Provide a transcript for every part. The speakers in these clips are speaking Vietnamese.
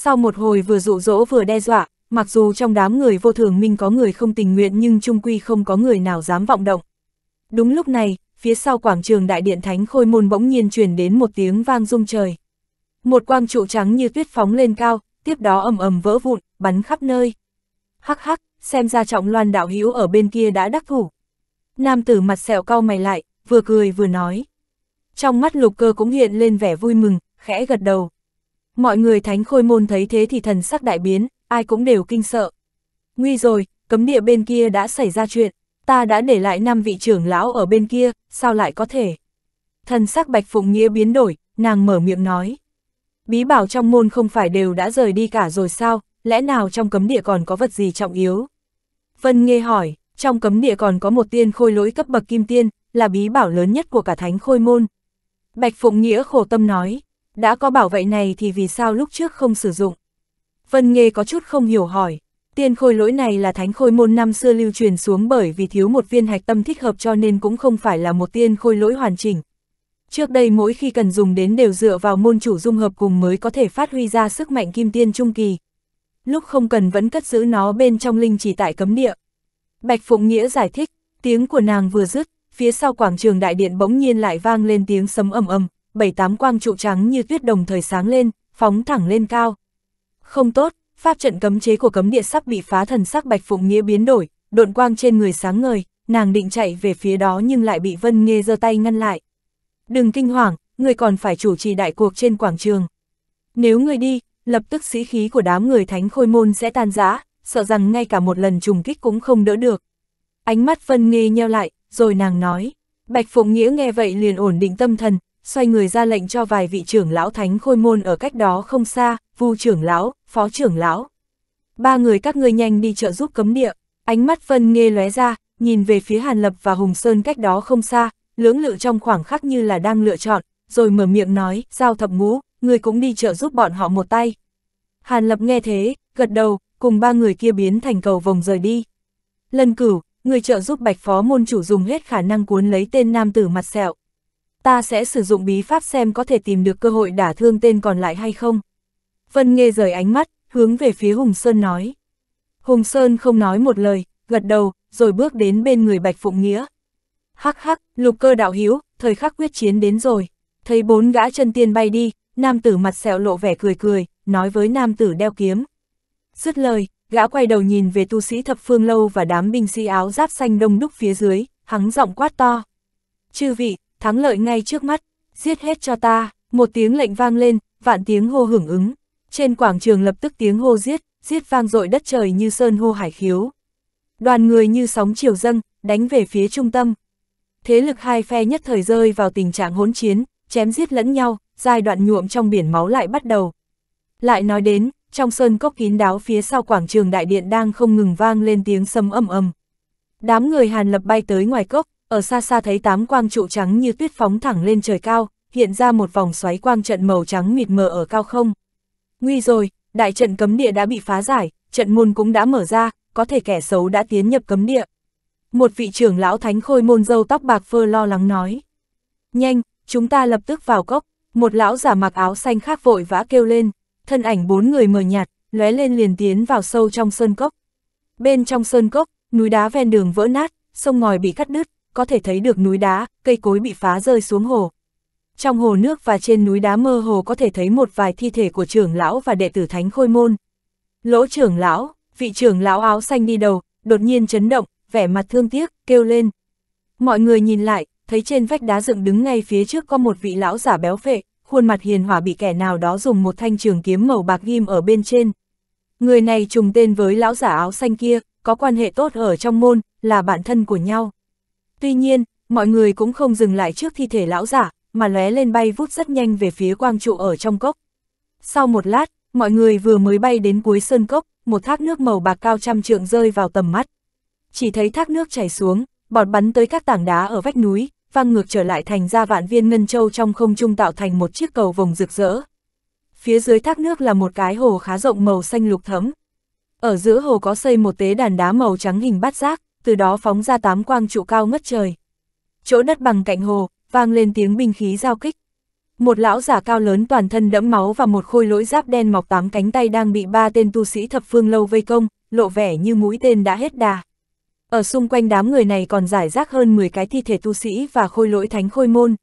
Sau một hồi vừa dụ dỗ vừa đe dọa, mặc dù trong đám người vô thường minh có người không tình nguyện nhưng trung quy không có người nào dám vọng động. Đúng lúc này, phía sau quảng trường đại điện thánh khôi môn bỗng nhiên truyền đến một tiếng vang rung trời. Một quang trụ trắng như tuyết phóng lên cao, tiếp đó ầm ầm vỡ vụn, bắn khắp nơi. Hắc hắc, xem ra trọng loan đạo hữu ở bên kia đã đắc thủ. Nam tử mặt sẹo cau mày lại, vừa cười vừa nói. Trong mắt lục cơ cũng hiện lên vẻ vui mừng, khẽ gật đầu. Mọi người thánh khôi môn thấy thế thì thần sắc đại biến, ai cũng đều kinh sợ. Nguy rồi, cấm địa bên kia đã xảy ra chuyện, ta đã để lại năm vị trưởng lão ở bên kia, sao lại có thể? Thần sắc Bạch Phụng Nghĩa biến đổi, nàng mở miệng nói. Bí bảo trong môn không phải đều đã rời đi cả rồi sao, lẽ nào trong cấm địa còn có vật gì trọng yếu? Vân nghe hỏi, trong cấm địa còn có một tiên khôi lỗi cấp bậc kim tiên, là bí bảo lớn nhất của cả thánh khôi môn. Bạch Phụng Nghĩa khổ tâm nói, đã có bảo vệ này thì vì sao lúc trước không sử dụng? Vân Nghê có chút không hiểu hỏi, tiên khôi lỗi này là thánh khôi môn năm xưa lưu truyền xuống bởi vì thiếu một viên hạch tâm thích hợp cho nên cũng không phải là một tiên khôi lỗi hoàn chỉnh. Trước đây mỗi khi cần dùng đến đều dựa vào môn chủ dung hợp cùng mới có thể phát huy ra sức mạnh kim tiên trung kỳ. Lúc không cần vẫn cất giữ nó bên trong linh chỉ tại cấm địa. Bạch Phụng Nghĩa giải thích, tiếng của nàng vừa dứt, phía sau quảng trường đại điện bỗng nhiên lại vang lên tiếng sấm ầm ầm bảy tám quang trụ trắng như tuyết đồng thời sáng lên, phóng thẳng lên cao. Không tốt, pháp trận cấm chế của cấm địa sắp bị phá thần sắc Bạch Phụng Nghĩa biến đổi, độn quang trên người sáng ngời, nàng định chạy về phía đó nhưng lại bị Vân Nghê giơ tay ngăn lại. Đừng kinh hoàng, người còn phải chủ trì đại cuộc trên quảng trường. Nếu người đi, lập tức sĩ khí của đám người thánh khôi môn sẽ tan rã, sợ rằng ngay cả một lần trùng kích cũng không đỡ được. Ánh mắt Vân Nghê nheo lại, rồi nàng nói. Bạch Phụng Nghĩa nghe vậy liền ổn định tâm thần, xoay người ra lệnh cho vài vị trưởng lão thánh khôi môn ở cách đó không xa, vu trưởng lão, phó trưởng lão. Ba người các ngươi nhanh đi trợ giúp cấm địa, ánh mắt phân nghe lóe ra, nhìn về phía Hàn Lập và Hùng Sơn cách đó không xa, lưỡng lự trong khoảng khắc như là đang lựa chọn, rồi mở miệng nói, giao thập ngũ, người cũng đi trợ giúp bọn họ một tay. Hàn Lập nghe thế, gật đầu, cùng ba người kia biến thành cầu vòng rời đi. Lân cửu, người trợ giúp bạch phó môn chủ dùng hết khả năng cuốn lấy tên nam tử mặt sẹo, ta sẽ sử dụng bí pháp xem có thể tìm được cơ hội đả thương tên còn lại hay không. Vân Nghê rời ánh mắt, hướng về phía Hùng Sơn nói. Hùng Sơn không nói một lời, gật đầu, rồi bước đến bên người Bạch Phụng Nghĩa. Hắc hắc, lục cơ đạo hiếu, thời khắc quyết chiến đến rồi. Thấy bốn gã chân tiên bay đi, nam tử mặt sẹo lộ vẻ cười cười, nói với nam tử đeo kiếm. Dứt lời, gã quay đầu nhìn về tu sĩ thập phương lâu và đám binh sĩ áo giáp xanh đông đúc phía dưới, hắn giọng quát to. Chư vị, thắng lợi ngay trước mắt, giết hết cho ta, một tiếng lệnh vang lên, vạn tiếng hô hưởng ứng. Trên quảng trường lập tức tiếng hô giết, giết vang dội đất trời như sơn hô hải khiếu. Đoàn người như sóng chiều dâng, đánh về phía trung tâm. Thế lực hai phe nhất thời rơi vào tình trạng hỗn chiến, chém giết lẫn nhau, giai đoạn nhuộm trong biển máu lại bắt đầu. Lại nói đến, trong sơn cốc kín đáo phía sau quảng trường đại điện đang không ngừng vang lên tiếng sầm âm ầm. Đám người Hàn Lập bay tới ngoài cốc, ở xa xa thấy tám quang trụ trắng như tuyết phóng thẳng lên trời cao, hiện ra một vòng xoáy quang trận màu trắng mịt mờ ở cao không. Nguy rồi, đại trận cấm địa đã bị phá giải, trận môn cũng đã mở ra, có thể kẻ xấu đã tiến nhập cấm địa. Một vị trưởng lão thánh khôi môn dâu tóc bạc phơ lo lắng nói. Nhanh, chúng ta lập tức vào cốc, một lão giả mặc áo xanh khác vội vã kêu lên, thân ảnh bốn người mờ nhạt, lóe lên liền tiến vào sâu trong sơn cốc. Bên trong sơn cốc, núi đá ven đường vỡ nát, sông ngòi bị cắt đứt, có thể thấy được núi đá, cây cối bị phá rơi xuống hồ. Trong hồ nước và trên núi đá mơ hồ có thể thấy một vài thi thể của trưởng lão và đệ tử thánh khôi môn. Lỗ trưởng lão, vị trưởng lão áo xanh đi đầu, đột nhiên chấn động, vẻ mặt thương tiếc, kêu lên. Mọi người nhìn lại, thấy trên vách đá dựng đứng ngay phía trước có một vị lão giả béo phệ, khuôn mặt hiền hòa bị kẻ nào đó dùng một thanh trường kiếm màu bạc ghim ở bên trên. Người này trùng tên với lão giả áo xanh kia, có quan hệ tốt ở trong môn, là bạn thân của nhau. Tuy nhiên, mọi người cũng không dừng lại trước thi thể lão giả, mà lóe lên bay vút rất nhanh về phía quang trụ ở trong cốc. Sau một lát, mọi người vừa mới bay đến cuối sơn cốc, một thác nước màu bạc cao trăm trượng rơi vào tầm mắt. Chỉ thấy thác nước chảy xuống, bọt bắn tới các tảng đá ở vách núi, văng ngược trở lại thành ra vạn viên ngân châu trong không trung tạo thành một chiếc cầu vồng rực rỡ. Phía dưới thác nước là một cái hồ khá rộng màu xanh lục thẫm. Ở giữa hồ có xây một tế đàn đá màu trắng hình bát giác, từ đó phóng ra tám quang trụ cao ngất trời. Chỗ đất bằng cạnh hồ, vang lên tiếng binh khí giao kích. Một lão giả cao lớn toàn thân đẫm máu và một khôi lỗi giáp đen mọc tám cánh tay đang bị ba tên tu sĩ thập phương lâu vây công, lộ vẻ như mũi tên đã hết đà. Ở xung quanh đám người này còn giải rác hơn 10 cái thi thể tu sĩ và khôi lỗi thánh khôi môn.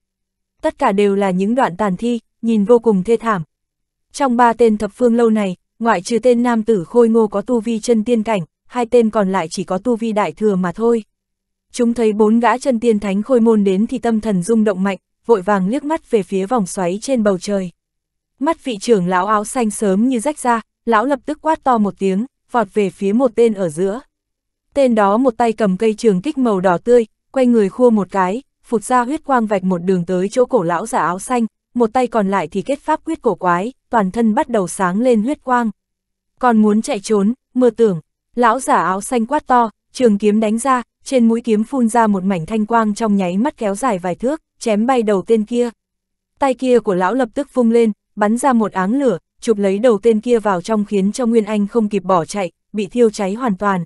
Tất cả đều là những đoạn tàn thi, nhìn vô cùng thê thảm. Trong ba tên thập phương lâu này, ngoại trừ tên nam tử khôi ngô có tu vi chân tiên cảnh, hai tên còn lại chỉ có tu vi đại thừa mà thôi. Chúng thấy bốn gã chân tiên thánh khôi môn đến thì tâm thần rung động mạnh, vội vàng liếc mắt về phía vòng xoáy trên bầu trời. Mắt vị trưởng lão áo xanh sớm như rách ra, lão lập tức quát to một tiếng, vọt về phía một tên ở giữa. Tên đó một tay cầm cây trường kích màu đỏ tươi, quay người khua một cái, phụt ra huyết quang vạch một đường tới chỗ cổ lão giả áo xanh, một tay còn lại thì kết pháp quyết cổ quái, toàn thân bắt đầu sáng lên huyết quang. Còn muốn chạy trốn, mơ tưởng, Lão giả áo xanh quát to, trường kiếm đánh ra, trên mũi kiếm phun ra một mảnh thanh quang trong nháy mắt kéo dài vài thước, chém bay đầu tên kia. Tay kia của lão lập tức vung lên, bắn ra một áng lửa, chụp lấy đầu tên kia vào trong khiến cho Nguyên Anh không kịp bỏ chạy, bị thiêu cháy hoàn toàn.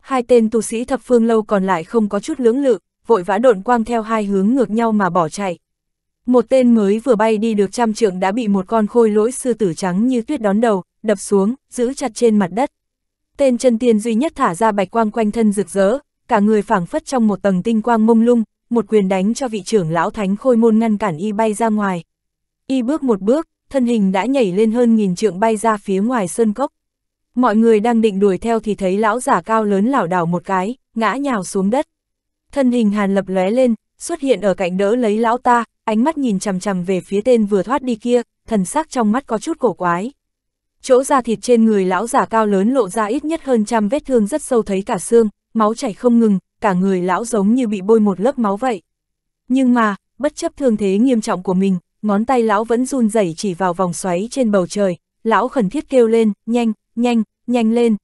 Hai tên tu sĩ thập phương lâu còn lại không có chút lưỡng lự, vội vã độn quang theo hai hướng ngược nhau mà bỏ chạy. Một tên mới vừa bay đi được trăm trượng đã bị một con khôi lỗi sư tử trắng như tuyết đón đầu, đập xuống, giữ chặt trên mặt đất tên chân tiên duy nhất thả ra bạch quang quanh thân rực rỡ, cả người phảng phất trong một tầng tinh quang mông lung, một quyền đánh cho vị trưởng lão thánh khôi môn ngăn cản y bay ra ngoài. Y bước một bước, thân hình đã nhảy lên hơn nghìn trượng bay ra phía ngoài sơn cốc. Mọi người đang định đuổi theo thì thấy lão giả cao lớn lảo đảo một cái, ngã nhào xuống đất. Thân hình hàn lập lóe lên, xuất hiện ở cạnh đỡ lấy lão ta, ánh mắt nhìn chằm chằm về phía tên vừa thoát đi kia, thần sắc trong mắt có chút cổ quái chỗ da thịt trên người lão giả cao lớn lộ ra ít nhất hơn trăm vết thương rất sâu thấy cả xương, máu chảy không ngừng, cả người lão giống như bị bôi một lớp máu vậy. Nhưng mà, bất chấp thương thế nghiêm trọng của mình, ngón tay lão vẫn run rẩy chỉ vào vòng xoáy trên bầu trời, lão khẩn thiết kêu lên, nhanh, nhanh, nhanh lên.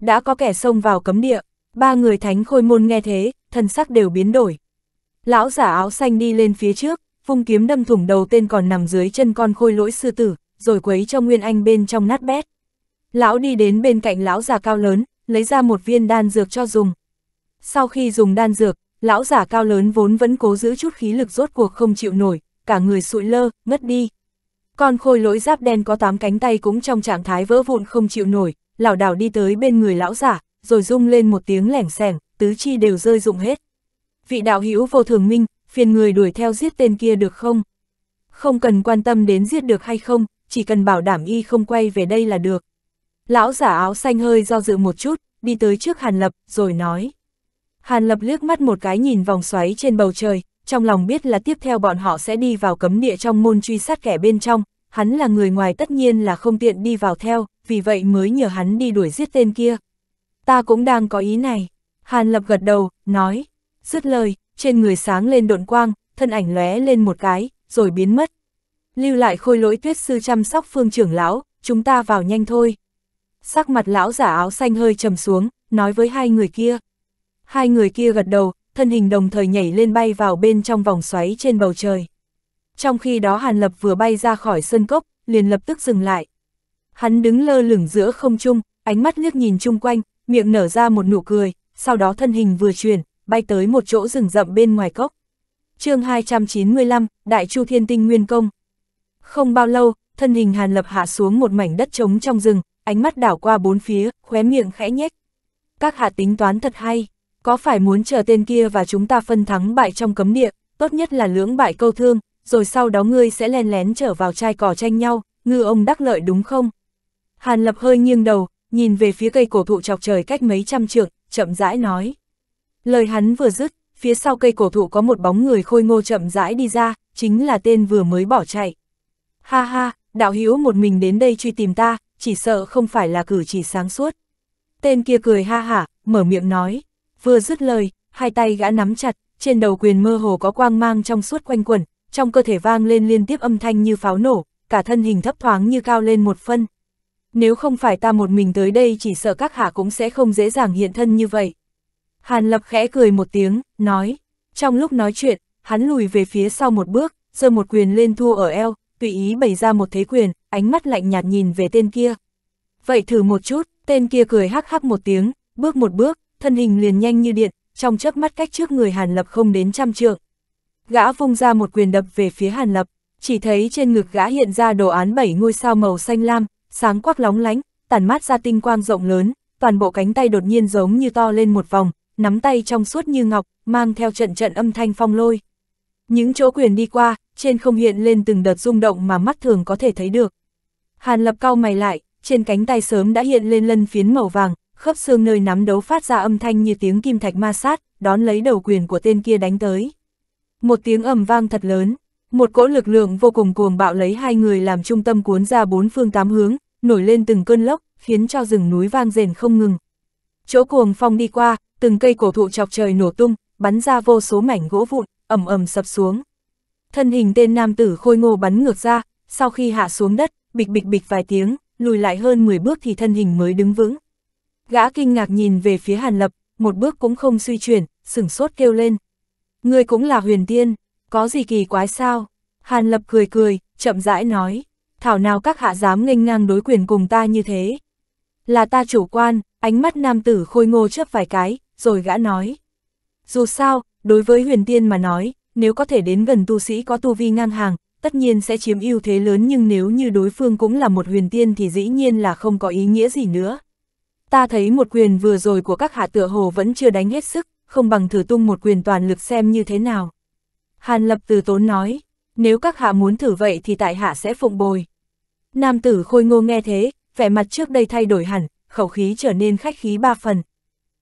Đã có kẻ xông vào cấm địa, ba người thánh khôi môn nghe thế, thân sắc đều biến đổi. Lão giả áo xanh đi lên phía trước, vung kiếm đâm thủng đầu tên còn nằm dưới chân con khôi lỗi sư tử, rồi quấy cho Nguyên Anh bên trong nát bét. Lão đi đến bên cạnh lão già cao lớn, lấy ra một viên đan dược cho dùng. Sau khi dùng đan dược, lão già cao lớn vốn vẫn cố giữ chút khí lực rốt cuộc không chịu nổi, cả người sụi lơ, ngất đi. Con khôi lỗi giáp đen có tám cánh tay cũng trong trạng thái vỡ vụn không chịu nổi, lảo đảo đi tới bên người lão giả, rồi rung lên một tiếng lẻng sẻng, tứ chi đều rơi rụng hết. Vị đạo hữu vô thường minh, phiền người đuổi theo giết tên kia được không? Không cần quan tâm đến giết được hay không, chỉ cần bảo đảm y không quay về đây là được. Lão giả áo xanh hơi do dự một chút, đi tới trước Hàn Lập, rồi nói. Hàn Lập liếc mắt một cái nhìn vòng xoáy trên bầu trời, trong lòng biết là tiếp theo bọn họ sẽ đi vào cấm địa trong môn truy sát kẻ bên trong, hắn là người ngoài tất nhiên là không tiện đi vào theo, vì vậy mới nhờ hắn đi đuổi giết tên kia. Ta cũng đang có ý này. Hàn Lập gật đầu, nói. Dứt lời, trên người sáng lên độn quang, thân ảnh lóe lên một cái, rồi biến mất lưu lại khôi lỗi tuyết sư chăm sóc phương trưởng lão, chúng ta vào nhanh thôi. Sắc mặt lão giả áo xanh hơi trầm xuống, nói với hai người kia. Hai người kia gật đầu, thân hình đồng thời nhảy lên bay vào bên trong vòng xoáy trên bầu trời. Trong khi đó Hàn Lập vừa bay ra khỏi sân cốc, liền lập tức dừng lại. Hắn đứng lơ lửng giữa không trung, ánh mắt liếc nhìn chung quanh, miệng nở ra một nụ cười, sau đó thân hình vừa chuyển, bay tới một chỗ rừng rậm bên ngoài cốc. chương 295, Đại Chu Thiên Tinh Nguyên Công không bao lâu, thân hình Hàn Lập hạ xuống một mảnh đất trống trong rừng, ánh mắt đảo qua bốn phía, khóe miệng khẽ nhếch. Các hạ tính toán thật hay, có phải muốn chờ tên kia và chúng ta phân thắng bại trong cấm địa, tốt nhất là lưỡng bại câu thương, rồi sau đó ngươi sẽ len lén trở vào chai cỏ tranh nhau, ngư ông đắc lợi đúng không? Hàn Lập hơi nghiêng đầu, nhìn về phía cây cổ thụ chọc trời cách mấy trăm trượng, chậm rãi nói. Lời hắn vừa dứt, phía sau cây cổ thụ có một bóng người khôi ngô chậm rãi đi ra, chính là tên vừa mới bỏ chạy. Ha ha, đạo hữu một mình đến đây truy tìm ta, chỉ sợ không phải là cử chỉ sáng suốt. Tên kia cười ha hả, mở miệng nói. Vừa dứt lời, hai tay gã nắm chặt, trên đầu quyền mơ hồ có quang mang trong suốt quanh quẩn, trong cơ thể vang lên liên tiếp âm thanh như pháo nổ, cả thân hình thấp thoáng như cao lên một phân. Nếu không phải ta một mình tới đây chỉ sợ các hạ cũng sẽ không dễ dàng hiện thân như vậy. Hàn Lập khẽ cười một tiếng, nói. Trong lúc nói chuyện, hắn lùi về phía sau một bước, giơ một quyền lên thua ở eo, tùy ý bày ra một thế quyền, ánh mắt lạnh nhạt nhìn về tên kia. Vậy thử một chút, tên kia cười hắc hắc một tiếng, bước một bước, thân hình liền nhanh như điện, trong chớp mắt cách trước người Hàn Lập không đến trăm trượng. Gã vung ra một quyền đập về phía Hàn Lập, chỉ thấy trên ngực gã hiện ra đồ án bảy ngôi sao màu xanh lam, sáng quắc lóng lánh, tản mát ra tinh quang rộng lớn, toàn bộ cánh tay đột nhiên giống như to lên một vòng, nắm tay trong suốt như ngọc, mang theo trận trận âm thanh phong lôi. Những chỗ quyền đi qua, trên không hiện lên từng đợt rung động mà mắt thường có thể thấy được. Hàn lập cao mày lại, trên cánh tay sớm đã hiện lên lân phiến màu vàng, khớp xương nơi nắm đấu phát ra âm thanh như tiếng kim thạch ma sát, đón lấy đầu quyền của tên kia đánh tới. Một tiếng ầm vang thật lớn, một cỗ lực lượng vô cùng cuồng bạo lấy hai người làm trung tâm cuốn ra bốn phương tám hướng, nổi lên từng cơn lốc, khiến cho rừng núi vang rền không ngừng. Chỗ cuồng phong đi qua, từng cây cổ thụ chọc trời nổ tung, bắn ra vô số mảnh gỗ vụn, ầm ầm sập xuống. Thân hình tên nam tử khôi ngô bắn ngược ra, sau khi hạ xuống đất, bịch bịch bịch vài tiếng, lùi lại hơn 10 bước thì thân hình mới đứng vững. Gã kinh ngạc nhìn về phía Hàn Lập, một bước cũng không suy chuyển, sửng sốt kêu lên. người cũng là huyền tiên, có gì kỳ quái sao? Hàn Lập cười cười, chậm rãi nói, thảo nào các hạ dám nghênh ngang đối quyền cùng ta như thế. Là ta chủ quan, ánh mắt nam tử khôi ngô chớp vài cái, rồi gã nói. Dù sao, đối với huyền tiên mà nói, nếu có thể đến gần tu sĩ có tu vi ngang hàng, tất nhiên sẽ chiếm ưu thế lớn nhưng nếu như đối phương cũng là một huyền tiên thì dĩ nhiên là không có ý nghĩa gì nữa. Ta thấy một quyền vừa rồi của các hạ tựa hồ vẫn chưa đánh hết sức, không bằng thử tung một quyền toàn lực xem như thế nào. Hàn lập từ tốn nói, nếu các hạ muốn thử vậy thì tại hạ sẽ phụng bồi. Nam tử khôi ngô nghe thế, vẻ mặt trước đây thay đổi hẳn, khẩu khí trở nên khách khí ba phần.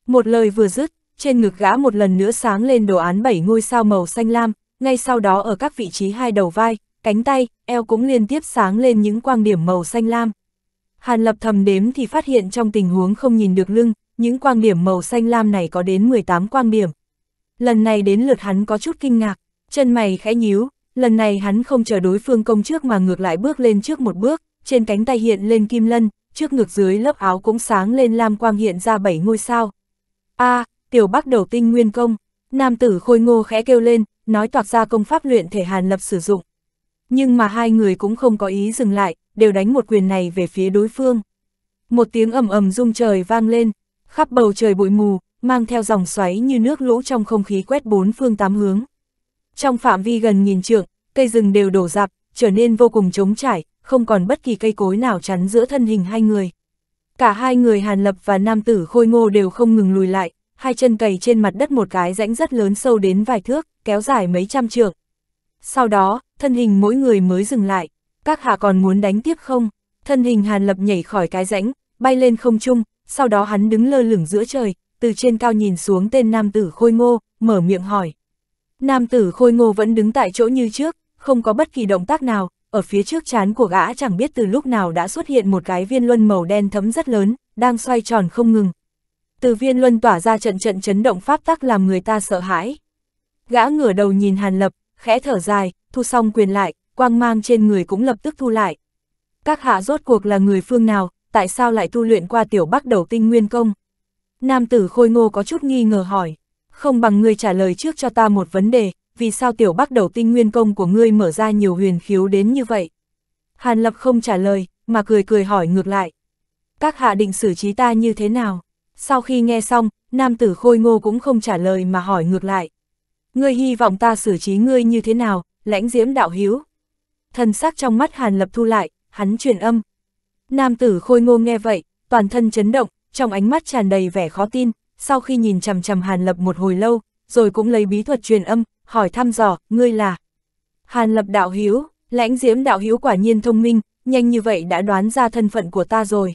Một lời vừa dứt, trên ngực gã một lần nữa sáng lên đồ án bảy ngôi sao màu xanh lam, ngay sau đó ở các vị trí hai đầu vai, cánh tay, eo cũng liên tiếp sáng lên những quang điểm màu xanh lam. Hàn lập thầm đếm thì phát hiện trong tình huống không nhìn được lưng, những quang điểm màu xanh lam này có đến 18 quang điểm. Lần này đến lượt hắn có chút kinh ngạc, chân mày khẽ nhíu, lần này hắn không chờ đối phương công trước mà ngược lại bước lên trước một bước, trên cánh tay hiện lên kim lân, trước ngực dưới lớp áo cũng sáng lên lam quang hiện ra bảy ngôi sao. a à, tiểu bắc đầu tinh nguyên công, nam tử khôi ngô khẽ kêu lên, nói toạc ra công pháp luyện thể hàn lập sử dụng. Nhưng mà hai người cũng không có ý dừng lại, đều đánh một quyền này về phía đối phương. Một tiếng ầm ầm rung trời vang lên, khắp bầu trời bụi mù, mang theo dòng xoáy như nước lũ trong không khí quét bốn phương tám hướng. Trong phạm vi gần nghìn trượng, cây rừng đều đổ dạp, trở nên vô cùng trống trải, không còn bất kỳ cây cối nào chắn giữa thân hình hai người. Cả hai người Hàn Lập và Nam Tử Khôi Ngô đều không ngừng lùi lại, hai chân cầy trên mặt đất một cái rãnh rất lớn sâu đến vài thước, kéo dài mấy trăm trượng. Sau đó, thân hình mỗi người mới dừng lại, các hạ còn muốn đánh tiếp không? Thân hình Hàn Lập nhảy khỏi cái rãnh, bay lên không trung, sau đó hắn đứng lơ lửng giữa trời, từ trên cao nhìn xuống tên nam tử khôi ngô, mở miệng hỏi. Nam tử khôi ngô vẫn đứng tại chỗ như trước, không có bất kỳ động tác nào, ở phía trước chán của gã chẳng biết từ lúc nào đã xuất hiện một cái viên luân màu đen thấm rất lớn, đang xoay tròn không ngừng, từ viên luân tỏa ra trận trận chấn động pháp tắc làm người ta sợ hãi. Gã ngửa đầu nhìn Hàn Lập, khẽ thở dài, thu xong quyền lại, quang mang trên người cũng lập tức thu lại. Các hạ rốt cuộc là người phương nào, tại sao lại tu luyện qua tiểu bắc đầu tinh nguyên công? Nam tử khôi ngô có chút nghi ngờ hỏi, không bằng ngươi trả lời trước cho ta một vấn đề, vì sao tiểu bắc đầu tinh nguyên công của ngươi mở ra nhiều huyền khiếu đến như vậy? Hàn Lập không trả lời, mà cười cười hỏi ngược lại. Các hạ định xử trí ta như thế nào? Sau khi nghe xong, nam tử khôi ngô cũng không trả lời mà hỏi ngược lại. Ngươi hy vọng ta xử trí ngươi như thế nào, lãnh diễm đạo hiếu. Thần sắc trong mắt Hàn Lập thu lại, hắn truyền âm. Nam tử khôi ngô nghe vậy, toàn thân chấn động, trong ánh mắt tràn đầy vẻ khó tin, sau khi nhìn chằm chằm Hàn Lập một hồi lâu, rồi cũng lấy bí thuật truyền âm, hỏi thăm dò, ngươi là. Hàn Lập đạo hiếu, lãnh diễm đạo hiếu quả nhiên thông minh, nhanh như vậy đã đoán ra thân phận của ta rồi.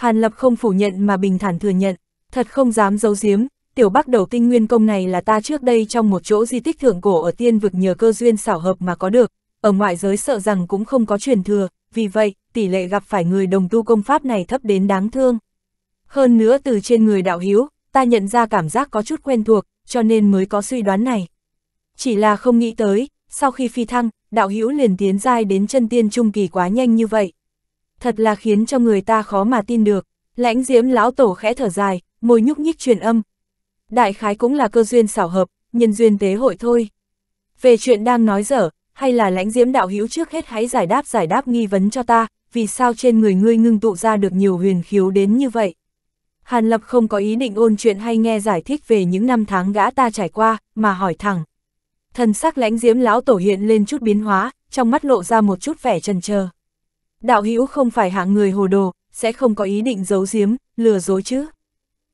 Hàn Lập không phủ nhận mà bình thản thừa nhận, thật không dám giấu giếm, tiểu bắc đầu tinh nguyên công này là ta trước đây trong một chỗ di tích thượng cổ ở tiên vực nhờ cơ duyên xảo hợp mà có được, ở ngoại giới sợ rằng cũng không có truyền thừa, vì vậy, tỷ lệ gặp phải người đồng tu công pháp này thấp đến đáng thương. Hơn nữa từ trên người đạo hiếu, ta nhận ra cảm giác có chút quen thuộc, cho nên mới có suy đoán này. Chỉ là không nghĩ tới, sau khi phi thăng, đạo Hiếu liền tiến giai đến chân tiên trung kỳ quá nhanh như vậy thật là khiến cho người ta khó mà tin được. Lãnh diễm lão tổ khẽ thở dài, môi nhúc nhích truyền âm. Đại khái cũng là cơ duyên xảo hợp, nhân duyên tế hội thôi. Về chuyện đang nói dở, hay là lãnh diễm đạo hữu trước hết hãy giải đáp giải đáp nghi vấn cho ta, vì sao trên người ngươi ngưng tụ ra được nhiều huyền khiếu đến như vậy. Hàn Lập không có ý định ôn chuyện hay nghe giải thích về những năm tháng gã ta trải qua, mà hỏi thẳng. Thần sắc lãnh diễm lão tổ hiện lên chút biến hóa, trong mắt lộ ra một chút vẻ trần chờ đạo hữu không phải hạng người hồ đồ, sẽ không có ý định giấu giếm, lừa dối chứ.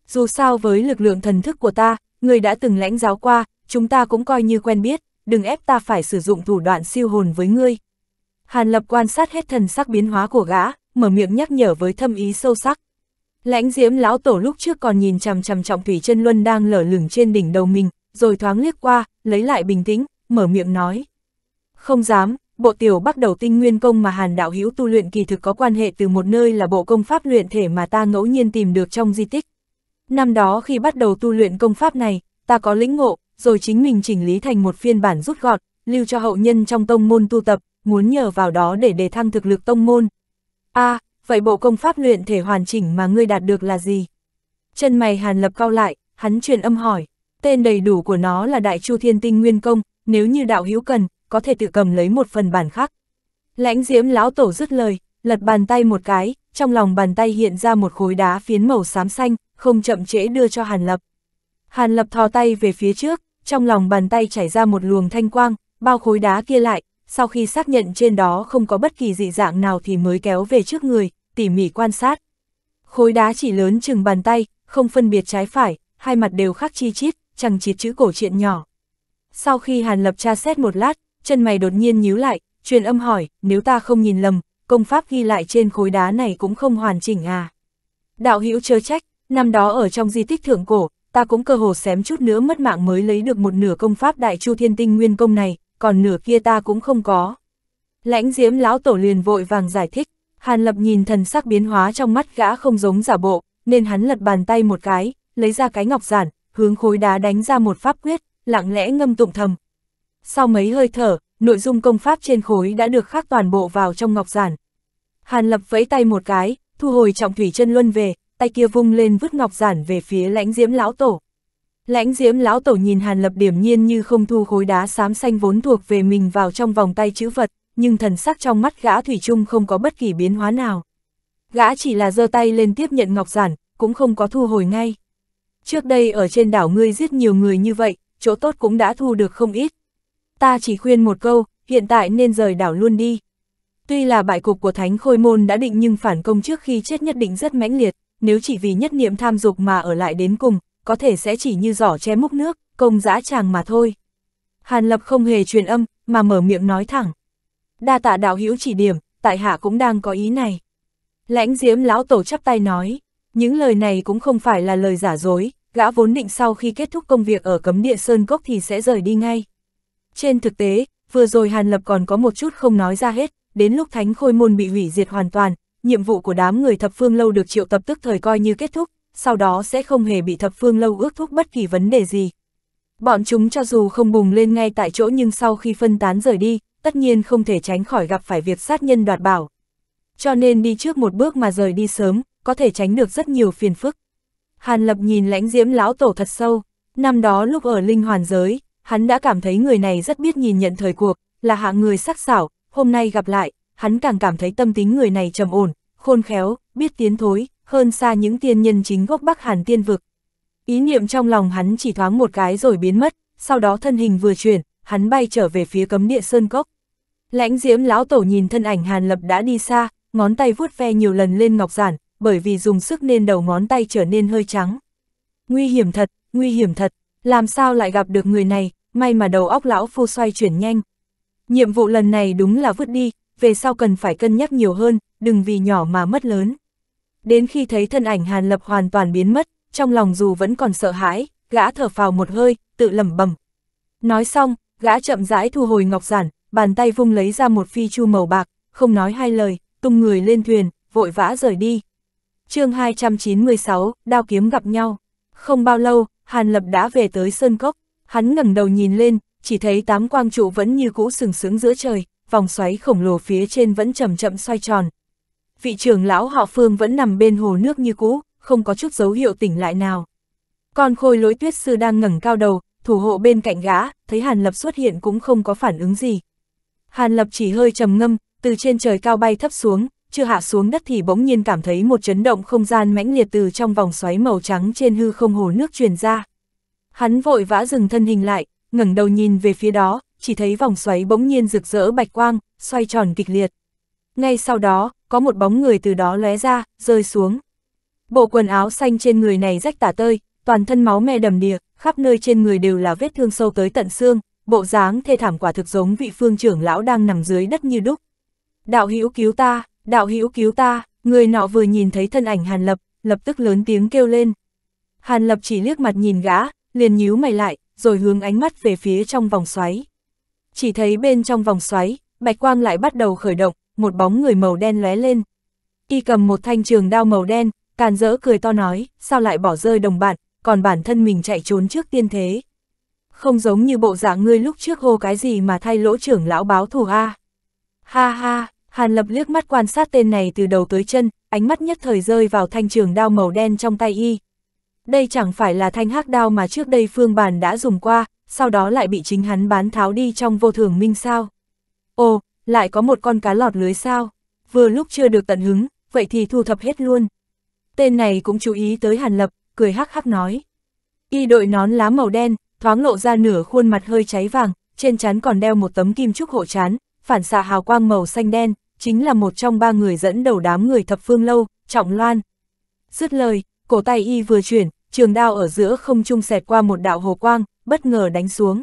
Dù sao với lực lượng thần thức của ta, người đã từng lãnh giáo qua, chúng ta cũng coi như quen biết, đừng ép ta phải sử dụng thủ đoạn siêu hồn với ngươi. Hàn Lập quan sát hết thần sắc biến hóa của gã, mở miệng nhắc nhở với thâm ý sâu sắc. Lãnh diễm lão tổ lúc trước còn nhìn chằm chằm trọng thủy chân luân đang lở lửng trên đỉnh đầu mình, rồi thoáng liếc qua, lấy lại bình tĩnh, mở miệng nói. Không dám, bộ tiểu bắt đầu tinh nguyên công mà Hàn Đạo Hữu tu luyện kỳ thực có quan hệ từ một nơi là bộ công pháp luyện thể mà ta ngẫu nhiên tìm được trong di tích. Năm đó khi bắt đầu tu luyện công pháp này, ta có lĩnh ngộ, rồi chính mình chỉnh lý thành một phiên bản rút gọn, lưu cho hậu nhân trong tông môn tu tập, muốn nhờ vào đó để đề thăng thực lực tông môn. a à, vậy bộ công pháp luyện thể hoàn chỉnh mà ngươi đạt được là gì? Chân mày Hàn Lập cao lại, hắn truyền âm hỏi, tên đầy đủ của nó là Đại Chu Thiên Tinh Nguyên Công, nếu như đạo hữu cần, có thể tự cầm lấy một phần bản khác. Lãnh diễm lão tổ dứt lời, lật bàn tay một cái, trong lòng bàn tay hiện ra một khối đá phiến màu xám xanh, không chậm trễ đưa cho Hàn Lập. Hàn Lập thò tay về phía trước, trong lòng bàn tay chảy ra một luồng thanh quang, bao khối đá kia lại, sau khi xác nhận trên đó không có bất kỳ dị dạng nào thì mới kéo về trước người, tỉ mỉ quan sát. Khối đá chỉ lớn chừng bàn tay, không phân biệt trái phải, hai mặt đều khắc chi chít, chẳng chít chữ cổ truyện nhỏ. Sau khi Hàn Lập tra xét một lát, chân mày đột nhiên nhíu lại, truyền âm hỏi, nếu ta không nhìn lầm, công pháp ghi lại trên khối đá này cũng không hoàn chỉnh à. Đạo hữu chớ trách, năm đó ở trong di tích thượng cổ, ta cũng cơ hồ xém chút nữa mất mạng mới lấy được một nửa công pháp đại chu thiên tinh nguyên công này, còn nửa kia ta cũng không có. Lãnh diễm lão tổ liền vội vàng giải thích, Hàn Lập nhìn thần sắc biến hóa trong mắt gã không giống giả bộ, nên hắn lật bàn tay một cái, lấy ra cái ngọc giản, hướng khối đá đánh ra một pháp quyết, lặng lẽ ngâm tụng thầm, sau mấy hơi thở, nội dung công pháp trên khối đã được khắc toàn bộ vào trong ngọc giản. Hàn Lập vẫy tay một cái, thu hồi trọng thủy chân luân về, tay kia vung lên vứt ngọc giản về phía lãnh diễm lão tổ. Lãnh diễm lão tổ nhìn Hàn Lập điểm nhiên như không thu khối đá xám xanh vốn thuộc về mình vào trong vòng tay chữ vật, nhưng thần sắc trong mắt gã Thủy chung không có bất kỳ biến hóa nào. Gã chỉ là giơ tay lên tiếp nhận ngọc giản, cũng không có thu hồi ngay. Trước đây ở trên đảo ngươi giết nhiều người như vậy, chỗ tốt cũng đã thu được không ít, ta chỉ khuyên một câu, hiện tại nên rời đảo luôn đi. Tuy là bại cục của Thánh Khôi Môn đã định nhưng phản công trước khi chết nhất định rất mãnh liệt, nếu chỉ vì nhất niệm tham dục mà ở lại đến cùng, có thể sẽ chỉ như giỏ che múc nước, công dã chàng mà thôi. Hàn Lập không hề truyền âm, mà mở miệng nói thẳng. Đa tạ đạo hữu chỉ điểm, tại hạ cũng đang có ý này. Lãnh Diếm lão tổ chắp tay nói, những lời này cũng không phải là lời giả dối, gã vốn định sau khi kết thúc công việc ở cấm địa Sơn Cốc thì sẽ rời đi ngay. Trên thực tế, vừa rồi Hàn Lập còn có một chút không nói ra hết, đến lúc thánh khôi môn bị hủy diệt hoàn toàn, nhiệm vụ của đám người thập phương lâu được triệu tập tức thời coi như kết thúc, sau đó sẽ không hề bị thập phương lâu ước thúc bất kỳ vấn đề gì. Bọn chúng cho dù không bùng lên ngay tại chỗ nhưng sau khi phân tán rời đi, tất nhiên không thể tránh khỏi gặp phải việc sát nhân đoạt bảo. Cho nên đi trước một bước mà rời đi sớm, có thể tránh được rất nhiều phiền phức. Hàn Lập nhìn lãnh diễm lão tổ thật sâu, năm đó lúc ở linh hoàn giới, hắn đã cảm thấy người này rất biết nhìn nhận thời cuộc, là hạng người sắc sảo, hôm nay gặp lại, hắn càng cảm thấy tâm tính người này trầm ổn, khôn khéo, biết tiến thối, hơn xa những tiên nhân chính gốc Bắc Hàn tiên vực. Ý niệm trong lòng hắn chỉ thoáng một cái rồi biến mất, sau đó thân hình vừa chuyển, hắn bay trở về phía cấm địa sơn cốc. Lãnh diễm lão tổ nhìn thân ảnh Hàn Lập đã đi xa, ngón tay vuốt ve nhiều lần lên ngọc giản, bởi vì dùng sức nên đầu ngón tay trở nên hơi trắng. Nguy hiểm thật, nguy hiểm thật, làm sao lại gặp được người này, may mà đầu óc lão phu xoay chuyển nhanh. Nhiệm vụ lần này đúng là vứt đi, về sau cần phải cân nhắc nhiều hơn, đừng vì nhỏ mà mất lớn. Đến khi thấy thân ảnh Hàn Lập hoàn toàn biến mất, trong lòng dù vẫn còn sợ hãi, gã thở phào một hơi, tự lẩm bẩm. Nói xong, gã chậm rãi thu hồi ngọc giản, bàn tay vung lấy ra một phi chu màu bạc, không nói hai lời, tung người lên thuyền, vội vã rời đi. chương 296, đao kiếm gặp nhau. Không bao lâu, Hàn Lập đã về tới Sơn Cốc. Hắn ngẩng đầu nhìn lên, chỉ thấy tám quang trụ vẫn như cũ sừng sững giữa trời, vòng xoáy khổng lồ phía trên vẫn chậm chậm xoay tròn. Vị trưởng lão họ Phương vẫn nằm bên hồ nước như cũ, không có chút dấu hiệu tỉnh lại nào. Còn khôi lối tuyết sư đang ngẩng cao đầu, thủ hộ bên cạnh gã, thấy Hàn Lập xuất hiện cũng không có phản ứng gì. Hàn Lập chỉ hơi trầm ngâm, từ trên trời cao bay thấp xuống, chưa hạ xuống đất thì bỗng nhiên cảm thấy một chấn động không gian mãnh liệt từ trong vòng xoáy màu trắng trên hư không hồ nước truyền ra. Hắn vội vã dừng thân hình lại, ngẩng đầu nhìn về phía đó, chỉ thấy vòng xoáy bỗng nhiên rực rỡ bạch quang, xoay tròn kịch liệt. Ngay sau đó, có một bóng người từ đó lóe ra, rơi xuống. Bộ quần áo xanh trên người này rách tả tơi, toàn thân máu me đầm đìa, khắp nơi trên người đều là vết thương sâu tới tận xương, bộ dáng thê thảm quả thực giống vị phương trưởng lão đang nằm dưới đất như đúc. Đạo hữu cứu ta, đạo hữu cứu ta, người nọ vừa nhìn thấy thân ảnh Hàn Lập, lập tức lớn tiếng kêu lên. Hàn Lập chỉ liếc mặt nhìn gã, liền nhíu mày lại, rồi hướng ánh mắt về phía trong vòng xoáy. Chỉ thấy bên trong vòng xoáy, bạch quang lại bắt đầu khởi động, một bóng người màu đen lóe lên. Y cầm một thanh trường đao màu đen, càn rỡ cười to nói, sao lại bỏ rơi đồng bạn, còn bản thân mình chạy trốn trước tiên thế. Không giống như bộ dạng ngươi lúc trước hô cái gì mà thay lỗ trưởng lão báo thù a. Ha ha, Hàn Lập liếc mắt quan sát tên này từ đầu tới chân, ánh mắt nhất thời rơi vào thanh trường đao màu đen trong tay y, đây chẳng phải là thanh hắc đao mà trước đây Phương Bàn đã dùng qua, sau đó lại bị chính hắn bán tháo đi trong vô thường minh sao. Ồ, lại có một con cá lọt lưới sao, vừa lúc chưa được tận hứng, vậy thì thu thập hết luôn. Tên này cũng chú ý tới Hàn Lập, cười hắc hắc nói. Y đội nón lá màu đen, thoáng lộ ra nửa khuôn mặt hơi cháy vàng, trên chán còn đeo một tấm kim trúc hộ chán, phản xạ hào quang màu xanh đen, chính là một trong ba người dẫn đầu đám người thập phương lâu, Trọng Loan. Dứt lời, cổ tay y vừa chuyển, trường đao ở giữa không trung xẹt qua một đạo hồ quang, bất ngờ đánh xuống.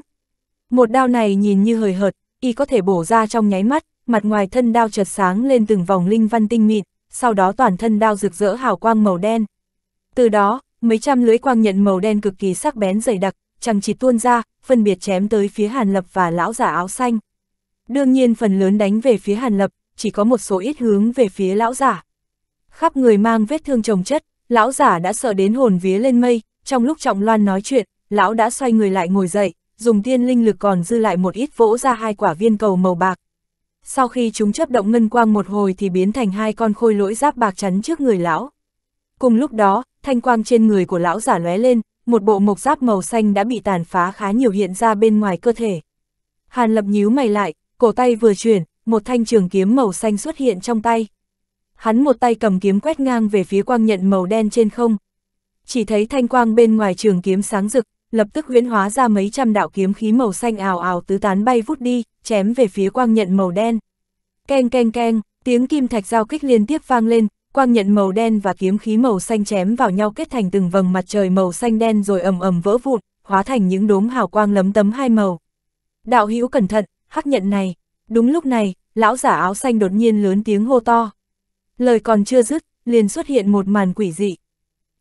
Một đao này nhìn như hời hợt, y có thể bổ ra trong nháy mắt, mặt ngoài thân đao chợt sáng lên từng vòng linh văn tinh mịn, sau đó toàn thân đao rực rỡ hào quang màu đen. Từ đó, mấy trăm lưới quang nhận màu đen cực kỳ sắc bén dày đặc, chẳng chỉ tuôn ra, phân biệt chém tới phía Hàn Lập và lão giả áo xanh. Đương nhiên phần lớn đánh về phía Hàn Lập, chỉ có một số ít hướng về phía lão giả. Khắp người mang vết thương chồng chất, Lão giả đã sợ đến hồn vía lên mây, trong lúc Trọng Loan nói chuyện, lão đã xoay người lại ngồi dậy, dùng tiên linh lực còn dư lại một ít vỗ ra hai quả viên cầu màu bạc. Sau khi chúng chấp động ngân quang một hồi thì biến thành hai con khôi lỗi giáp bạc chắn trước người lão. Cùng lúc đó, thanh quang trên người của lão giả lóe lên, một bộ mộc giáp màu xanh đã bị tàn phá khá nhiều hiện ra bên ngoài cơ thể. Hàn lập nhíu mày lại, cổ tay vừa chuyển, một thanh trường kiếm màu xanh xuất hiện trong tay hắn một tay cầm kiếm quét ngang về phía quang nhận màu đen trên không. Chỉ thấy thanh quang bên ngoài trường kiếm sáng rực, lập tức huyễn hóa ra mấy trăm đạo kiếm khí màu xanh ảo ảo tứ tán bay vút đi, chém về phía quang nhận màu đen. Keng keng keng, tiếng kim thạch giao kích liên tiếp vang lên, quang nhận màu đen và kiếm khí màu xanh chém vào nhau kết thành từng vầng mặt trời màu xanh đen rồi ầm ầm vỡ vụn, hóa thành những đốm hào quang lấm tấm hai màu. Đạo hữu cẩn thận, hắc nhận này. Đúng lúc này, lão giả áo xanh đột nhiên lớn tiếng hô to. Lời còn chưa dứt, liền xuất hiện một màn quỷ dị.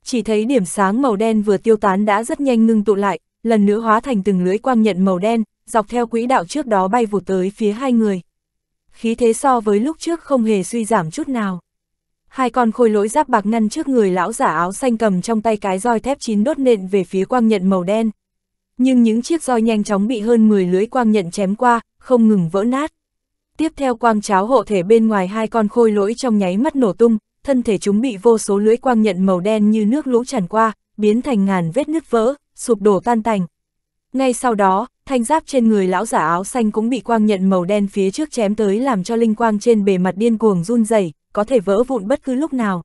Chỉ thấy điểm sáng màu đen vừa tiêu tán đã rất nhanh ngưng tụ lại, lần nữa hóa thành từng lưới quang nhận màu đen, dọc theo quỹ đạo trước đó bay vụt tới phía hai người. Khí thế so với lúc trước không hề suy giảm chút nào. Hai con khôi lỗi giáp bạc ngăn trước người lão giả áo xanh cầm trong tay cái roi thép chín đốt nện về phía quang nhận màu đen. Nhưng những chiếc roi nhanh chóng bị hơn 10 lưới quang nhận chém qua, không ngừng vỡ nát. Tiếp theo quang cháo hộ thể bên ngoài hai con khôi lỗi trong nháy mắt nổ tung, thân thể chúng bị vô số lưỡi quang nhận màu đen như nước lũ tràn qua, biến thành ngàn vết nứt vỡ, sụp đổ tan tành. Ngay sau đó, thanh giáp trên người lão giả áo xanh cũng bị quang nhận màu đen phía trước chém tới làm cho linh quang trên bề mặt điên cuồng run rẩy, có thể vỡ vụn bất cứ lúc nào.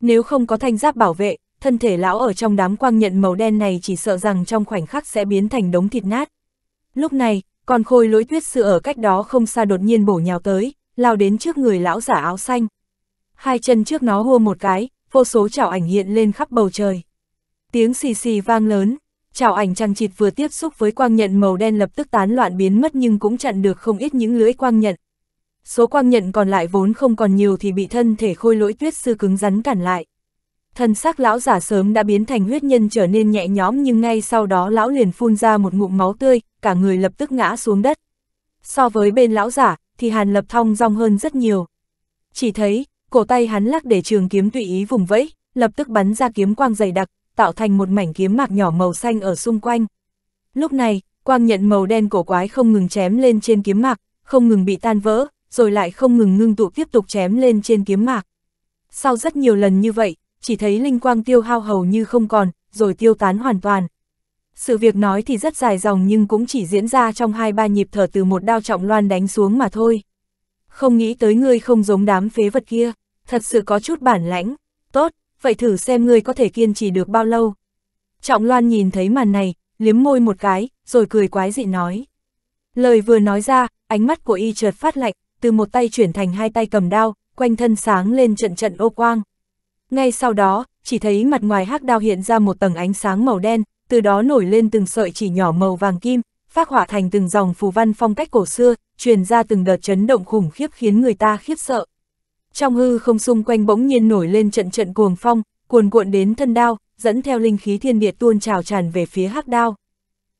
Nếu không có thanh giáp bảo vệ, thân thể lão ở trong đám quang nhận màu đen này chỉ sợ rằng trong khoảnh khắc sẽ biến thành đống thịt nát. Lúc này, còn khôi lỗi tuyết sư ở cách đó không xa đột nhiên bổ nhào tới, lao đến trước người lão giả áo xanh. Hai chân trước nó hua một cái, vô số chảo ảnh hiện lên khắp bầu trời. Tiếng xì xì vang lớn, chảo ảnh trăng chịt vừa tiếp xúc với quang nhận màu đen lập tức tán loạn biến mất nhưng cũng chặn được không ít những lưỡi quang nhận. Số quang nhận còn lại vốn không còn nhiều thì bị thân thể khôi lỗi tuyết sư cứng rắn cản lại. Thân xác lão giả sớm đã biến thành huyết nhân trở nên nhẹ nhõm nhưng ngay sau đó lão liền phun ra một ngụm máu tươi, cả người lập tức ngã xuống đất. So với bên lão giả, thì Hàn Lập thong dong hơn rất nhiều. Chỉ thấy, cổ tay hắn lắc để trường kiếm tùy ý vùng vẫy, lập tức bắn ra kiếm quang dày đặc, tạo thành một mảnh kiếm mạc nhỏ màu xanh ở xung quanh. Lúc này, quang nhận màu đen cổ quái không ngừng chém lên trên kiếm mạc, không ngừng bị tan vỡ, rồi lại không ngừng ngưng tụ tiếp tục chém lên trên kiếm mạc. Sau rất nhiều lần như vậy, chỉ thấy linh quang tiêu hao hầu như không còn, rồi tiêu tán hoàn toàn. Sự việc nói thì rất dài dòng nhưng cũng chỉ diễn ra trong hai ba nhịp thở từ một đao trọng loan đánh xuống mà thôi. Không nghĩ tới ngươi không giống đám phế vật kia, thật sự có chút bản lãnh, tốt, vậy thử xem ngươi có thể kiên trì được bao lâu. Trọng loan nhìn thấy màn này, liếm môi một cái, rồi cười quái dị nói. Lời vừa nói ra, ánh mắt của y chợt phát lạnh, từ một tay chuyển thành hai tay cầm đao, quanh thân sáng lên trận trận ô quang. Ngay sau đó, chỉ thấy mặt ngoài hắc đao hiện ra một tầng ánh sáng màu đen, từ đó nổi lên từng sợi chỉ nhỏ màu vàng kim, phát hỏa thành từng dòng phù văn phong cách cổ xưa, truyền ra từng đợt chấn động khủng khiếp khiến người ta khiếp sợ. Trong hư không xung quanh bỗng nhiên nổi lên trận trận cuồng phong, cuồn cuộn đến thân đao, dẫn theo linh khí thiên địa tuôn trào tràn về phía hắc đao.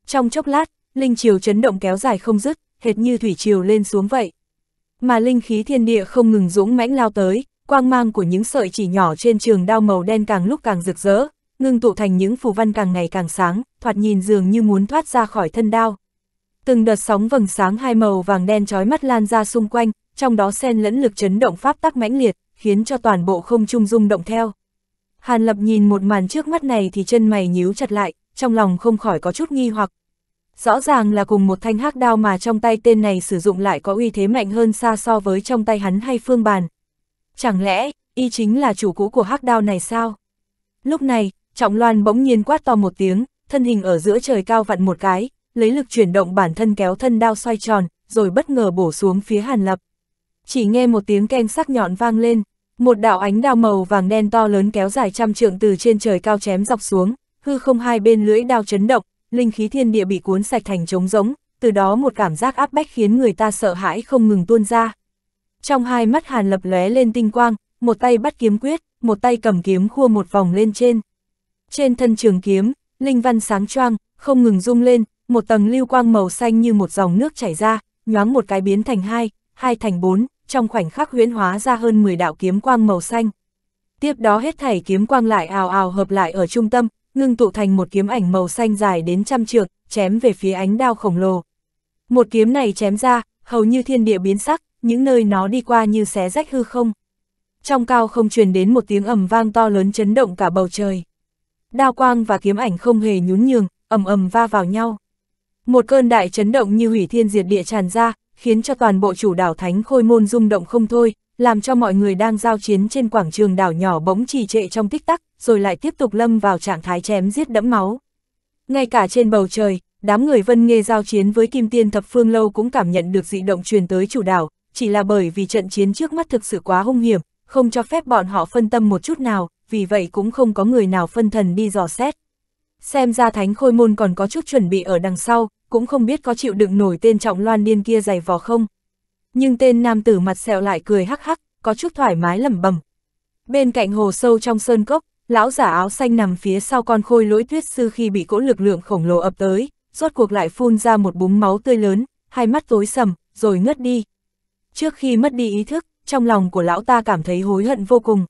Trong chốc lát, linh chiều chấn động kéo dài không dứt, hệt như thủy chiều lên xuống vậy. Mà linh khí thiên địa không ngừng dũng mãnh lao tới, quang mang của những sợi chỉ nhỏ trên trường đao màu đen càng lúc càng rực rỡ, ngưng tụ thành những phù văn càng ngày càng sáng, thoạt nhìn dường như muốn thoát ra khỏi thân đao. Từng đợt sóng vầng sáng hai màu vàng đen chói mắt lan ra xung quanh, trong đó xen lẫn lực chấn động pháp tắc mãnh liệt, khiến cho toàn bộ không trung rung động theo. Hàn Lập nhìn một màn trước mắt này thì chân mày nhíu chặt lại, trong lòng không khỏi có chút nghi hoặc. Rõ ràng là cùng một thanh hắc đao mà trong tay tên này sử dụng lại có uy thế mạnh hơn xa so với trong tay hắn hay phương bàn, Chẳng lẽ, y chính là chủ cũ của hắc đao này sao? Lúc này, Trọng Loan bỗng nhiên quát to một tiếng, thân hình ở giữa trời cao vặn một cái, lấy lực chuyển động bản thân kéo thân đao xoay tròn, rồi bất ngờ bổ xuống phía Hàn Lập. Chỉ nghe một tiếng keng sắc nhọn vang lên, một đạo ánh đao màu vàng đen to lớn kéo dài trăm trượng từ trên trời cao chém dọc xuống, hư không hai bên lưỡi đao chấn động, linh khí thiên địa bị cuốn sạch thành trống rỗng, từ đó một cảm giác áp bách khiến người ta sợ hãi không ngừng tuôn ra trong hai mắt Hàn Lập lóe lên tinh quang, một tay bắt kiếm quyết, một tay cầm kiếm khua một vòng lên trên. Trên thân trường kiếm, linh văn sáng choang, không ngừng rung lên, một tầng lưu quang màu xanh như một dòng nước chảy ra, nhoáng một cái biến thành hai, hai thành bốn, trong khoảnh khắc huyễn hóa ra hơn 10 đạo kiếm quang màu xanh. Tiếp đó hết thảy kiếm quang lại ào ào hợp lại ở trung tâm, ngưng tụ thành một kiếm ảnh màu xanh dài đến trăm trượng, chém về phía ánh đao khổng lồ. Một kiếm này chém ra, hầu như thiên địa biến sắc, những nơi nó đi qua như xé rách hư không. Trong cao không truyền đến một tiếng ầm vang to lớn chấn động cả bầu trời. Đao quang và kiếm ảnh không hề nhún nhường, ầm ầm va vào nhau. Một cơn đại chấn động như hủy thiên diệt địa tràn ra, khiến cho toàn bộ chủ đảo Thánh Khôi Môn rung động không thôi, làm cho mọi người đang giao chiến trên quảng trường đảo nhỏ bỗng trì trệ trong tích tắc, rồi lại tiếp tục lâm vào trạng thái chém giết đẫm máu. Ngay cả trên bầu trời, đám người Vân nghe giao chiến với Kim Tiên Thập Phương Lâu cũng cảm nhận được dị động truyền tới chủ đảo, chỉ là bởi vì trận chiến trước mắt thực sự quá hung hiểm, không cho phép bọn họ phân tâm một chút nào, vì vậy cũng không có người nào phân thần đi dò xét. Xem ra thánh khôi môn còn có chút chuẩn bị ở đằng sau, cũng không biết có chịu đựng nổi tên trọng loan điên kia dày vò không. Nhưng tên nam tử mặt sẹo lại cười hắc hắc, có chút thoải mái lẩm bẩm. Bên cạnh hồ sâu trong sơn cốc, lão giả áo xanh nằm phía sau con khôi lỗi tuyết sư khi bị cỗ lực lượng khổng lồ ập tới, rốt cuộc lại phun ra một búng máu tươi lớn, hai mắt tối sầm, rồi ngất đi, trước khi mất đi ý thức, trong lòng của lão ta cảm thấy hối hận vô cùng.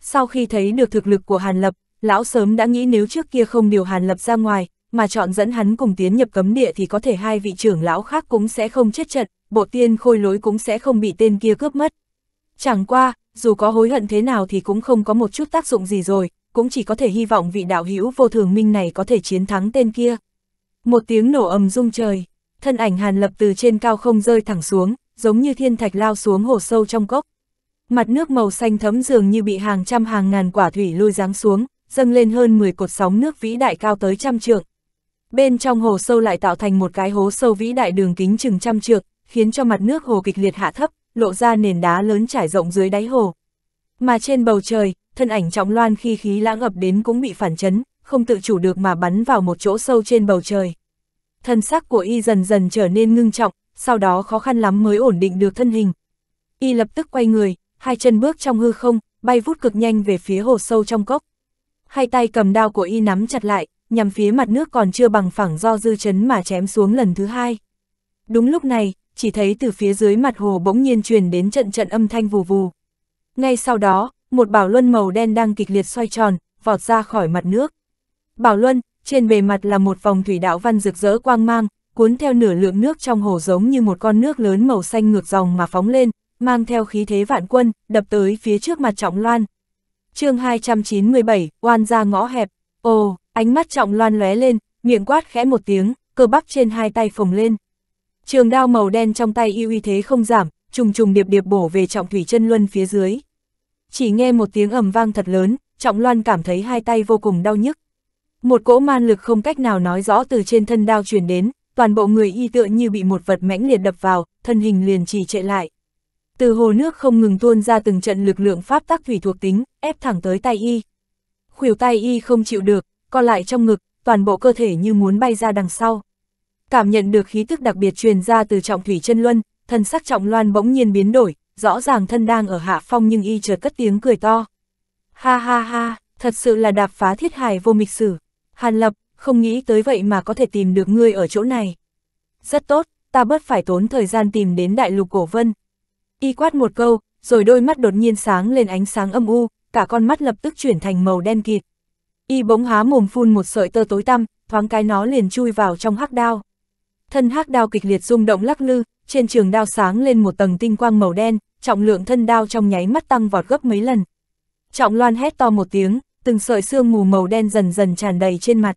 Sau khi thấy được thực lực của Hàn Lập, lão sớm đã nghĩ nếu trước kia không điều Hàn Lập ra ngoài, mà chọn dẫn hắn cùng tiến nhập cấm địa thì có thể hai vị trưởng lão khác cũng sẽ không chết trận, bộ tiên khôi lối cũng sẽ không bị tên kia cướp mất. Chẳng qua, dù có hối hận thế nào thì cũng không có một chút tác dụng gì rồi, cũng chỉ có thể hy vọng vị đạo hữu vô thường minh này có thể chiến thắng tên kia. Một tiếng nổ ầm rung trời, thân ảnh Hàn Lập từ trên cao không rơi thẳng xuống, giống như thiên thạch lao xuống hồ sâu trong cốc. Mặt nước màu xanh thấm dường như bị hàng trăm hàng ngàn quả thủy lôi giáng xuống, dâng lên hơn 10 cột sóng nước vĩ đại cao tới trăm trượng. Bên trong hồ sâu lại tạo thành một cái hố sâu vĩ đại đường kính chừng trăm trượng, khiến cho mặt nước hồ kịch liệt hạ thấp, lộ ra nền đá lớn trải rộng dưới đáy hồ. Mà trên bầu trời, thân ảnh trọng loan khi khí lãng ập đến cũng bị phản chấn, không tự chủ được mà bắn vào một chỗ sâu trên bầu trời. Thân sắc của y dần dần trở nên ngưng trọng, sau đó khó khăn lắm mới ổn định được thân hình. Y lập tức quay người, hai chân bước trong hư không, bay vút cực nhanh về phía hồ sâu trong cốc. Hai tay cầm đao của Y nắm chặt lại, nhằm phía mặt nước còn chưa bằng phẳng do dư chấn mà chém xuống lần thứ hai. Đúng lúc này, chỉ thấy từ phía dưới mặt hồ bỗng nhiên truyền đến trận trận âm thanh vù vù. Ngay sau đó, một bảo luân màu đen đang kịch liệt xoay tròn, vọt ra khỏi mặt nước. Bảo luân, trên bề mặt là một vòng thủy đạo văn rực rỡ quang mang, cuốn theo nửa lượng nước trong hồ giống như một con nước lớn màu xanh ngược dòng mà phóng lên, mang theo khí thế vạn quân, đập tới phía trước mặt Trọng Loan. chương 297, oan ra ngõ hẹp, ồ, ánh mắt Trọng Loan lóe lên, miệng quát khẽ một tiếng, cơ bắp trên hai tay phồng lên. Trường đao màu đen trong tay yêu uy thế không giảm, trùng trùng điệp điệp bổ về Trọng Thủy chân Luân phía dưới. Chỉ nghe một tiếng ầm vang thật lớn, Trọng Loan cảm thấy hai tay vô cùng đau nhức. Một cỗ man lực không cách nào nói rõ từ trên thân đao truyền đến, toàn bộ người y tựa như bị một vật mãnh liệt đập vào, thân hình liền trì trệ lại. Từ hồ nước không ngừng tuôn ra từng trận lực lượng pháp tắc thủy thuộc tính, ép thẳng tới tay y. Khuỷu tay y không chịu được, còn lại trong ngực, toàn bộ cơ thể như muốn bay ra đằng sau. Cảm nhận được khí tức đặc biệt truyền ra từ trọng thủy chân luân, thân sắc trọng loan bỗng nhiên biến đổi, rõ ràng thân đang ở hạ phong nhưng y chợt cất tiếng cười to. Ha ha ha, thật sự là đạp phá thiết hài vô mịch sử. Hàn lập, không nghĩ tới vậy mà có thể tìm được ngươi ở chỗ này. Rất tốt, ta bớt phải tốn thời gian tìm đến đại lục cổ vân. Y quát một câu, rồi đôi mắt đột nhiên sáng lên ánh sáng âm u, cả con mắt lập tức chuyển thành màu đen kịt. Y bỗng há mồm phun một sợi tơ tối tăm, thoáng cái nó liền chui vào trong hắc đao. Thân hắc đao kịch liệt rung động lắc lư, trên trường đao sáng lên một tầng tinh quang màu đen, trọng lượng thân đao trong nháy mắt tăng vọt gấp mấy lần. Trọng loan hét to một tiếng, từng sợi xương mù màu đen dần dần tràn đầy trên mặt.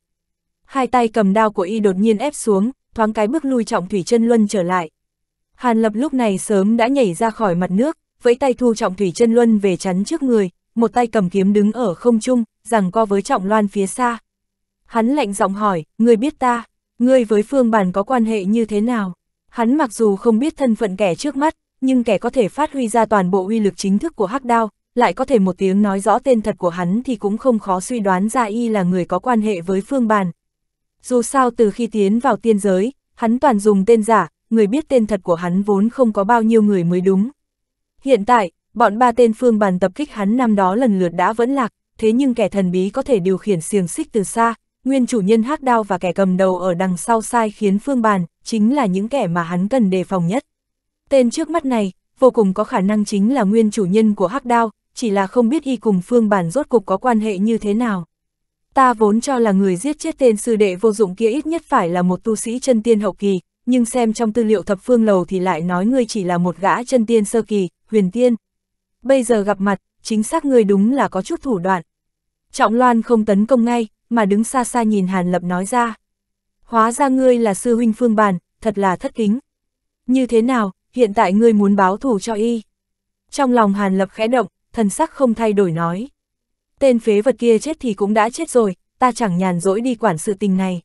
Hai tay cầm đao của y đột nhiên ép xuống, thoáng cái bước lui trọng thủy chân luân trở lại. Hàn lập lúc này sớm đã nhảy ra khỏi mặt nước, với tay thu trọng thủy chân luân về chắn trước người, một tay cầm kiếm đứng ở không trung, rằng co với trọng loan phía xa. Hắn lạnh giọng hỏi, ngươi biết ta, ngươi với phương bản có quan hệ như thế nào? Hắn mặc dù không biết thân phận kẻ trước mắt, nhưng kẻ có thể phát huy ra toàn bộ uy lực chính thức của hắc đao, lại có thể một tiếng nói rõ tên thật của hắn thì cũng không khó suy đoán ra y là người có quan hệ với phương bàn, dù sao từ khi tiến vào tiên giới, hắn toàn dùng tên giả, người biết tên thật của hắn vốn không có bao nhiêu người mới đúng. Hiện tại, bọn ba tên phương bàn tập kích hắn năm đó lần lượt đã vẫn lạc, thế nhưng kẻ thần bí có thể điều khiển xiềng xích từ xa, nguyên chủ nhân hắc đao và kẻ cầm đầu ở đằng sau sai khiến phương bàn, chính là những kẻ mà hắn cần đề phòng nhất. Tên trước mắt này, vô cùng có khả năng chính là nguyên chủ nhân của hắc đao, chỉ là không biết y cùng phương bàn rốt cục có quan hệ như thế nào. Ta vốn cho là người giết chết tên sư đệ vô dụng kia ít nhất phải là một tu sĩ chân tiên hậu kỳ, nhưng xem trong tư liệu thập phương lầu thì lại nói ngươi chỉ là một gã chân tiên sơ kỳ, huyền tiên. Bây giờ gặp mặt, chính xác ngươi đúng là có chút thủ đoạn. Trọng Loan không tấn công ngay, mà đứng xa xa nhìn Hàn Lập nói ra. Hóa ra ngươi là sư huynh phương bàn, thật là thất kính. Như thế nào, hiện tại ngươi muốn báo thù cho y? Trong lòng Hàn Lập khẽ động, thần sắc không thay đổi nói tên phế vật kia chết thì cũng đã chết rồi, ta chẳng nhàn rỗi đi quản sự tình này.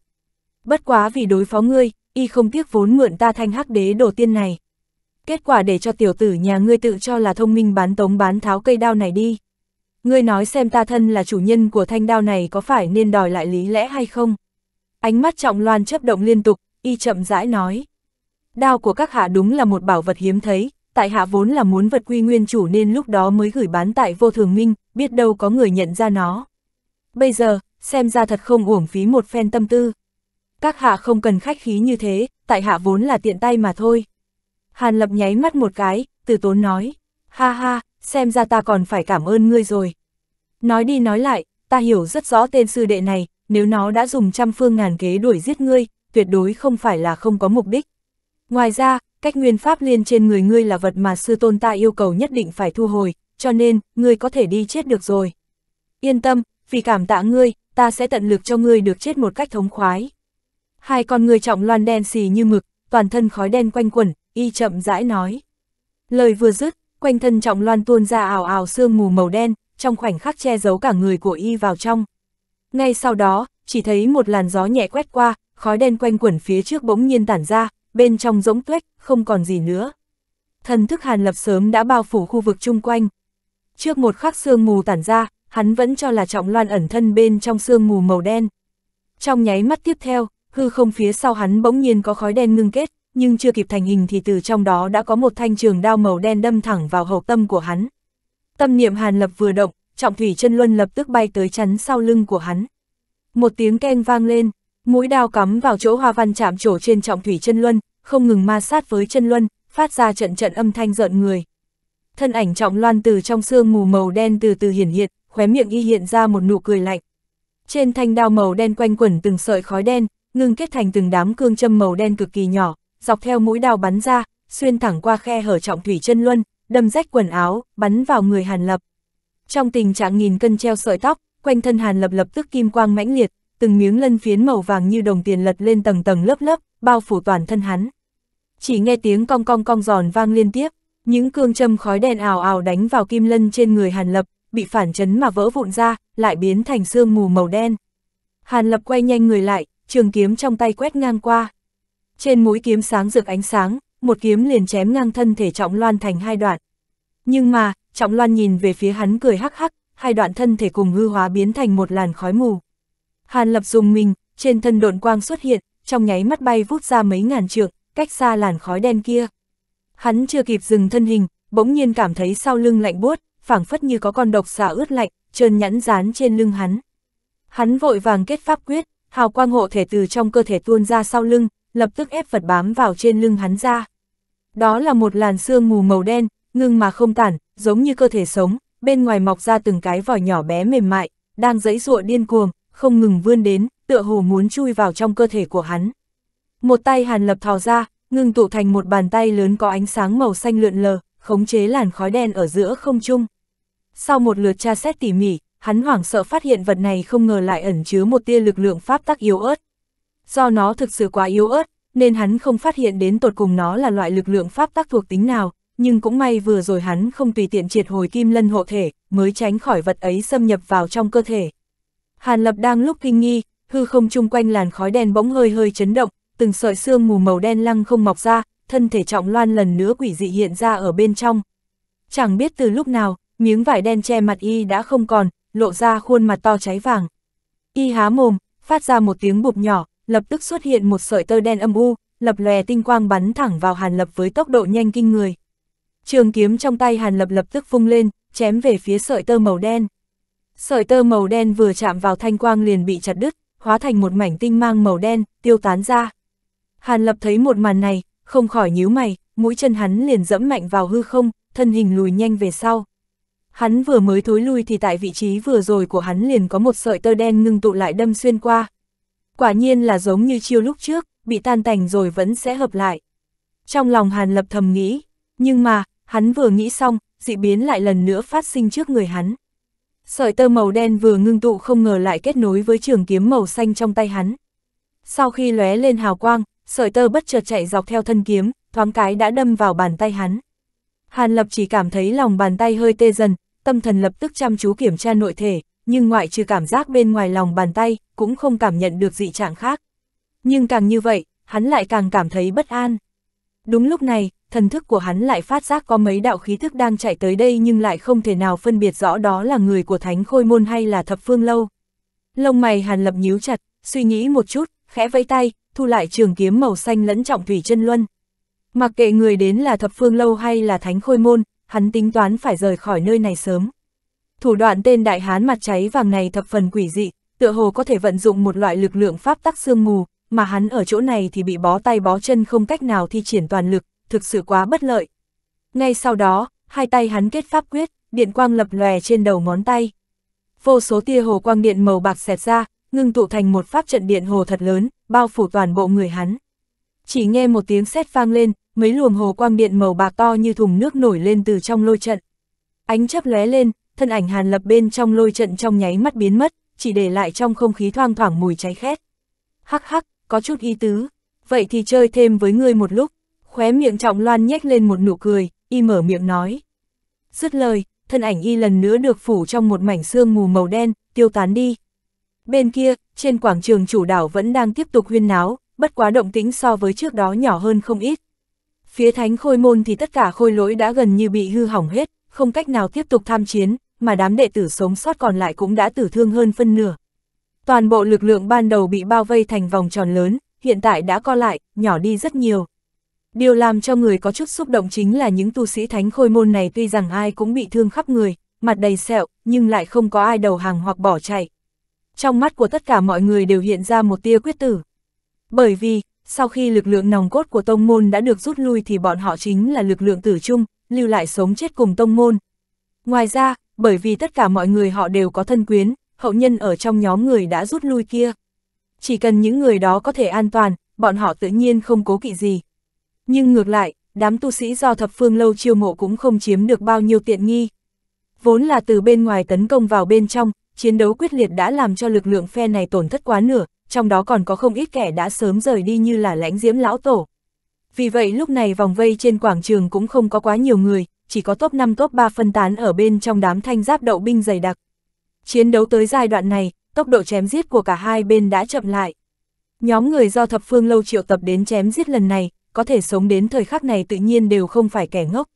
Bất quá vì đối phó ngươi, y không tiếc vốn mượn ta thanh hắc đế đồ tiên này. Kết quả để cho tiểu tử nhà ngươi tự cho là thông minh bán tống bán tháo cây đao này đi. Ngươi nói xem ta thân là chủ nhân của thanh đao này có phải nên đòi lại lý lẽ hay không? Ánh mắt trọng loan chấp động liên tục, y chậm rãi nói. Đao của các hạ đúng là một bảo vật hiếm thấy, tại hạ vốn là muốn vật quy nguyên chủ nên lúc đó mới gửi bán tại vô thường minh, biết đâu có người nhận ra nó. Bây giờ, xem ra thật không uổng phí một phen tâm tư. Các hạ không cần khách khí như thế, tại hạ vốn là tiện tay mà thôi. Hàn lập nháy mắt một cái, từ tốn nói, ha ha, xem ra ta còn phải cảm ơn ngươi rồi. Nói đi nói lại, ta hiểu rất rõ tên sư đệ này, nếu nó đã dùng trăm phương ngàn kế đuổi giết ngươi, tuyệt đối không phải là không có mục đích. Ngoài ra, cách nguyên pháp liên trên người ngươi là vật mà sư tôn ta yêu cầu nhất định phải thu hồi, cho nên, ngươi có thể đi chết được rồi. Yên tâm, vì cảm tạ ngươi, ta sẽ tận lực cho ngươi được chết một cách thống khoái. Hai con người trọng loan đen xì như mực, toàn thân khói đen quanh quẩn, y chậm rãi nói. Lời vừa dứt, quanh thân trọng loan tuôn ra ảo ảo sương mù màu đen, trong khoảnh khắc che giấu cả người của y vào trong. Ngay sau đó, chỉ thấy một làn gió nhẹ quét qua, khói đen quanh quẩn phía trước bỗng nhiên tản ra, bên trong giống tuếch, không còn gì nữa. Thần thức Hàn Lập sớm đã bao phủ khu vực chung quanh. Trước một khắc sương mù tản ra, hắn vẫn cho là trọng loan ẩn thân bên trong sương mù màu đen. Trong nháy mắt tiếp theo, hư không phía sau hắn bỗng nhiên có khói đen ngưng kết, nhưng chưa kịp thành hình thì từ trong đó đã có một thanh trường đao màu đen đâm thẳng vào hậu tâm của hắn. Tâm niệm Hàn Lập vừa động, trọng thủy chân luân lập tức bay tới chắn sau lưng của hắn. Một tiếng keng vang lên, mũi đao cắm vào chỗ hoa văn chạm trổ trên trọng thủy chân luân, không ngừng ma sát với chân luân, phát ra trận trận âm thanh giận người. Thân ảnh trọng loan từ trong xương mù màu đen từ từ hiển hiện, khóe miệng y hiện ra một nụ cười lạnh. Trên thanh đao màu đen quanh quẩn từng sợi khói đen, ngưng kết thành từng đám cương châm màu đen cực kỳ nhỏ, dọc theo mũi đao bắn ra, xuyên thẳng qua khe hở trọng thủy chân luân, đâm rách quần áo, bắn vào người Hàn Lập. Trong tình trạng nghìn cân treo sợi tóc, quanh thân Hàn Lập lập tức kim quang mãnh liệt, từng miếng lân phiến màu vàng như đồng tiền lật lên tầng tầng lớp lớp, bao phủ toàn thân hắn chỉ nghe tiếng cong cong cong giòn vang liên tiếp, những cương châm khói đen ảo ảo đánh vào kim lân trên người Hàn Lập, bị phản chấn mà vỡ vụn ra, lại biến thành sương mù màu đen. Hàn Lập quay nhanh người lại, trường kiếm trong tay quét ngang qua. Trên mũi kiếm sáng rực ánh sáng, một kiếm liền chém ngang thân thể Trọng Loan thành hai đoạn. Nhưng mà, Trọng Loan nhìn về phía hắn cười hắc hắc, hai đoạn thân thể cùng hư hóa biến thành một làn khói mù. Hàn Lập dùng mình, trên thân độn quang xuất hiện, trong nháy mắt bay vút ra mấy ngàn trượng, cách xa làn khói đen kia. Hắn chưa kịp dừng thân hình, bỗng nhiên cảm thấy sau lưng lạnh buốt, phảng phất như có con độc xà ướt lạnh, trơn nhẵn dán trên lưng hắn. Hắn vội vàng kết pháp quyết, hào quang hộ thể từ trong cơ thể tuôn ra sau lưng, lập tức ép vật bám vào trên lưng hắn ra. Đó là một làn xương mù màu đen, ngưng mà không tản, giống như cơ thể sống, bên ngoài mọc ra từng cái vòi nhỏ bé mềm mại, đang dẫy dụa điên cuồng, không ngừng vươn đến, tựa hồ muốn chui vào trong cơ thể của hắn. Một tay Hàn Lập thò ra, ngưng tụ thành một bàn tay lớn có ánh sáng màu xanh lượn lờ, khống chế làn khói đen ở giữa không trung. Sau một lượt tra xét tỉ mỉ, hắn hoảng sợ phát hiện vật này không ngờ lại ẩn chứa một tia lực lượng pháp tắc yếu ớt. Do nó thực sự quá yếu ớt, nên hắn không phát hiện đến tột cùng nó là loại lực lượng pháp tắc thuộc tính nào, nhưng cũng may vừa rồi hắn không tùy tiện triệt hồi kim lân hộ thể, mới tránh khỏi vật ấy xâm nhập vào trong cơ thể. Hàn Lập đang lúc kinh nghi, hư không chung quanh làn khói đen bỗng hơi hơi chấn động, từng sợi xương mù màu đen lăng không mọc ra, thân thể trọng loan lần nữa quỷ dị hiện ra ở bên trong. Chẳng biết từ lúc nào, miếng vải đen che mặt y đã không còn, lộ ra khuôn mặt to cháy vàng. Y há mồm, phát ra một tiếng bụp nhỏ, lập tức xuất hiện một sợi tơ đen âm u, lập lòe tinh quang bắn thẳng vào Hàn Lập với tốc độ nhanh kinh người. Trường kiếm trong tay Hàn Lập lập tức phung lên, chém về phía sợi tơ màu đen. Sợi tơ màu đen vừa chạm vào thanh quang liền bị chặt đứt, hóa thành một mảnh tinh mang màu đen, tiêu tán ra. Hàn Lập thấy một màn này, không khỏi nhíu mày, mũi chân hắn liền dẫm mạnh vào hư không, thân hình lùi nhanh về sau. Hắn vừa mới thối lui thì tại vị trí vừa rồi của hắn liền có một sợi tơ đen ngưng tụ lại đâm xuyên qua. Quả nhiên là giống như chiêu lúc trước, bị tan tành rồi vẫn sẽ hợp lại. Trong lòng Hàn Lập thầm nghĩ, nhưng mà, hắn vừa nghĩ xong, dị biến lại lần nữa phát sinh trước người hắn. Sợi tơ màu đen vừa ngưng tụ không ngờ lại kết nối với trường kiếm màu xanh trong tay hắn. Sau khi lóe lên hào quang, sợi tơ bất chợt chạy dọc theo thân kiếm, thoáng cái đã đâm vào bàn tay hắn. Hàn Lập chỉ cảm thấy lòng bàn tay hơi tê dần, tâm thần lập tức chăm chú kiểm tra nội thể, nhưng ngoại trừ cảm giác bên ngoài lòng bàn tay, cũng không cảm nhận được dị trạng khác. Nhưng càng như vậy, hắn lại càng cảm thấy bất an. Đúng lúc này, thần thức của hắn lại phát giác có mấy đạo khí thức đang chạy tới đây nhưng lại không thể nào phân biệt rõ đó là người của thánh khôi môn hay là thập phương lâu. Lông mày hàn lập nhíu chặt, suy nghĩ một chút, khẽ vẫy tay, thu lại trường kiếm màu xanh lẫn trọng thủy chân luân. Mặc kệ người đến là thập phương lâu hay là thánh khôi môn, hắn tính toán phải rời khỏi nơi này sớm. Thủ đoạn tên đại hán mặt cháy vàng này thập phần quỷ dị, tựa hồ có thể vận dụng một loại lực lượng pháp tắc xương mù, mà hắn ở chỗ này thì bị bó tay bó chân không cách nào thi triển toàn lực, thực sự quá bất lợi. Ngay sau đó, hai tay hắn kết pháp quyết, điện quang lập lòe trên đầu ngón tay. Vô số tia hồ quang điện màu bạc xẹt ra, ngưng tụ thành một pháp trận điện hồ thật lớn, bao phủ toàn bộ người hắn. Chỉ nghe một tiếng sét vang lên, mấy luồng hồ quang điện màu bạc to như thùng nước nổi lên từ trong lôi trận. Ánh chớp lóe lên, thân ảnh Hàn Lập bên trong lôi trận trong nháy mắt biến mất, chỉ để lại trong không khí thoang thoảng mùi cháy khét. Hắc hắc, có chút ý tứ, vậy thì chơi thêm với ngươi một lúc, khóe miệng trọng loan nhếch lên một nụ cười, y mở miệng nói. Dứt lời, thân ảnh y lần nữa được phủ trong một mảnh xương mù màu đen, tiêu tán đi. Bên kia, trên quảng trường chủ đảo vẫn đang tiếp tục huyên náo, bất quá động tĩnh so với trước đó nhỏ hơn không ít. Phía thánh khôi môn thì tất cả khôi lỗi đã gần như bị hư hỏng hết, không cách nào tiếp tục tham chiến, mà đám đệ tử sống sót còn lại cũng đã tử thương hơn phân nửa. Toàn bộ lực lượng ban đầu bị bao vây thành vòng tròn lớn, hiện tại đã co lại, nhỏ đi rất nhiều. Điều làm cho người có chút xúc động chính là những tu sĩ thánh khôi môn này tuy rằng ai cũng bị thương khắp người, mặt đầy sẹo, nhưng lại không có ai đầu hàng hoặc bỏ chạy trong mắt của tất cả mọi người đều hiện ra một tia quyết tử. Bởi vì, sau khi lực lượng nòng cốt của tông môn đã được rút lui thì bọn họ chính là lực lượng tử trung, lưu lại sống chết cùng tông môn. Ngoài ra, bởi vì tất cả mọi người họ đều có thân quyến, hậu nhân ở trong nhóm người đã rút lui kia. Chỉ cần những người đó có thể an toàn, bọn họ tự nhiên không cố kỵ gì. Nhưng ngược lại, đám tu sĩ do thập phương lâu chiêu mộ cũng không chiếm được bao nhiêu tiện nghi. Vốn là từ bên ngoài tấn công vào bên trong, chiến đấu quyết liệt đã làm cho lực lượng phe này tổn thất quá nửa, trong đó còn có không ít kẻ đã sớm rời đi như là lãnh diễm lão tổ. Vì vậy lúc này vòng vây trên quảng trường cũng không có quá nhiều người, chỉ có top 5 top 3 phân tán ở bên trong đám thanh giáp đậu binh dày đặc. Chiến đấu tới giai đoạn này, tốc độ chém giết của cả hai bên đã chậm lại. Nhóm người do thập phương lâu triệu tập đến chém giết lần này, có thể sống đến thời khắc này tự nhiên đều không phải kẻ ngốc.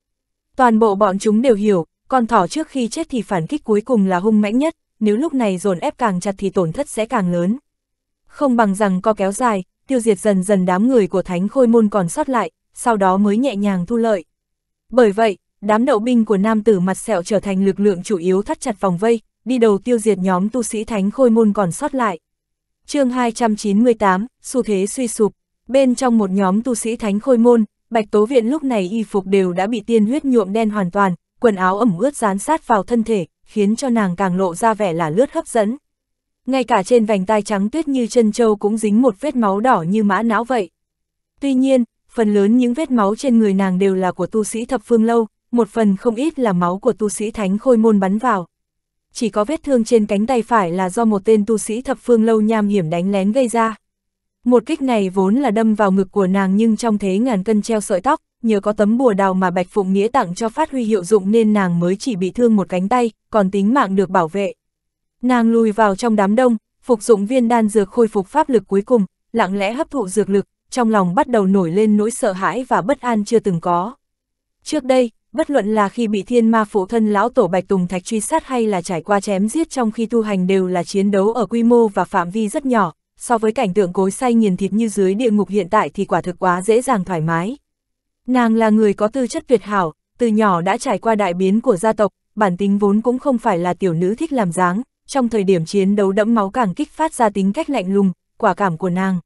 Toàn bộ bọn chúng đều hiểu, con thỏ trước khi chết thì phản kích cuối cùng là hung mãnh nhất, nếu lúc này dồn ép càng chặt thì tổn thất sẽ càng lớn. Không bằng rằng co kéo dài, tiêu diệt dần dần đám người của thánh khôi môn còn sót lại, sau đó mới nhẹ nhàng thu lợi. Bởi vậy, đám đậu binh của nam tử mặt sẹo trở thành lực lượng chủ yếu thắt chặt vòng vây, đi đầu tiêu diệt nhóm tu sĩ thánh khôi môn còn sót lại. chương 298, xu thế suy sụp, bên trong một nhóm tu sĩ thánh khôi môn, bạch tố viện lúc này y phục đều đã bị tiên huyết nhuộm đen hoàn toàn, quần áo ẩm ướt dán sát vào thân thể, khiến cho nàng càng lộ ra vẻ là lướt hấp dẫn. Ngay cả trên vành tai trắng tuyết như chân châu cũng dính một vết máu đỏ như mã não vậy. Tuy nhiên, phần lớn những vết máu trên người nàng đều là của tu sĩ thập phương lâu, một phần không ít là máu của tu sĩ thánh khôi môn bắn vào. Chỉ có vết thương trên cánh tay phải là do một tên tu sĩ thập phương lâu nham hiểm đánh lén gây ra. Một kích này vốn là đâm vào ngực của nàng nhưng trong thế ngàn cân treo sợi tóc, nhờ có tấm bùa đào mà Bạch Phụng Nghĩa tặng cho phát huy hiệu dụng nên nàng mới chỉ bị thương một cánh tay, còn tính mạng được bảo vệ. Nàng lùi vào trong đám đông, phục dụng viên đan dược khôi phục pháp lực cuối cùng, lặng lẽ hấp thụ dược lực, trong lòng bắt đầu nổi lên nỗi sợ hãi và bất an chưa từng có. Trước đây, bất luận là khi bị thiên ma phụ thân lão tổ Bạch Tùng Thạch truy sát hay là trải qua chém giết trong khi tu hành đều là chiến đấu ở quy mô và phạm vi rất nhỏ, so với cảnh tượng cối say nghiền thịt như dưới địa ngục hiện tại thì quả thực quá dễ dàng thoải mái. Nàng là người có tư chất tuyệt hảo, từ nhỏ đã trải qua đại biến của gia tộc, bản tính vốn cũng không phải là tiểu nữ thích làm dáng, trong thời điểm chiến đấu đẫm máu càng kích phát ra tính cách lạnh lùng, quả cảm của nàng.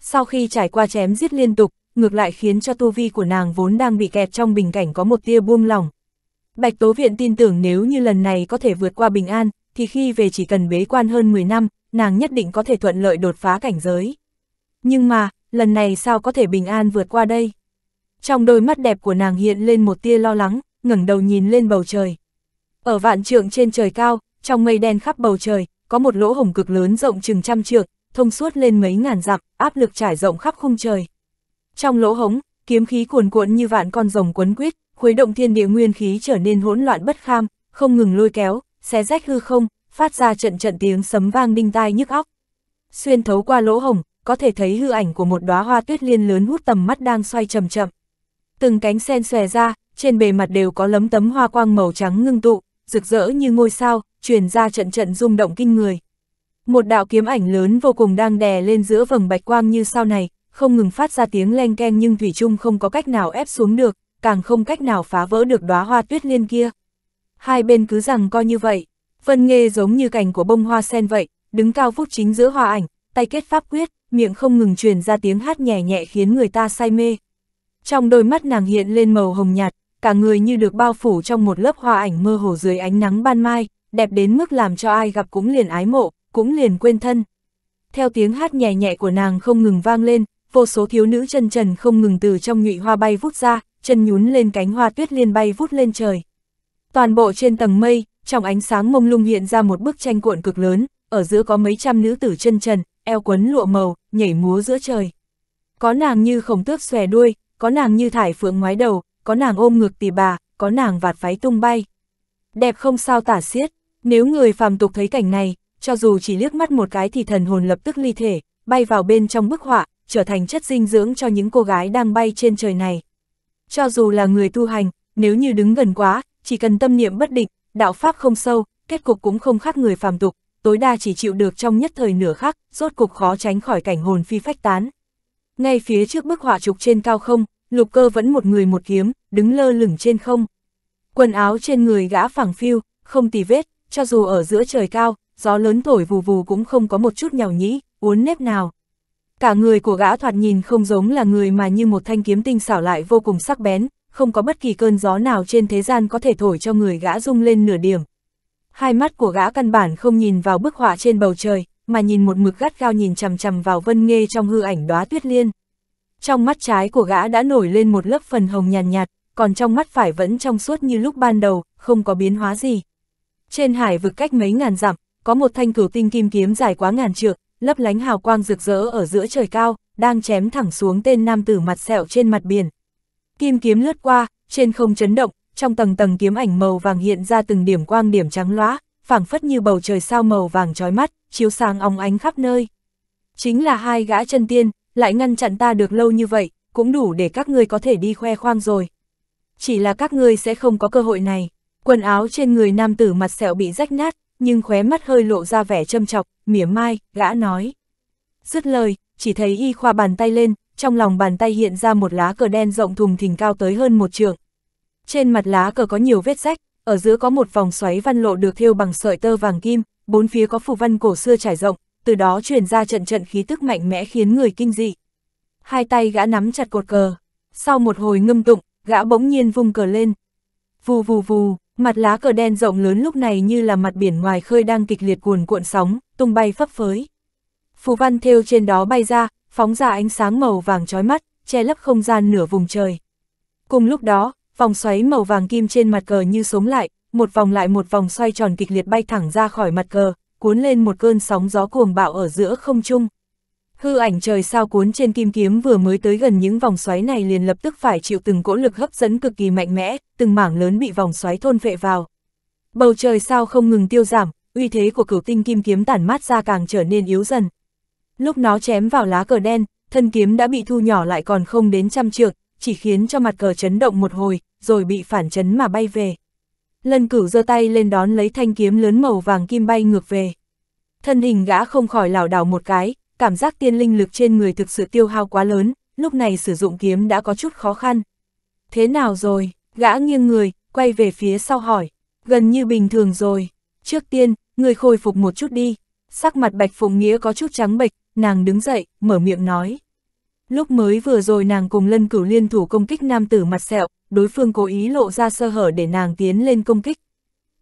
Sau khi trải qua chém giết liên tục, ngược lại khiến cho tu vi của nàng vốn đang bị kẹt trong bình cảnh có một tia buông lỏng. Bạch Tố Viện tin tưởng nếu như lần này có thể vượt qua bình an, thì khi về chỉ cần bế quan hơn 10 năm, nàng nhất định có thể thuận lợi đột phá cảnh giới. Nhưng mà, lần này sao có thể bình an vượt qua đây? Trong đôi mắt đẹp của nàng hiện lên một tia lo lắng, ngẩng đầu nhìn lên bầu trời. Ở vạn trượng trên trời cao, trong mây đen khắp bầu trời, có một lỗ hổng cực lớn rộng chừng trăm trượng, thông suốt lên mấy ngàn dặm, áp lực trải rộng khắp khung trời. Trong lỗ hổng, kiếm khí cuồn cuộn như vạn con rồng quấn quýt, khuấy động thiên địa nguyên khí trở nên hỗn loạn bất kham, không ngừng lôi kéo, xé rách hư không, phát ra trận trận tiếng sấm vang đinh tai nhức óc. Xuyên thấu qua lỗ hổng, có thể thấy hư ảnh của một đóa hoa tuyết liên lớn hút tầm mắt đang xoay chậm chậm từng cánh sen xòe ra, trên bề mặt đều có lấm tấm hoa quang màu trắng ngưng tụ, rực rỡ như ngôi sao, truyền ra trận trận rung động kinh người. Một đạo kiếm ảnh lớn vô cùng đang đè lên giữa vầng bạch quang như sao này, không ngừng phát ra tiếng leng keng nhưng Thủy chung không có cách nào ép xuống được, càng không cách nào phá vỡ được đóa hoa tuyết liên kia. Hai bên cứ rằng coi như vậy, Vân Nghê giống như cành của bông hoa sen vậy, đứng cao phút chính giữa hoa ảnh, tay kết pháp quyết, miệng không ngừng truyền ra tiếng hát nhẹ nhẹ khiến người ta say mê, trong đôi mắt nàng hiện lên màu hồng nhạt, cả người như được bao phủ trong một lớp hoa ảnh mơ hồ dưới ánh nắng ban mai, đẹp đến mức làm cho ai gặp cũng liền ái mộ, cũng liền quên thân. Theo tiếng hát nhẹ nhẹ của nàng không ngừng vang lên, vô số thiếu nữ chân trần không ngừng từ trong nhụy hoa bay vút ra, chân nhún lên cánh hoa tuyết liên bay vút lên trời. Toàn bộ trên tầng mây, trong ánh sáng mông lung hiện ra một bức tranh cuộn cực lớn, ở giữa có mấy trăm nữ tử chân trần, eo quấn lụa màu, nhảy múa giữa trời. Có nàng như khổng tước xòe đuôi, có nàng như thải phượng ngoái đầu, có nàng ôm ngược tỷ bà, có nàng vạt váy tung bay. Đẹp không sao tả xiết, nếu người phàm tục thấy cảnh này, cho dù chỉ liếc mắt một cái thì thần hồn lập tức ly thể, bay vào bên trong bức họa, trở thành chất dinh dưỡng cho những cô gái đang bay trên trời này. Cho dù là người tu hành, nếu như đứng gần quá, chỉ cần tâm niệm bất định, đạo pháp không sâu, kết cục cũng không khác người phàm tục, tối đa chỉ chịu được trong nhất thời nửa khắc, rốt cục khó tránh khỏi cảnh hồn phi phách tán. Ngay phía trước bức họa trục trên cao không, lục cơ vẫn một người một kiếm, đứng lơ lửng trên không. Quần áo trên người gã phẳng phiu, không tì vết, cho dù ở giữa trời cao, gió lớn thổi vù vù cũng không có một chút nhào nhĩ, uốn nếp nào. Cả người của gã thoạt nhìn không giống là người mà như một thanh kiếm tinh xảo lại vô cùng sắc bén, không có bất kỳ cơn gió nào trên thế gian có thể thổi cho người gã rung lên nửa điểm. Hai mắt của gã căn bản không nhìn vào bức họa trên bầu trời, mà nhìn một mực gắt gao nhìn chằm chằm vào vân nghe trong hư ảnh đóa tuyết liên. Trong mắt trái của gã đã nổi lên một lớp phần hồng nhàn nhạt, nhạt, còn trong mắt phải vẫn trong suốt như lúc ban đầu, không có biến hóa gì. Trên hải vực cách mấy ngàn dặm, có một thanh cửu tinh kim kiếm dài quá ngàn trượng, lấp lánh hào quang rực rỡ ở giữa trời cao, đang chém thẳng xuống tên nam tử mặt sẹo trên mặt biển. Kim kiếm lướt qua, trên không chấn động, trong tầng tầng kiếm ảnh màu vàng hiện ra từng điểm quang điểm trắng lóa, phảng phất như bầu trời sao màu vàng chói mắt, chiếu sáng óng ánh khắp nơi. Chính là hai gã chân tiên, lại ngăn chặn ta được lâu như vậy, cũng đủ để các ngươi có thể đi khoe khoang rồi. Chỉ là các ngươi sẽ không có cơ hội này. Quần áo trên người nam tử mặt sẹo bị rách nát, nhưng khóe mắt hơi lộ ra vẻ châm chọc, mỉa mai, gã nói. Dứt lời, chỉ thấy y khoa bàn tay lên, trong lòng bàn tay hiện ra một lá cờ đen rộng thùng thình cao tới hơn một trượng. Trên mặt lá cờ có nhiều vết rách, ở giữa có một vòng xoáy văn lộ được thêu bằng sợi tơ vàng kim, bốn phía có phù văn cổ xưa trải rộng, từ đó truyền ra trận trận khí tức mạnh mẽ khiến người kinh dị. Hai tay gã nắm chặt cột cờ, sau một hồi ngâm tụng, gã bỗng nhiên vung cờ lên. Vù vù vù, mặt lá cờ đen rộng lớn lúc này như là mặt biển ngoài khơi đang kịch liệt cuồn cuộn sóng, tung bay phấp phới. Phù văn thêu trên đó bay ra, phóng ra ánh sáng màu vàng chói mắt, che lấp không gian nửa vùng trời. Cùng lúc đó, vòng xoáy màu vàng kim trên mặt cờ như sống lại, một vòng lại một vòng xoay tròn kịch liệt bay thẳng ra khỏi mặt cờ, cuốn lên một cơn sóng gió cuồng bạo ở giữa không trung. Hư ảnh trời sao cuốn trên kim kiếm vừa mới tới gần những vòng xoáy này liền lập tức phải chịu từng cỗ lực hấp dẫn cực kỳ mạnh mẽ, từng mảng lớn bị vòng xoáy thôn phệ vào. Bầu trời sao không ngừng tiêu giảm, uy thế của cửu tinh kim kiếm tản mát ra càng trở nên yếu dần. Lúc nó chém vào lá cờ đen, thân kiếm đã bị thu nhỏ lại còn không đến trăm trượng, chỉ khiến cho mặt cờ chấn động một hồi, rồi bị phản chấn mà bay về. Lân cửu giơ tay lên đón lấy thanh kiếm lớn màu vàng kim bay ngược về. Thân hình gã không khỏi lảo đảo một cái, cảm giác tiên linh lực trên người thực sự tiêu hao quá lớn, lúc này sử dụng kiếm đã có chút khó khăn. Thế nào rồi? Gã nghiêng người, quay về phía sau hỏi. Gần như bình thường rồi. Trước tiên, người khôi phục một chút đi. Sắc mặt Bạch Phụng Nghĩa có chút trắng bệch, nàng đứng dậy, mở miệng nói. Lúc mới vừa rồi nàng cùng lân cửu liên thủ công kích nam tử mặt sẹo, đối phương cố ý lộ ra sơ hở để nàng tiến lên công kích.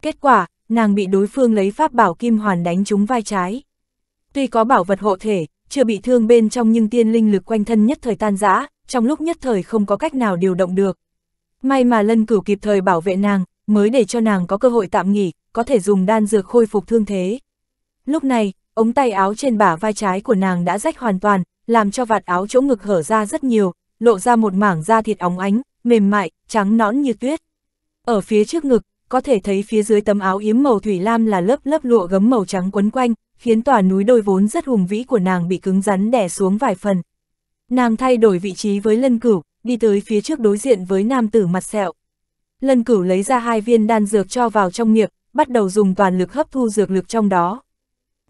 Kết quả, nàng bị đối phương lấy pháp bảo kim hoàn đánh trúng vai trái. Tuy có bảo vật hộ thể, chưa bị thương bên trong nhưng tiên linh lực quanh thân nhất thời tan rã, trong lúc nhất thời không có cách nào điều động được. May mà lân cửu kịp thời bảo vệ nàng, mới để cho nàng có cơ hội tạm nghỉ, có thể dùng đan dược khôi phục thương thế. Lúc này, ống tay áo trên bả vai trái của nàng đã rách hoàn toàn, làm cho vạt áo chỗ ngực hở ra rất nhiều, lộ ra một mảng da thịt óng ánh, mềm mại, trắng nõn như tuyết. Ở phía trước ngực, có thể thấy phía dưới tấm áo yếm màu thủy lam là lớp lớp lụa gấm màu trắng quấn quanh, khiến tòa núi đôi vốn rất hùng vĩ của nàng bị cứng rắn đè xuống vài phần. Nàng thay đổi vị trí với lân cửu, đi tới phía trước đối diện với nam tử mặt sẹo. Lân cửu lấy ra hai viên đan dược cho vào trong miệng, bắt đầu dùng toàn lực hấp thu dược lực trong đó.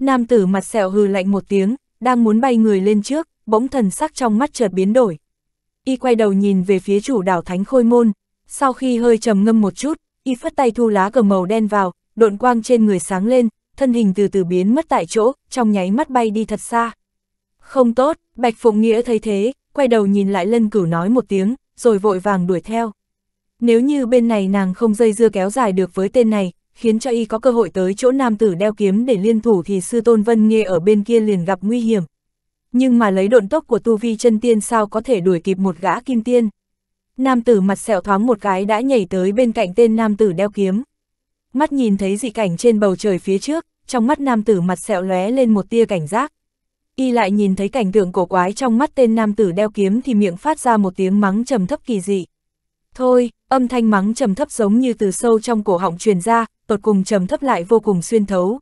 Nam tử mặt sẹo hừ lạnh một tiếng, đang muốn bay người lên trước, bỗng thần sắc trong mắt chợt biến đổi y quay đầu nhìn về phía chủ đảo Thánh Khôi Môn, sau khi hơi trầm ngâm một chút, y phất tay thu lá cờ màu đen vào, độn quang trên người sáng lên, thân hình từ từ biến mất tại chỗ, trong nháy mắt bay đi thật xa. Không tốt, Bạch Phụng Nghĩa thấy thế, quay đầu nhìn lại lân cửu nói một tiếng, rồi vội vàng đuổi theo. Nếu như bên này nàng không dây dưa kéo dài được với tên này, khiến cho y có cơ hội tới chỗ nam tử đeo kiếm để liên thủ thì sư tôn vân nghe ở bên kia liền gặp nguy hiểm nhưng mà lấy độn tốc của tu vi chân tiên sao có thể đuổi kịp một gã kim tiên. Nam tử mặt sẹo thoáng một cái đã nhảy tới bên cạnh tên nam tử đeo kiếm. Mắt nhìn thấy dị cảnh trên bầu trời phía trước, trong mắt nam tử mặt sẹo lóe lên một tia cảnh giác. Y lại nhìn thấy cảnh tượng cổ quái trong mắt tên nam tử đeo kiếm thì miệng phát ra một tiếng mắng trầm thấp kỳ dị. Thôi, âm thanh mắng trầm thấp giống như từ sâu trong cổ họng truyền ra, tột cùng trầm thấp lại vô cùng xuyên thấu.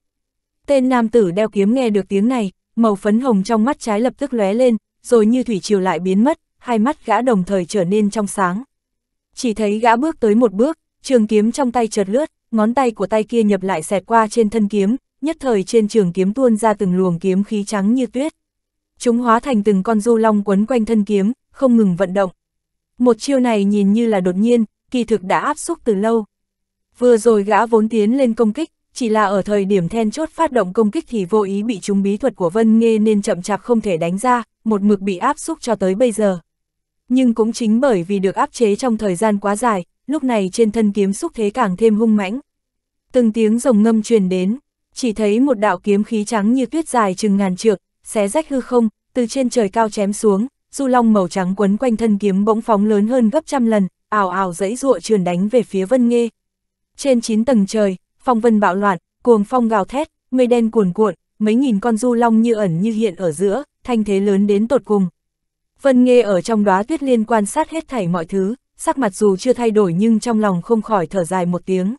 Tên nam tử đeo kiếm nghe được tiếng này, màu phấn hồng trong mắt trái lập tức lóe lên, rồi như thủy chiều lại biến mất, hai mắt gã đồng thời trở nên trong sáng. Chỉ thấy gã bước tới một bước, trường kiếm trong tay chợt lướt, ngón tay của tay kia nhập lại xẹt qua trên thân kiếm, nhất thời trên trường kiếm tuôn ra từng luồng kiếm khí trắng như tuyết. Chúng hóa thành từng con du long quấn quanh thân kiếm, không ngừng vận động. Một chiêu này nhìn như là đột nhiên, kỳ thực đã áp xúc từ lâu. Vừa rồi gã vốn tiến lên công kích, chỉ là ở thời điểm then chốt phát động công kích thì vô ý bị trúng bí thuật của Vân Nghê nên chậm chạp không thể đánh ra, một mực bị áp xúc cho tới bây giờ. Nhưng cũng chính bởi vì được áp chế trong thời gian quá dài, lúc này trên thân kiếm xúc thế càng thêm hung mãnh. Từng tiếng rồng ngâm truyền đến, chỉ thấy một đạo kiếm khí trắng như tuyết dài chừng ngàn trượng, xé rách hư không, từ trên trời cao chém xuống, du long màu trắng quấn quanh thân kiếm bỗng phóng lớn hơn gấp trăm lần, ảo ảo dãy ruộ trườn đánh về phía Vân Nghê. Trên chín tầng trời, phong vân bạo loạn, cuồng phong gào thét, mây đen cuồn cuộn, mấy nghìn con du long như ẩn như hiện ở giữa, thanh thế lớn đến tột cùng. Vân nghe ở trong đóa tuyết liên quan sát hết thảy mọi thứ, sắc mặt dù chưa thay đổi nhưng trong lòng không khỏi thở dài một tiếng.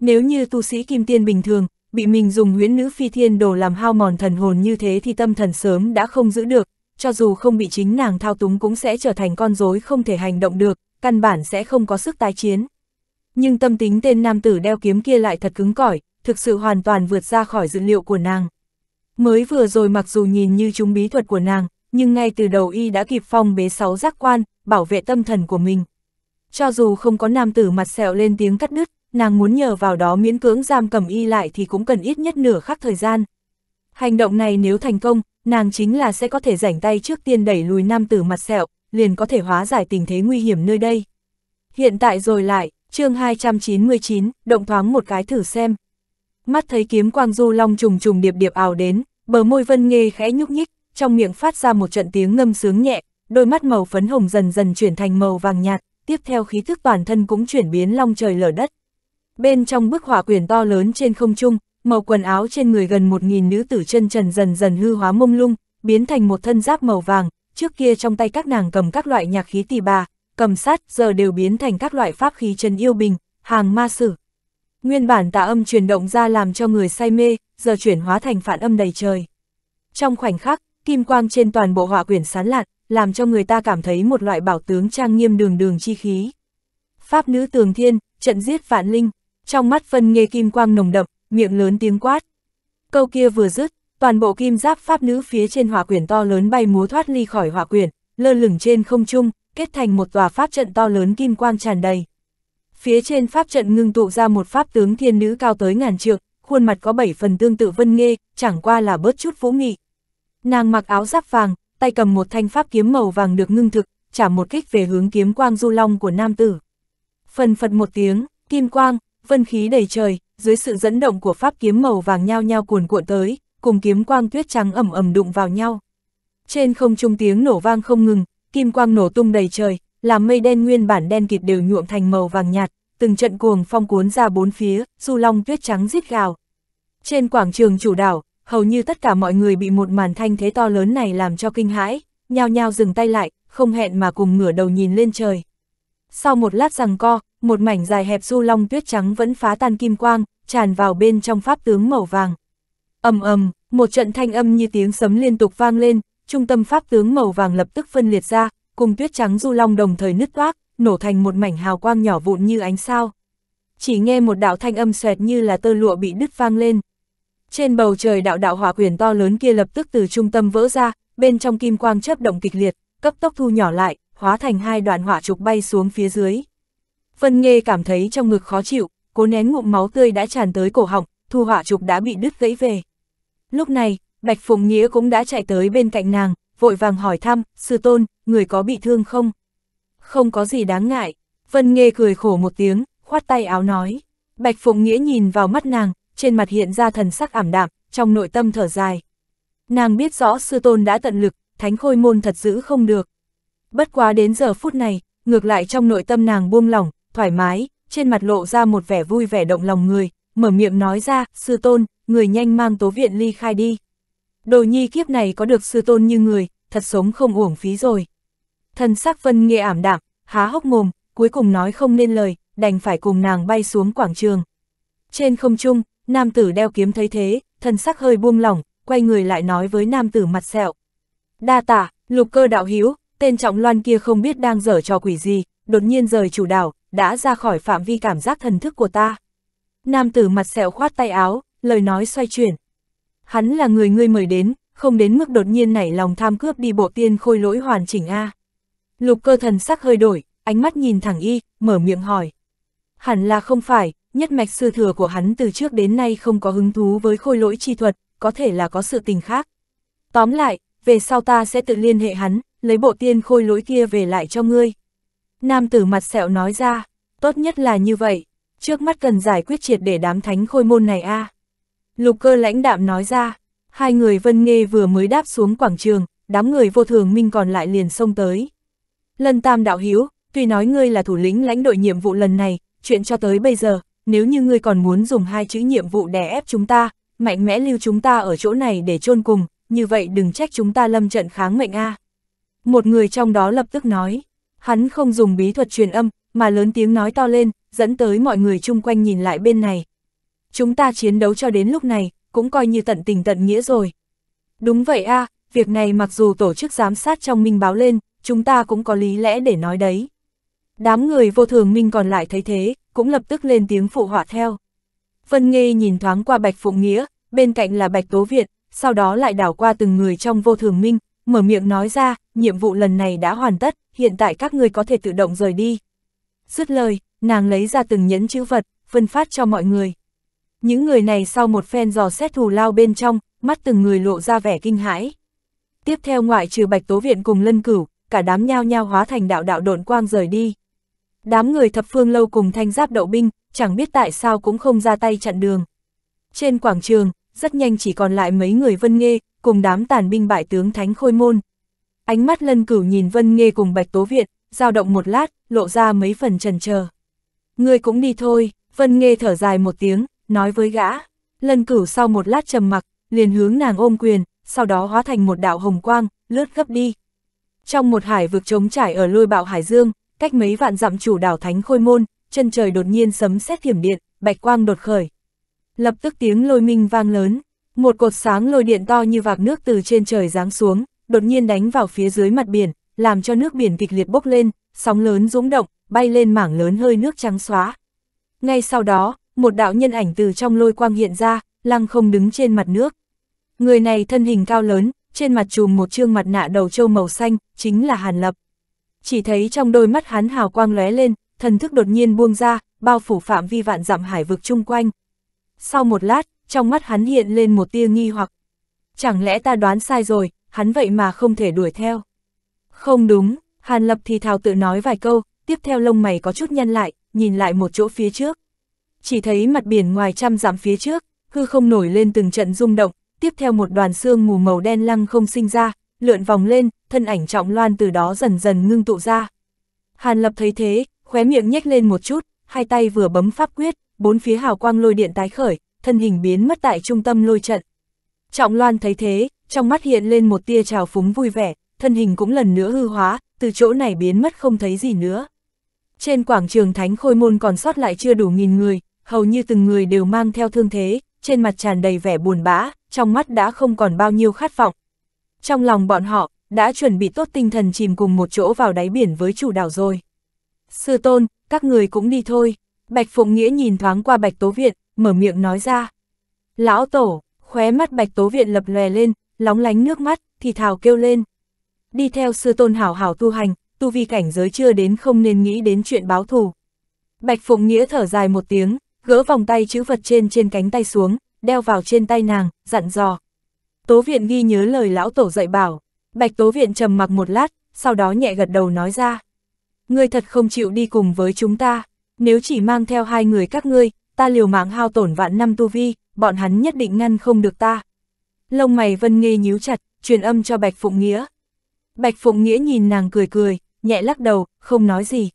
Nếu như tu sĩ kim tiên bình thường, bị mình dùng huyễn nữ phi thiên đồ làm hao mòn thần hồn như thế thì tâm thần sớm đã không giữ được, cho dù không bị chính nàng thao túng cũng sẽ trở thành con rối không thể hành động được, căn bản sẽ không có sức tái chiến nhưng tâm tính tên nam tử đeo kiếm kia lại thật cứng cỏi, thực sự hoàn toàn vượt ra khỏi dự liệu của nàng. Mới vừa rồi mặc dù nhìn như chúng bí thuật của nàng, nhưng ngay từ đầu y đã kịp phong bế sáu giác quan, bảo vệ tâm thần của mình. Cho dù không có nam tử mặt sẹo lên tiếng cắt đứt, nàng muốn nhờ vào đó miễn cưỡng giam cầm y lại thì cũng cần ít nhất nửa khắc thời gian. Hành động này nếu thành công, nàng chính là sẽ có thể rảnh tay trước tiên đẩy lùi nam tử mặt sẹo, liền có thể hóa giải tình thế nguy hiểm nơi đây. Hiện tại rồi lại, chương 299, động thoáng một cái thử xem. Mắt thấy kiếm quang du long trùng trùng điệp điệp ảo đến, bờ môi vân nghê khẽ nhúc nhích, trong miệng phát ra một trận tiếng ngâm sướng nhẹ, đôi mắt màu phấn hồng dần dần chuyển thành màu vàng nhạt, tiếp theo khí thức toàn thân cũng chuyển biến long trời lở đất. Bên trong bức hỏa quyền to lớn trên không trung, màu quần áo trên người gần một nghìn nữ tử chân trần dần dần hư hóa mông lung, biến thành một thân giáp màu vàng, trước kia trong tay các nàng cầm các loại nhạc khí tỳ bà, cầm sát giờ đều biến thành các loại pháp khí chân yêu bình, hàng ma sử. Nguyên bản tà âm truyền động ra làm cho người say mê, giờ chuyển hóa thành phản âm đầy trời. Trong khoảnh khắc, kim quang trên toàn bộ họa quyển sán lạt, làm cho người ta cảm thấy một loại bảo tướng trang nghiêm đường đường chi khí. Pháp nữ tường thiên, trận giết vạn linh, trong mắt phân nghe kim quang nồng đậm, miệng lớn tiếng quát. Câu kia vừa dứt, toàn bộ kim giáp pháp nữ phía trên hỏa quyển to lớn bay múa thoát ly khỏi hỏa quyển, lơ lửng trên không trung, kết thành một tòa pháp trận to lớn kim quang tràn đầy. Phía trên pháp trận ngưng tụ ra một pháp tướng thiên nữ cao tới ngàn trượng, khuôn mặt có bảy phần tương tự Vân Nghê, chẳng qua là bớt chút vũ nghị. Nàng mặc áo giáp vàng, tay cầm một thanh pháp kiếm màu vàng được ngưng thực, trả một kích về hướng kiếm quang du long của nam tử. Phần phật một tiếng, kim quang, vân khí đầy trời, dưới sự dẫn động của pháp kiếm màu vàng nhao nhao cuồn cuộn tới, cùng kiếm quang tuyết trắng ẩm ẩm đụng vào nhau. Trên không trung tiếng nổ vang không ngừng, kim quang nổ tung đầy trời, làm mây đen nguyên bản đen kịt đều nhuộm thành màu vàng nhạt, từng trận cuồng phong cuốn ra bốn phía, du long tuyết trắng rít gào. Trên quảng trường chủ đảo, hầu như tất cả mọi người bị một màn thanh thế to lớn này làm cho kinh hãi, nhao nhao dừng tay lại, không hẹn mà cùng ngửa đầu nhìn lên trời. Sau một lát rằng co, một mảnh dài hẹp du long tuyết trắng vẫn phá tan kim quang, tràn vào bên trong pháp tướng màu vàng. ầm ầm, một trận thanh âm như tiếng sấm liên tục vang lên, trung tâm pháp tướng màu vàng lập tức phân liệt ra, cùng tuyết trắng du long đồng thời nứt toác, nổ thành một mảnh hào quang nhỏ vụn như ánh sao. Chỉ nghe một đạo thanh âm xoẹt như là tơ lụa bị đứt vang lên. Trên bầu trời đạo đạo hỏa quyền to lớn kia lập tức từ trung tâm vỡ ra, bên trong kim quang chớp động kịch liệt, cấp tốc thu nhỏ lại, hóa thành hai đoạn hỏa trục bay xuống phía dưới. Vân Nghê cảm thấy trong ngực khó chịu, cố nén ngụm máu tươi đã tràn tới cổ họng, thu hỏa trục đã bị đứt gãy về. Lúc này, Bạch Phùng Nghĩa cũng đã chạy tới bên cạnh nàng, vội vàng hỏi thăm, sư tôn, người có bị thương không? Không có gì đáng ngại. Vân Nghê cười khổ một tiếng, khoát tay áo nói. Bạch Phùng Nghĩa nhìn vào mắt nàng, trên mặt hiện ra thần sắc ảm đạm, trong nội tâm thở dài. Nàng biết rõ sư tôn đã tận lực, thánh khôi môn thật giữ không được. Bất quá đến giờ phút này, ngược lại trong nội tâm nàng buông lỏng, thoải mái, trên mặt lộ ra một vẻ vui vẻ động lòng người, mở miệng nói ra, sư tôn, người nhanh mang tố viện ly khai đi đồ nhi kiếp này có được sư tôn như người, thật sống không uổng phí rồi. Thần sắc Vân nghệ ảm đạm, há hốc mồm, cuối cùng nói không nên lời, đành phải cùng nàng bay xuống quảng trường. Trên không trung, nam tử đeo kiếm thấy thế, thần sắc hơi buông lỏng, quay người lại nói với nam tử mặt sẹo. Đa tả, lục cơ đạo hiếu, tên trọng loan kia không biết đang dở trò quỷ gì, đột nhiên rời chủ đảo, đã ra khỏi phạm vi cảm giác thần thức của ta. Nam tử mặt sẹo khoát tay áo, lời nói xoay chuyển, hắn là người ngươi mời đến, không đến mức đột nhiên nảy lòng tham cướp đi bộ tiên khôi lỗi hoàn chỉnh A. Lục cơ thần sắc hơi đổi, ánh mắt nhìn thẳng y, mở miệng hỏi. Hẳn là không phải, nhất mạch sư thừa của hắn từ trước đến nay không có hứng thú với khôi lỗi chi thuật, có thể là có sự tình khác. Tóm lại, về sau ta sẽ tự liên hệ hắn, lấy bộ tiên khôi lỗi kia về lại cho ngươi. Nam tử mặt sẹo nói ra, tốt nhất là như vậy, trước mắt cần giải quyết triệt để đám thánh khôi môn này a à. Lục cơ lãnh đạm nói ra, hai người vân nghê vừa mới đáp xuống quảng trường, đám người vô thường minh còn lại liền xông tới. Lân tam đạo hiếu, tuy nói ngươi là thủ lĩnh lãnh đội nhiệm vụ lần này, chuyện cho tới bây giờ, nếu như ngươi còn muốn dùng hai chữ nhiệm vụ đè ép chúng ta, mạnh mẽ lưu chúng ta ở chỗ này để chôn cùng, như vậy đừng trách chúng ta lâm trận kháng mệnh a. Một người trong đó lập tức nói, hắn không dùng bí thuật truyền âm, mà lớn tiếng nói to lên, dẫn tới mọi người chung quanh nhìn lại bên này, chúng ta chiến đấu cho đến lúc này, cũng coi như tận tình tận nghĩa rồi. Đúng vậy a à, việc này mặc dù tổ chức giám sát trong minh báo lên, chúng ta cũng có lý lẽ để nói đấy. Đám người vô thường minh còn lại thấy thế, cũng lập tức lên tiếng phụ họa theo. Vân Nghê nhìn thoáng qua Bạch phụ Nghĩa, bên cạnh là Bạch Tố Việt, sau đó lại đảo qua từng người trong vô thường minh, mở miệng nói ra, nhiệm vụ lần này đã hoàn tất, hiện tại các người có thể tự động rời đi. Dứt lời, nàng lấy ra từng nhẫn chữ vật, phân phát cho mọi người. Những người này sau một phen dò xét thù lao bên trong, mắt từng người lộ ra vẻ kinh hãi. Tiếp theo ngoại trừ Bạch Tố Viện cùng lân cửu, cả đám nhao nhao hóa thành đạo đạo độn quang rời đi. Đám người thập phương lâu cùng thanh giáp đậu binh, chẳng biết tại sao cũng không ra tay chặn đường. Trên quảng trường, rất nhanh chỉ còn lại mấy người vân nghê, cùng đám tàn binh bại tướng thánh khôi môn. Ánh mắt lân cửu nhìn vân nghê cùng Bạch Tố Viện, dao động một lát, lộ ra mấy phần trần chờ Người cũng đi thôi, vân nghê thở dài một tiếng, nói với gã. Lân cửu sau một lát trầm mặc, liền hướng nàng ôm quyền, sau đó hóa thành một đạo hồng quang, lướt gấp đi. Trong một hải vực trống trải ở lôi bạo hải dương, cách mấy vạn dặm chủ đảo thánh khôi môn, chân trời đột nhiên sấm sét thiểm điện, bạch quang đột khởi. Lập tức tiếng lôi minh vang lớn, một cột sáng lôi điện to như vạc nước từ trên trời giáng xuống, đột nhiên đánh vào phía dưới mặt biển, làm cho nước biển kịch liệt bốc lên, sóng lớn rúng động, bay lên mảng lớn hơi nước trắng xóa. Ngay sau đó, một đạo nhân ảnh từ trong lôi quang hiện ra, lăng không đứng trên mặt nước. Người này thân hình cao lớn, trên mặt trùm một trương mặt nạ đầu trâu màu xanh, chính là Hàn Lập. Chỉ thấy trong đôi mắt hắn hào quang lóe lên, thần thức đột nhiên buông ra, bao phủ phạm vi vạn dặm hải vực chung quanh. Sau một lát, trong mắt hắn hiện lên một tia nghi hoặc. Chẳng lẽ ta đoán sai rồi, hắn vậy mà không thể đuổi theo. Không đúng, Hàn Lập thì thào tự nói vài câu, tiếp theo lông mày có chút nhăn lại, nhìn lại một chỗ phía trước chỉ thấy mặt biển ngoài trăm dặm phía trước, hư không nổi lên từng trận rung động, tiếp theo một đoàn xương mù màu đen lăng không sinh ra, lượn vòng lên, thân ảnh trọng loan từ đó dần dần ngưng tụ ra. Hàn lập thấy thế, khóe miệng nhếch lên một chút, hai tay vừa bấm pháp quyết, bốn phía hào quang lôi điện tái khởi, thân hình biến mất tại trung tâm lôi trận. Trọng loan thấy thế, trong mắt hiện lên một tia trào phúng vui vẻ, thân hình cũng lần nữa hư hóa, từ chỗ này biến mất không thấy gì nữa. Trên quảng trường Thánh Khôi Môn còn sót lại chưa đủ nghìn người, hầu như từng người đều mang theo thương thế, trên mặt tràn đầy vẻ buồn bã, trong mắt đã không còn bao nhiêu khát vọng. Trong lòng bọn họ, đã chuẩn bị tốt tinh thần chìm cùng một chỗ vào đáy biển với chủ đảo rồi. Sư tôn, các người cũng đi thôi. Bạch Phụng Nghĩa nhìn thoáng qua Bạch Tố Viện, mở miệng nói ra. Lão Tổ, khóe mắt Bạch Tố Viện lập lòe lên, lóng lánh nước mắt, thì thào kêu lên. Đi theo sư tôn hảo hảo tu hành, tu vi cảnh giới chưa đến không nên nghĩ đến chuyện báo thù. Bạch Phụng Nghĩa thở dài một tiếng, gỡ vòng tay chữ vật trên trên cánh tay xuống, đeo vào trên tay nàng, dặn dò. Tố viện ghi nhớ lời lão tổ dạy bảo, bạch tố viện trầm mặc một lát, sau đó nhẹ gật đầu nói ra. Ngươi thật không chịu đi cùng với chúng ta, nếu chỉ mang theo hai người các ngươi, ta liều mạng hao tổn vạn năm tu vi, bọn hắn nhất định ngăn không được ta. Lông mày vân nghe nhíu chặt, truyền âm cho Bạch Phụng Nghĩa. Bạch Phụng Nghĩa nhìn nàng cười cười, nhẹ lắc đầu, không nói gì.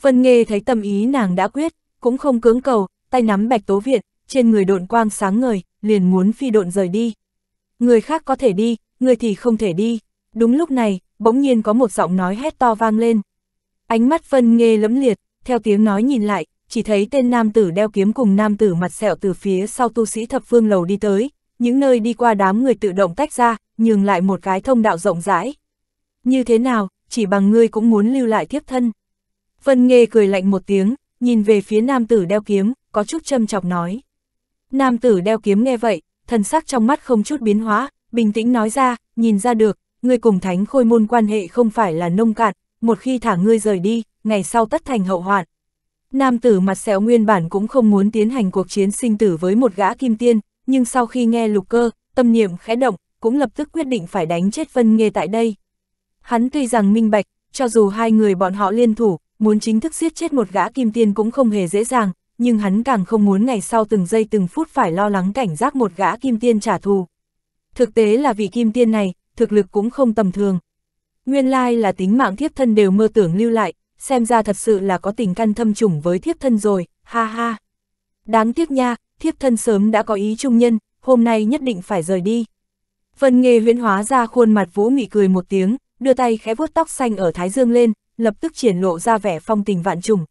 Vân nghe thấy tâm ý nàng đã quyết, cũng không cưỡng cầu, tay nắm bạch tố viện, trên người độn quang sáng ngời, liền muốn phi độn rời đi. Người khác có thể đi, người thì không thể đi. Đúng lúc này, bỗng nhiên có một giọng nói hét to vang lên. Ánh mắt phân nghê lẫm liệt, theo tiếng nói nhìn lại, chỉ thấy tên nam tử đeo kiếm cùng nam tử mặt sẹo từ phía sau tu sĩ thập phương lầu đi tới, những nơi đi qua đám người tự động tách ra, nhường lại một cái thông đạo rộng rãi. Như thế nào, chỉ bằng ngươi cũng muốn lưu lại thiếp thân. Vân Nghê cười lạnh một tiếng, nhìn về phía nam tử đeo kiếm, có chút châm chọc nói. Nam tử đeo kiếm nghe vậy, thần sắc trong mắt không chút biến hóa, bình tĩnh nói ra, nhìn ra được, ngươi cùng thánh khôi môn quan hệ không phải là nông cạn, một khi thả ngươi rời đi, ngày sau tất thành hậu hoạn. Nam tử mặt sẹo nguyên bản cũng không muốn tiến hành cuộc chiến sinh tử với một gã kim tiên, nhưng sau khi nghe lục cơ, tâm niệm khẽ động, cũng lập tức quyết định phải đánh chết Vân nghe tại đây. Hắn tuy rằng minh bạch, cho dù hai người bọn họ liên thủ, muốn chính thức giết chết một gã kim tiên cũng không hề dễ dàng, nhưng hắn càng không muốn ngày sau từng giây từng phút phải lo lắng cảnh giác một gã kim tiên trả thù. Thực tế là vị kim tiên này, thực lực cũng không tầm thường. Nguyên lai là tính mạng thiếp thân đều mơ tưởng lưu lại, xem ra thật sự là có tình căn thâm trùng với thiếp thân rồi, ha ha. Đáng tiếc nha, thiếp thân sớm đã có ý trung nhân, hôm nay nhất định phải rời đi. Vân nghề huyễn hóa ra khuôn mặt vũ mị cười một tiếng, đưa tay khẽ vuốt tóc xanh ở thái dương lên, lập tức triển lộ ra vẻ phong tình vạn trùng,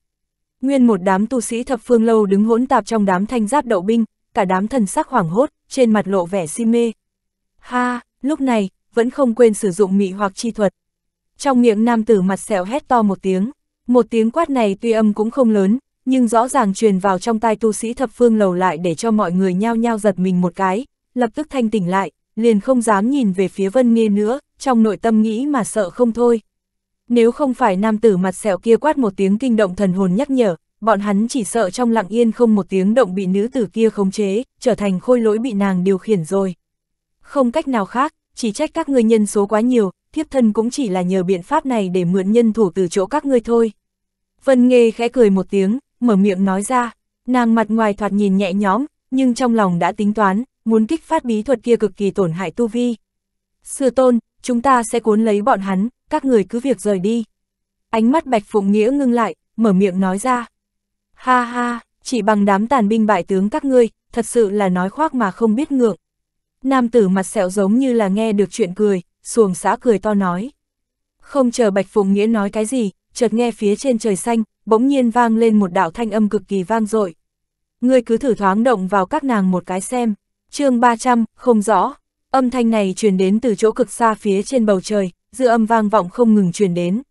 Nguyên một đám tu sĩ thập phương lâu đứng hỗn tạp trong đám thanh giáp đậu binh, cả đám thần sắc hoảng hốt, trên mặt lộ vẻ si mê. Ha, lúc này, vẫn không quên sử dụng mị hoặc chi thuật. Trong miệng nam tử mặt sẹo hét to một tiếng, một tiếng quát này tuy âm cũng không lớn, nhưng rõ ràng truyền vào trong tai tu sĩ thập phương lầu lại để cho mọi người nhao nhao giật mình một cái, lập tức thanh tỉnh lại, liền không dám nhìn về phía Vân Nghê nữa, trong nội tâm nghĩ mà sợ không thôi. Nếu không phải nam tử mặt sẹo kia quát một tiếng kinh động thần hồn nhắc nhở, bọn hắn chỉ sợ trong lặng yên không một tiếng động bị nữ tử kia khống chế, trở thành khôi lỗi bị nàng điều khiển rồi. Không cách nào khác, chỉ trách các ngươi nhân số quá nhiều, thiếp thân cũng chỉ là nhờ biện pháp này để mượn nhân thủ từ chỗ các ngươi thôi. Vân Nghê khẽ cười một tiếng, mở miệng nói ra, nàng mặt ngoài thoạt nhìn nhẹ nhõm, nhưng trong lòng đã tính toán, muốn kích phát bí thuật kia cực kỳ tổn hại tu vi. Sư tôn, chúng ta sẽ cuốn lấy bọn hắn, các người cứ việc rời đi. Ánh mắt Bạch Phụng Nghĩa ngưng lại, mở miệng nói ra. Ha ha, chỉ bằng đám tàn binh bại tướng các ngươi, thật sự là nói khoác mà không biết ngượng. Nam tử mặt sẹo giống như là nghe được chuyện cười, xuồng xã cười to nói. Không chờ Bạch Phụng Nghĩa nói cái gì, chợt nghe phía trên trời xanh, bỗng nhiên vang lên một đạo thanh âm cực kỳ vang dội. Ngươi cứ thử thoáng động vào các nàng một cái xem. chương 300, không rõ. Âm thanh này truyền đến từ chỗ cực xa phía trên bầu trời, dư âm vang vọng không ngừng truyền đến.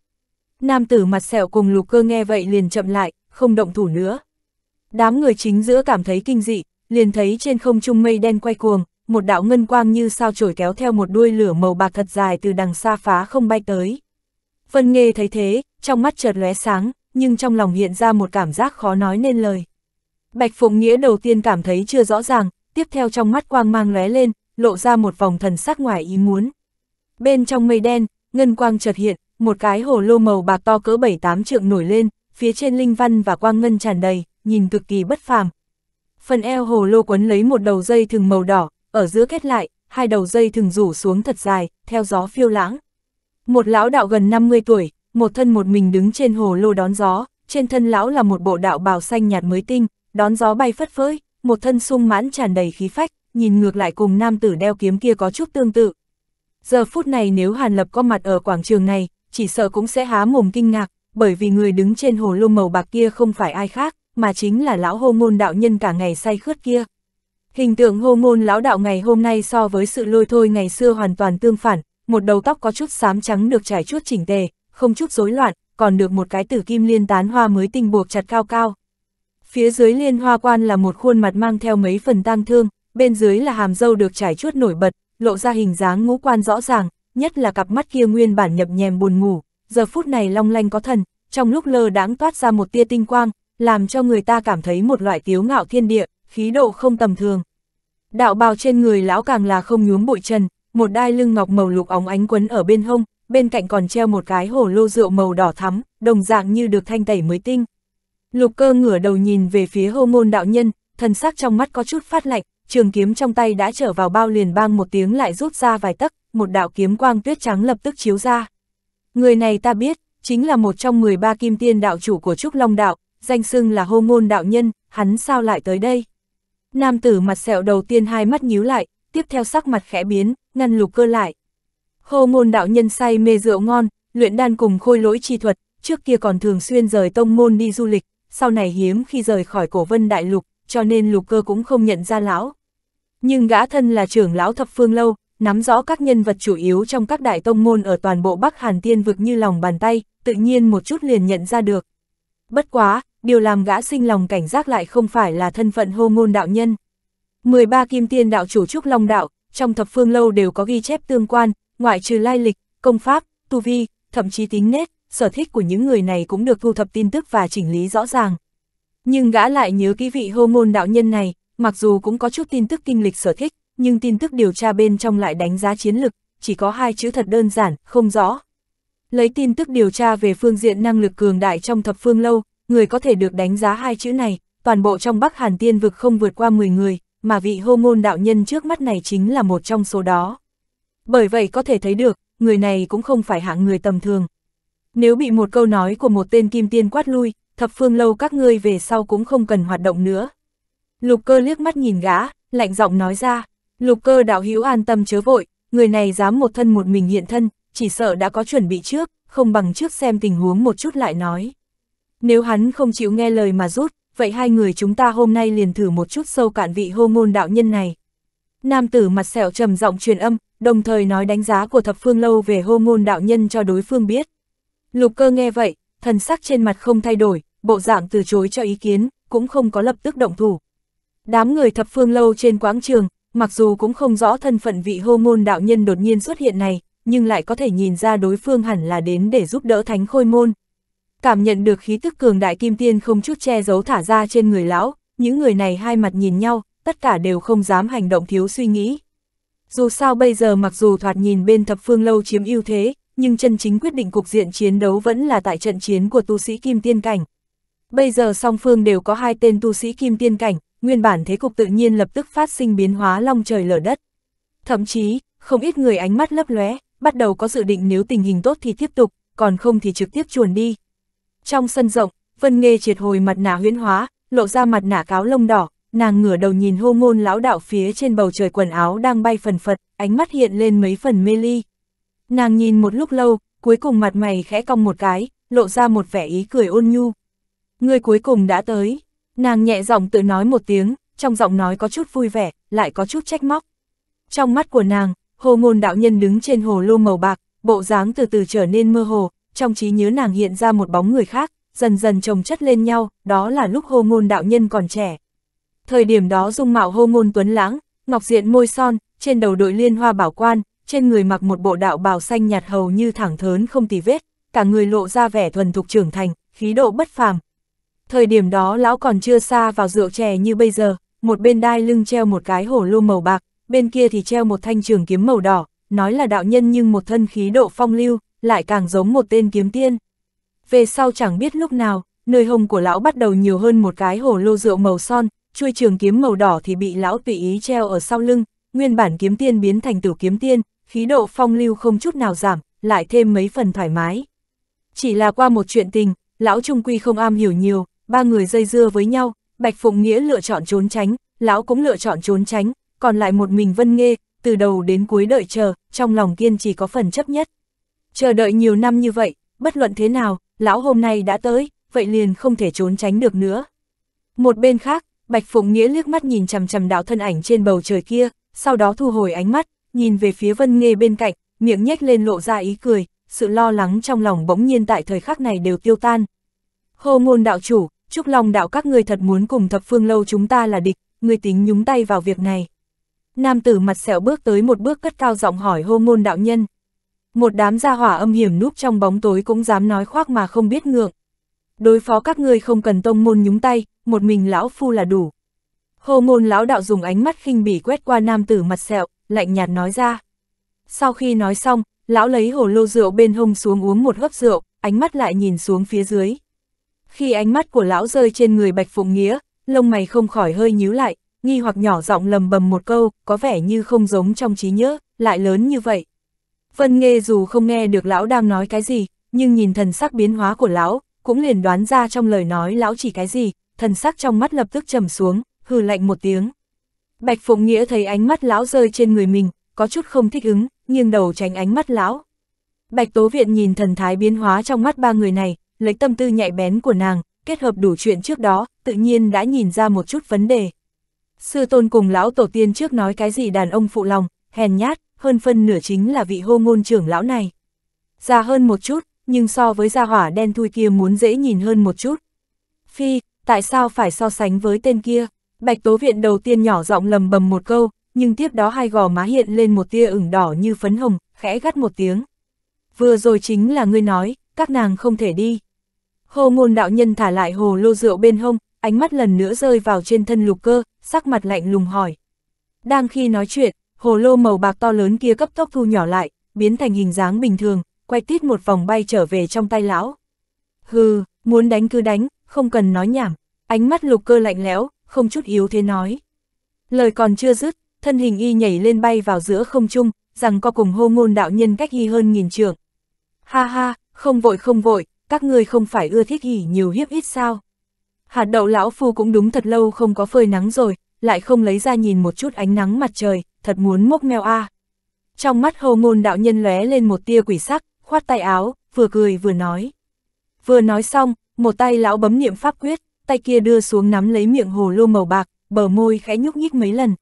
Nam tử mặt sẹo cùng lục cơ nghe vậy liền chậm lại, không động thủ nữa. Đám người chính giữa cảm thấy kinh dị, liền thấy trên không trung mây đen quay cuồng, một đạo ngân quang như sao trổi kéo theo một đuôi lửa màu bạc thật dài từ đằng xa phá không bay tới. Vân nghe thấy thế, trong mắt chợt lóe sáng, nhưng trong lòng hiện ra một cảm giác khó nói nên lời. Bạch Phụng Nghĩa đầu tiên cảm thấy chưa rõ ràng, tiếp theo trong mắt quang mang lóe lên, lộ ra một vòng thần sắc ngoài ý muốn, Bên trong mây đen, ngân quang chợt hiện, một cái hồ lô màu bạc to cỡ 7-8 trượng nổi lên, phía trên linh văn và quang ngân tràn đầy, nhìn cực kỳ bất phàm. Phần eo hồ lô quấn lấy một đầu dây thừng màu đỏ, ở giữa kết lại, hai đầu dây thừng rủ xuống thật dài, theo gió phiêu lãng. Một lão đạo gần 50 tuổi, một thân một mình đứng trên hồ lô đón gió, trên thân lão là một bộ đạo bào xanh nhạt mới tinh, đón gió bay phất phới, một thân sung mãn tràn đầy khí phách, nhìn ngược lại cùng nam tử đeo kiếm kia có chút tương tự, giờ phút này nếu Hàn Lập có mặt ở quảng trường này, chỉ sợ cũng sẽ há mồm kinh ngạc, bởi vì người đứng trên hồ lô màu bạc kia không phải ai khác, mà chính là lão hô môn đạo nhân cả ngày say khướt kia. Hình tượng hô môn lão đạo ngày hôm nay so với sự lôi thôi ngày xưa hoàn toàn tương phản, một đầu tóc có chút xám trắng được trải chuốt chỉnh tề, không chút rối loạn, còn được một cái tử kim liên tán hoa mới tinh buộc chặt cao cao. Phía dưới liên hoa quan là một khuôn mặt mang theo mấy phần tang thương, bên dưới là hàm dâu được trải chuốt nổi bật, lộ ra hình dáng ngũ quan rõ ràng, nhất là cặp mắt kia nguyên bản nhập nhèm buồn ngủ, giờ phút này long lanh có thần, trong lúc lơ đãng toát ra một tia tinh quang, làm cho người ta cảm thấy một loại tiếu ngạo thiên địa, khí độ không tầm thường. Đạo bào trên người lão càng là không nhuốm bụi trần, một đai lưng ngọc màu lục óng ánh quấn ở bên hông, bên cạnh còn treo một cái hồ lô rượu màu đỏ thắm, đồng dạng như được thanh tẩy mới tinh. Lục cơ ngửa đầu nhìn về phía hô môn đạo nhân, thần sắc trong mắt có chút phát lạnh, trường kiếm trong tay đã trở vào bao liền bang một tiếng lại rút ra vài tấc, một đạo kiếm quang tuyết trắng lập tức chiếu ra. Người này ta biết, chính là một trong 13 kim tiên đạo chủ của Trúc Long Đạo, danh xưng là hô ngôn đạo nhân, hắn sao lại tới đây? Nam tử mặt sẹo đầu tiên hai mắt nhíu lại, tiếp theo sắc mặt khẽ biến, ngăn lục cơ lại. Hô ngôn đạo nhân say mê rượu ngon, luyện đan cùng khôi lỗi chi thuật, trước kia còn thường xuyên rời tông môn đi du lịch, sau này hiếm khi rời khỏi cổ vân đại lục, cho nên lục cơ cũng không nhận ra lão. Nhưng gã thân là trưởng lão thập phương lâu, nắm rõ các nhân vật chủ yếu trong các đại tông môn ở toàn bộ Bắc Hàn Tiên vực như lòng bàn tay, tự nhiên một chút liền nhận ra được. Bất quá, điều làm gã sinh lòng cảnh giác lại không phải là thân phận hô ngôn đạo nhân. 13 kim tiên đạo chủ trúc long đạo, trong thập phương lâu đều có ghi chép tương quan, ngoại trừ lai lịch, công pháp, tu vi, thậm chí tính nết, sở thích của những người này cũng được thu thập tin tức và chỉnh lý rõ ràng. Nhưng gã lại nhớ ký vị hô môn đạo nhân này, mặc dù cũng có chút tin tức kinh lịch sở thích, nhưng tin tức điều tra bên trong lại đánh giá chiến lực, chỉ có hai chữ thật đơn giản, không rõ. Lấy tin tức điều tra về phương diện năng lực cường đại trong thập phương lâu, người có thể được đánh giá hai chữ này, toàn bộ trong Bắc Hàn Tiên vực không vượt qua 10 người, mà vị hô môn đạo nhân trước mắt này chính là một trong số đó. Bởi vậy có thể thấy được, người này cũng không phải hạng người tầm thường. Nếu bị một câu nói của một tên kim tiên quát lui, thập phương lâu các ngươi về sau cũng không cần hoạt động nữa. Lục cơ liếc mắt nhìn gã, lạnh giọng nói ra, lục cơ đạo hữu an tâm chớ vội, người này dám một thân một mình hiện thân, chỉ sợ đã có chuẩn bị trước, không bằng trước xem tình huống một chút lại nói. Nếu hắn không chịu nghe lời mà rút, vậy hai người chúng ta hôm nay liền thử một chút sâu cạn vị hô ngôn đạo nhân này. Nam tử mặt sẹo trầm giọng truyền âm, đồng thời nói đánh giá của thập phương lâu về hô ngôn đạo nhân cho đối phương biết. Lục cơ nghe vậy, thần sắc trên mặt không thay đổi, bộ dạng từ chối cho ý kiến, cũng không có lập tức động thủ. Đám người thập phương lâu trên quãng trường, mặc dù cũng không rõ thân phận vị hô môn đạo nhân đột nhiên xuất hiện này, nhưng lại có thể nhìn ra đối phương hẳn là đến để giúp đỡ thánh khôi môn. Cảm nhận được khí tức cường đại kim tiên không chút che giấu thả ra trên người lão, những người này hai mặt nhìn nhau, tất cả đều không dám hành động thiếu suy nghĩ. Dù sao bây giờ mặc dù thoạt nhìn bên thập phương lâu chiếm ưu thế, nhưng chân chính quyết định cục diện chiến đấu vẫn là tại trận chiến của tu sĩ Kim Tiên Cảnh. Bây giờ song phương đều có hai tên tu sĩ Kim Tiên Cảnh, nguyên bản thế cục tự nhiên lập tức phát sinh biến hóa long trời lở đất. Thậm chí, không ít người ánh mắt lấp lóe, bắt đầu có dự định nếu tình hình tốt thì tiếp tục, còn không thì trực tiếp chuồn đi. Trong sân rộng, Vân Nghê triệt hồi mặt nạ huyễn hóa, lộ ra mặt nạ cáo lông đỏ, nàng ngửa đầu nhìn hô ngôn lão đạo phía trên bầu trời quần áo đang bay phần phật, ánh mắt hiện lên mấy phần mê ly. Nàng nhìn một lúc lâu, cuối cùng mặt mày khẽ cong một cái, lộ ra một vẻ ý cười ôn nhu. Người cuối cùng đã tới, nàng nhẹ giọng tự nói một tiếng, trong giọng nói có chút vui vẻ, lại có chút trách móc. Trong mắt của nàng, hồ ngôn đạo nhân đứng trên hồ lô màu bạc, bộ dáng từ từ trở nên mơ hồ, trong trí nhớ nàng hiện ra một bóng người khác, dần dần chồng chất lên nhau, đó là lúc hồ ngôn đạo nhân còn trẻ. Thời điểm đó dung mạo hồ ngôn tuấn lãng, ngọc diện môi son, trên đầu đội liên hoa bảo quan, trên người mặc một bộ đạo bào xanh nhạt hầu như thẳng thớn không tì vết, cả người lộ ra vẻ thuần thục trưởng thành, khí độ bất phàm. Thời điểm đó lão còn chưa xa vào rượu chè như bây giờ, một bên đai lưng treo một cái hổ lô màu bạc, bên kia thì treo một thanh trường kiếm màu đỏ, nói là đạo nhân nhưng một thân khí độ phong lưu, lại càng giống một tên kiếm tiên. Về sau chẳng biết lúc nào, nơi hồng của lão bắt đầu nhiều hơn một cái hổ lô rượu màu son, chuôi trường kiếm màu đỏ thì bị lão tùy ý treo ở sau lưng, nguyên bản kiếm tiên biến thành tử kiếm tiên, khí độ phong lưu không chút nào giảm, lại thêm mấy phần thoải mái. Chỉ là qua một chuyện tình, lão Trung Quy không am hiểu nhiều, ba người dây dưa với nhau, Bạch Phụng Nghĩa lựa chọn trốn tránh, lão cũng lựa chọn trốn tránh, còn lại một mình Vân Nghê, từ đầu đến cuối đợi chờ, trong lòng kiên trì có phần chấp nhất. Chờ đợi nhiều năm như vậy, bất luận thế nào, lão hôm nay đã tới, vậy liền không thể trốn tránh được nữa. Một bên khác, Bạch Phụng Nghĩa liếc mắt nhìn chằm chằm đạo thân ảnh trên bầu trời kia, sau đó thu hồi ánh mắt, nhìn về phía Vân Nghê bên cạnh, miệng nhếch lên lộ ra ý cười, sự lo lắng trong lòng bỗng nhiên tại thời khắc này đều tiêu tan. Hô ngôn đạo chủ, chúc lòng đạo các ngươi thật muốn cùng thập phương lâu chúng ta là địch, ngươi tính nhúng tay vào việc này. Nam tử mặt sẹo bước tới một bước cất cao giọng hỏi hô ngôn đạo nhân. Một đám gia hỏa âm hiểm núp trong bóng tối cũng dám nói khoác mà không biết ngượng. Đối phó các ngươi không cần tông môn nhúng tay, một mình lão phu là đủ. Hô ngôn lão đạo dùng ánh mắt khinh bỉ quét qua nam tử mặt sẹo, lạnh nhạt nói ra. Sau khi nói xong, lão lấy hổ lô rượu bên hông xuống uống một hớp rượu, ánh mắt lại nhìn xuống phía dưới. Khi ánh mắt của lão rơi trên người Bạch Phụng Nghĩa, lông mày không khỏi hơi nhíu lại, nghi hoặc nhỏ giọng lầm bầm một câu, có vẻ như không giống trong trí nhớ, lại lớn như vậy. Vân nghe dù không nghe được lão đang nói cái gì, nhưng nhìn thần sắc biến hóa của lão, cũng liền đoán ra trong lời nói lão chỉ cái gì, thần sắc trong mắt lập tức trầm xuống, hừ lạnh một tiếng. Bạch Phụng Nghĩa thấy ánh mắt lão rơi trên người mình, có chút không thích ứng, nghiêng đầu tránh ánh mắt lão. Bạch Tố Viện nhìn thần thái biến hóa trong mắt ba người này, lấy tâm tư nhạy bén của nàng, kết hợp đủ chuyện trước đó, tự nhiên đã nhìn ra một chút vấn đề. Sư tôn cùng lão tổ tiên trước nói cái gì đàn ông phụ lòng, hèn nhát, hơn phân nửa chính là vị hô ngôn trưởng lão này. Già hơn một chút, nhưng so với gia hỏa đen thui kia muốn dễ nhìn hơn một chút. Phi, tại sao phải so sánh với tên kia? Bạch Tố Viện đầu tiên nhỏ giọng lầm bầm một câu, nhưng tiếp đó hai gò má hiện lên một tia ửng đỏ như phấn hồng, khẽ gắt một tiếng. Vừa rồi chính là ngươi nói, các nàng không thể đi. Hồ ngôn đạo nhân thả lại hồ lô rượu bên hông, ánh mắt lần nữa rơi vào trên thân lục cơ, sắc mặt lạnh lùng hỏi. Đang khi nói chuyện, hồ lô màu bạc to lớn kia cấp tốc thu nhỏ lại, biến thành hình dáng bình thường, quay tít một vòng bay trở về trong tay lão. Hừ, muốn đánh cứ đánh, không cần nói nhảm. Ánh mắt lục cơ lạnh lẽo, không chút yếu thế nói. Lời còn chưa dứt, thân hình y nhảy lên bay vào giữa không trung, rằng co cùng hô ngôn đạo nhân cách y hơn nghìn trường. Ha ha, không vội không vội, các ngươi không phải ưa thích hỉ nhiều hiếp ít sao. Hạt đậu lão phu cũng đúng thật lâu không có phơi nắng rồi, lại không lấy ra nhìn một chút ánh nắng mặt trời, thật muốn mốc mèo a. Trong mắt hô ngôn đạo nhân lóe lên một tia quỷ sắc, khoát tay áo, vừa cười vừa nói. Vừa nói xong, một tay lão bấm niệm pháp quyết, tay kia đưa xuống nắm lấy miệng hồ lô màu bạc, bờ môi khẽ nhúc nhích mấy lần.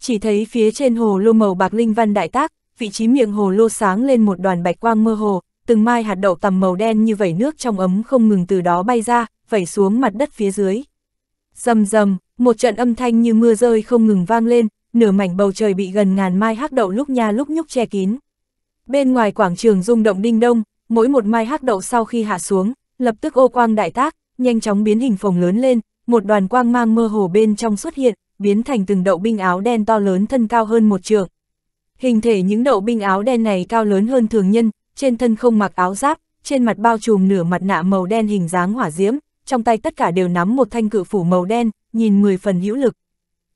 Chỉ thấy phía trên hồ lô màu bạc linh văn đại tác, vị trí miệng hồ lô sáng lên một đoàn bạch quang mơ hồ, từng mai hạt đậu tầm màu đen như vẩy nước trong ấm không ngừng từ đó bay ra, vẩy xuống mặt đất phía dưới. Rầm rầm, một trận âm thanh như mưa rơi không ngừng vang lên, nửa mảnh bầu trời bị gần ngàn mai hắc đậu lúc nha lúc nhúc che kín. Bên ngoài quảng trường rung động đinh đông, mỗi một mai hắc đậu sau khi hạ xuống, lập tức ô quang đại tác, nhanh chóng biến hình phồng lớn lên, một đoàn quang mang mơ hồ bên trong xuất hiện, biến thành từng đậu binh áo đen to lớn thân cao hơn một trượng. Hình thể những đậu binh áo đen này cao lớn hơn thường nhân, trên thân không mặc áo giáp, trên mặt bao trùm nửa mặt nạ màu đen hình dáng hỏa diễm, trong tay tất cả đều nắm một thanh cự phủ màu đen, nhìn mười phần hữu lực.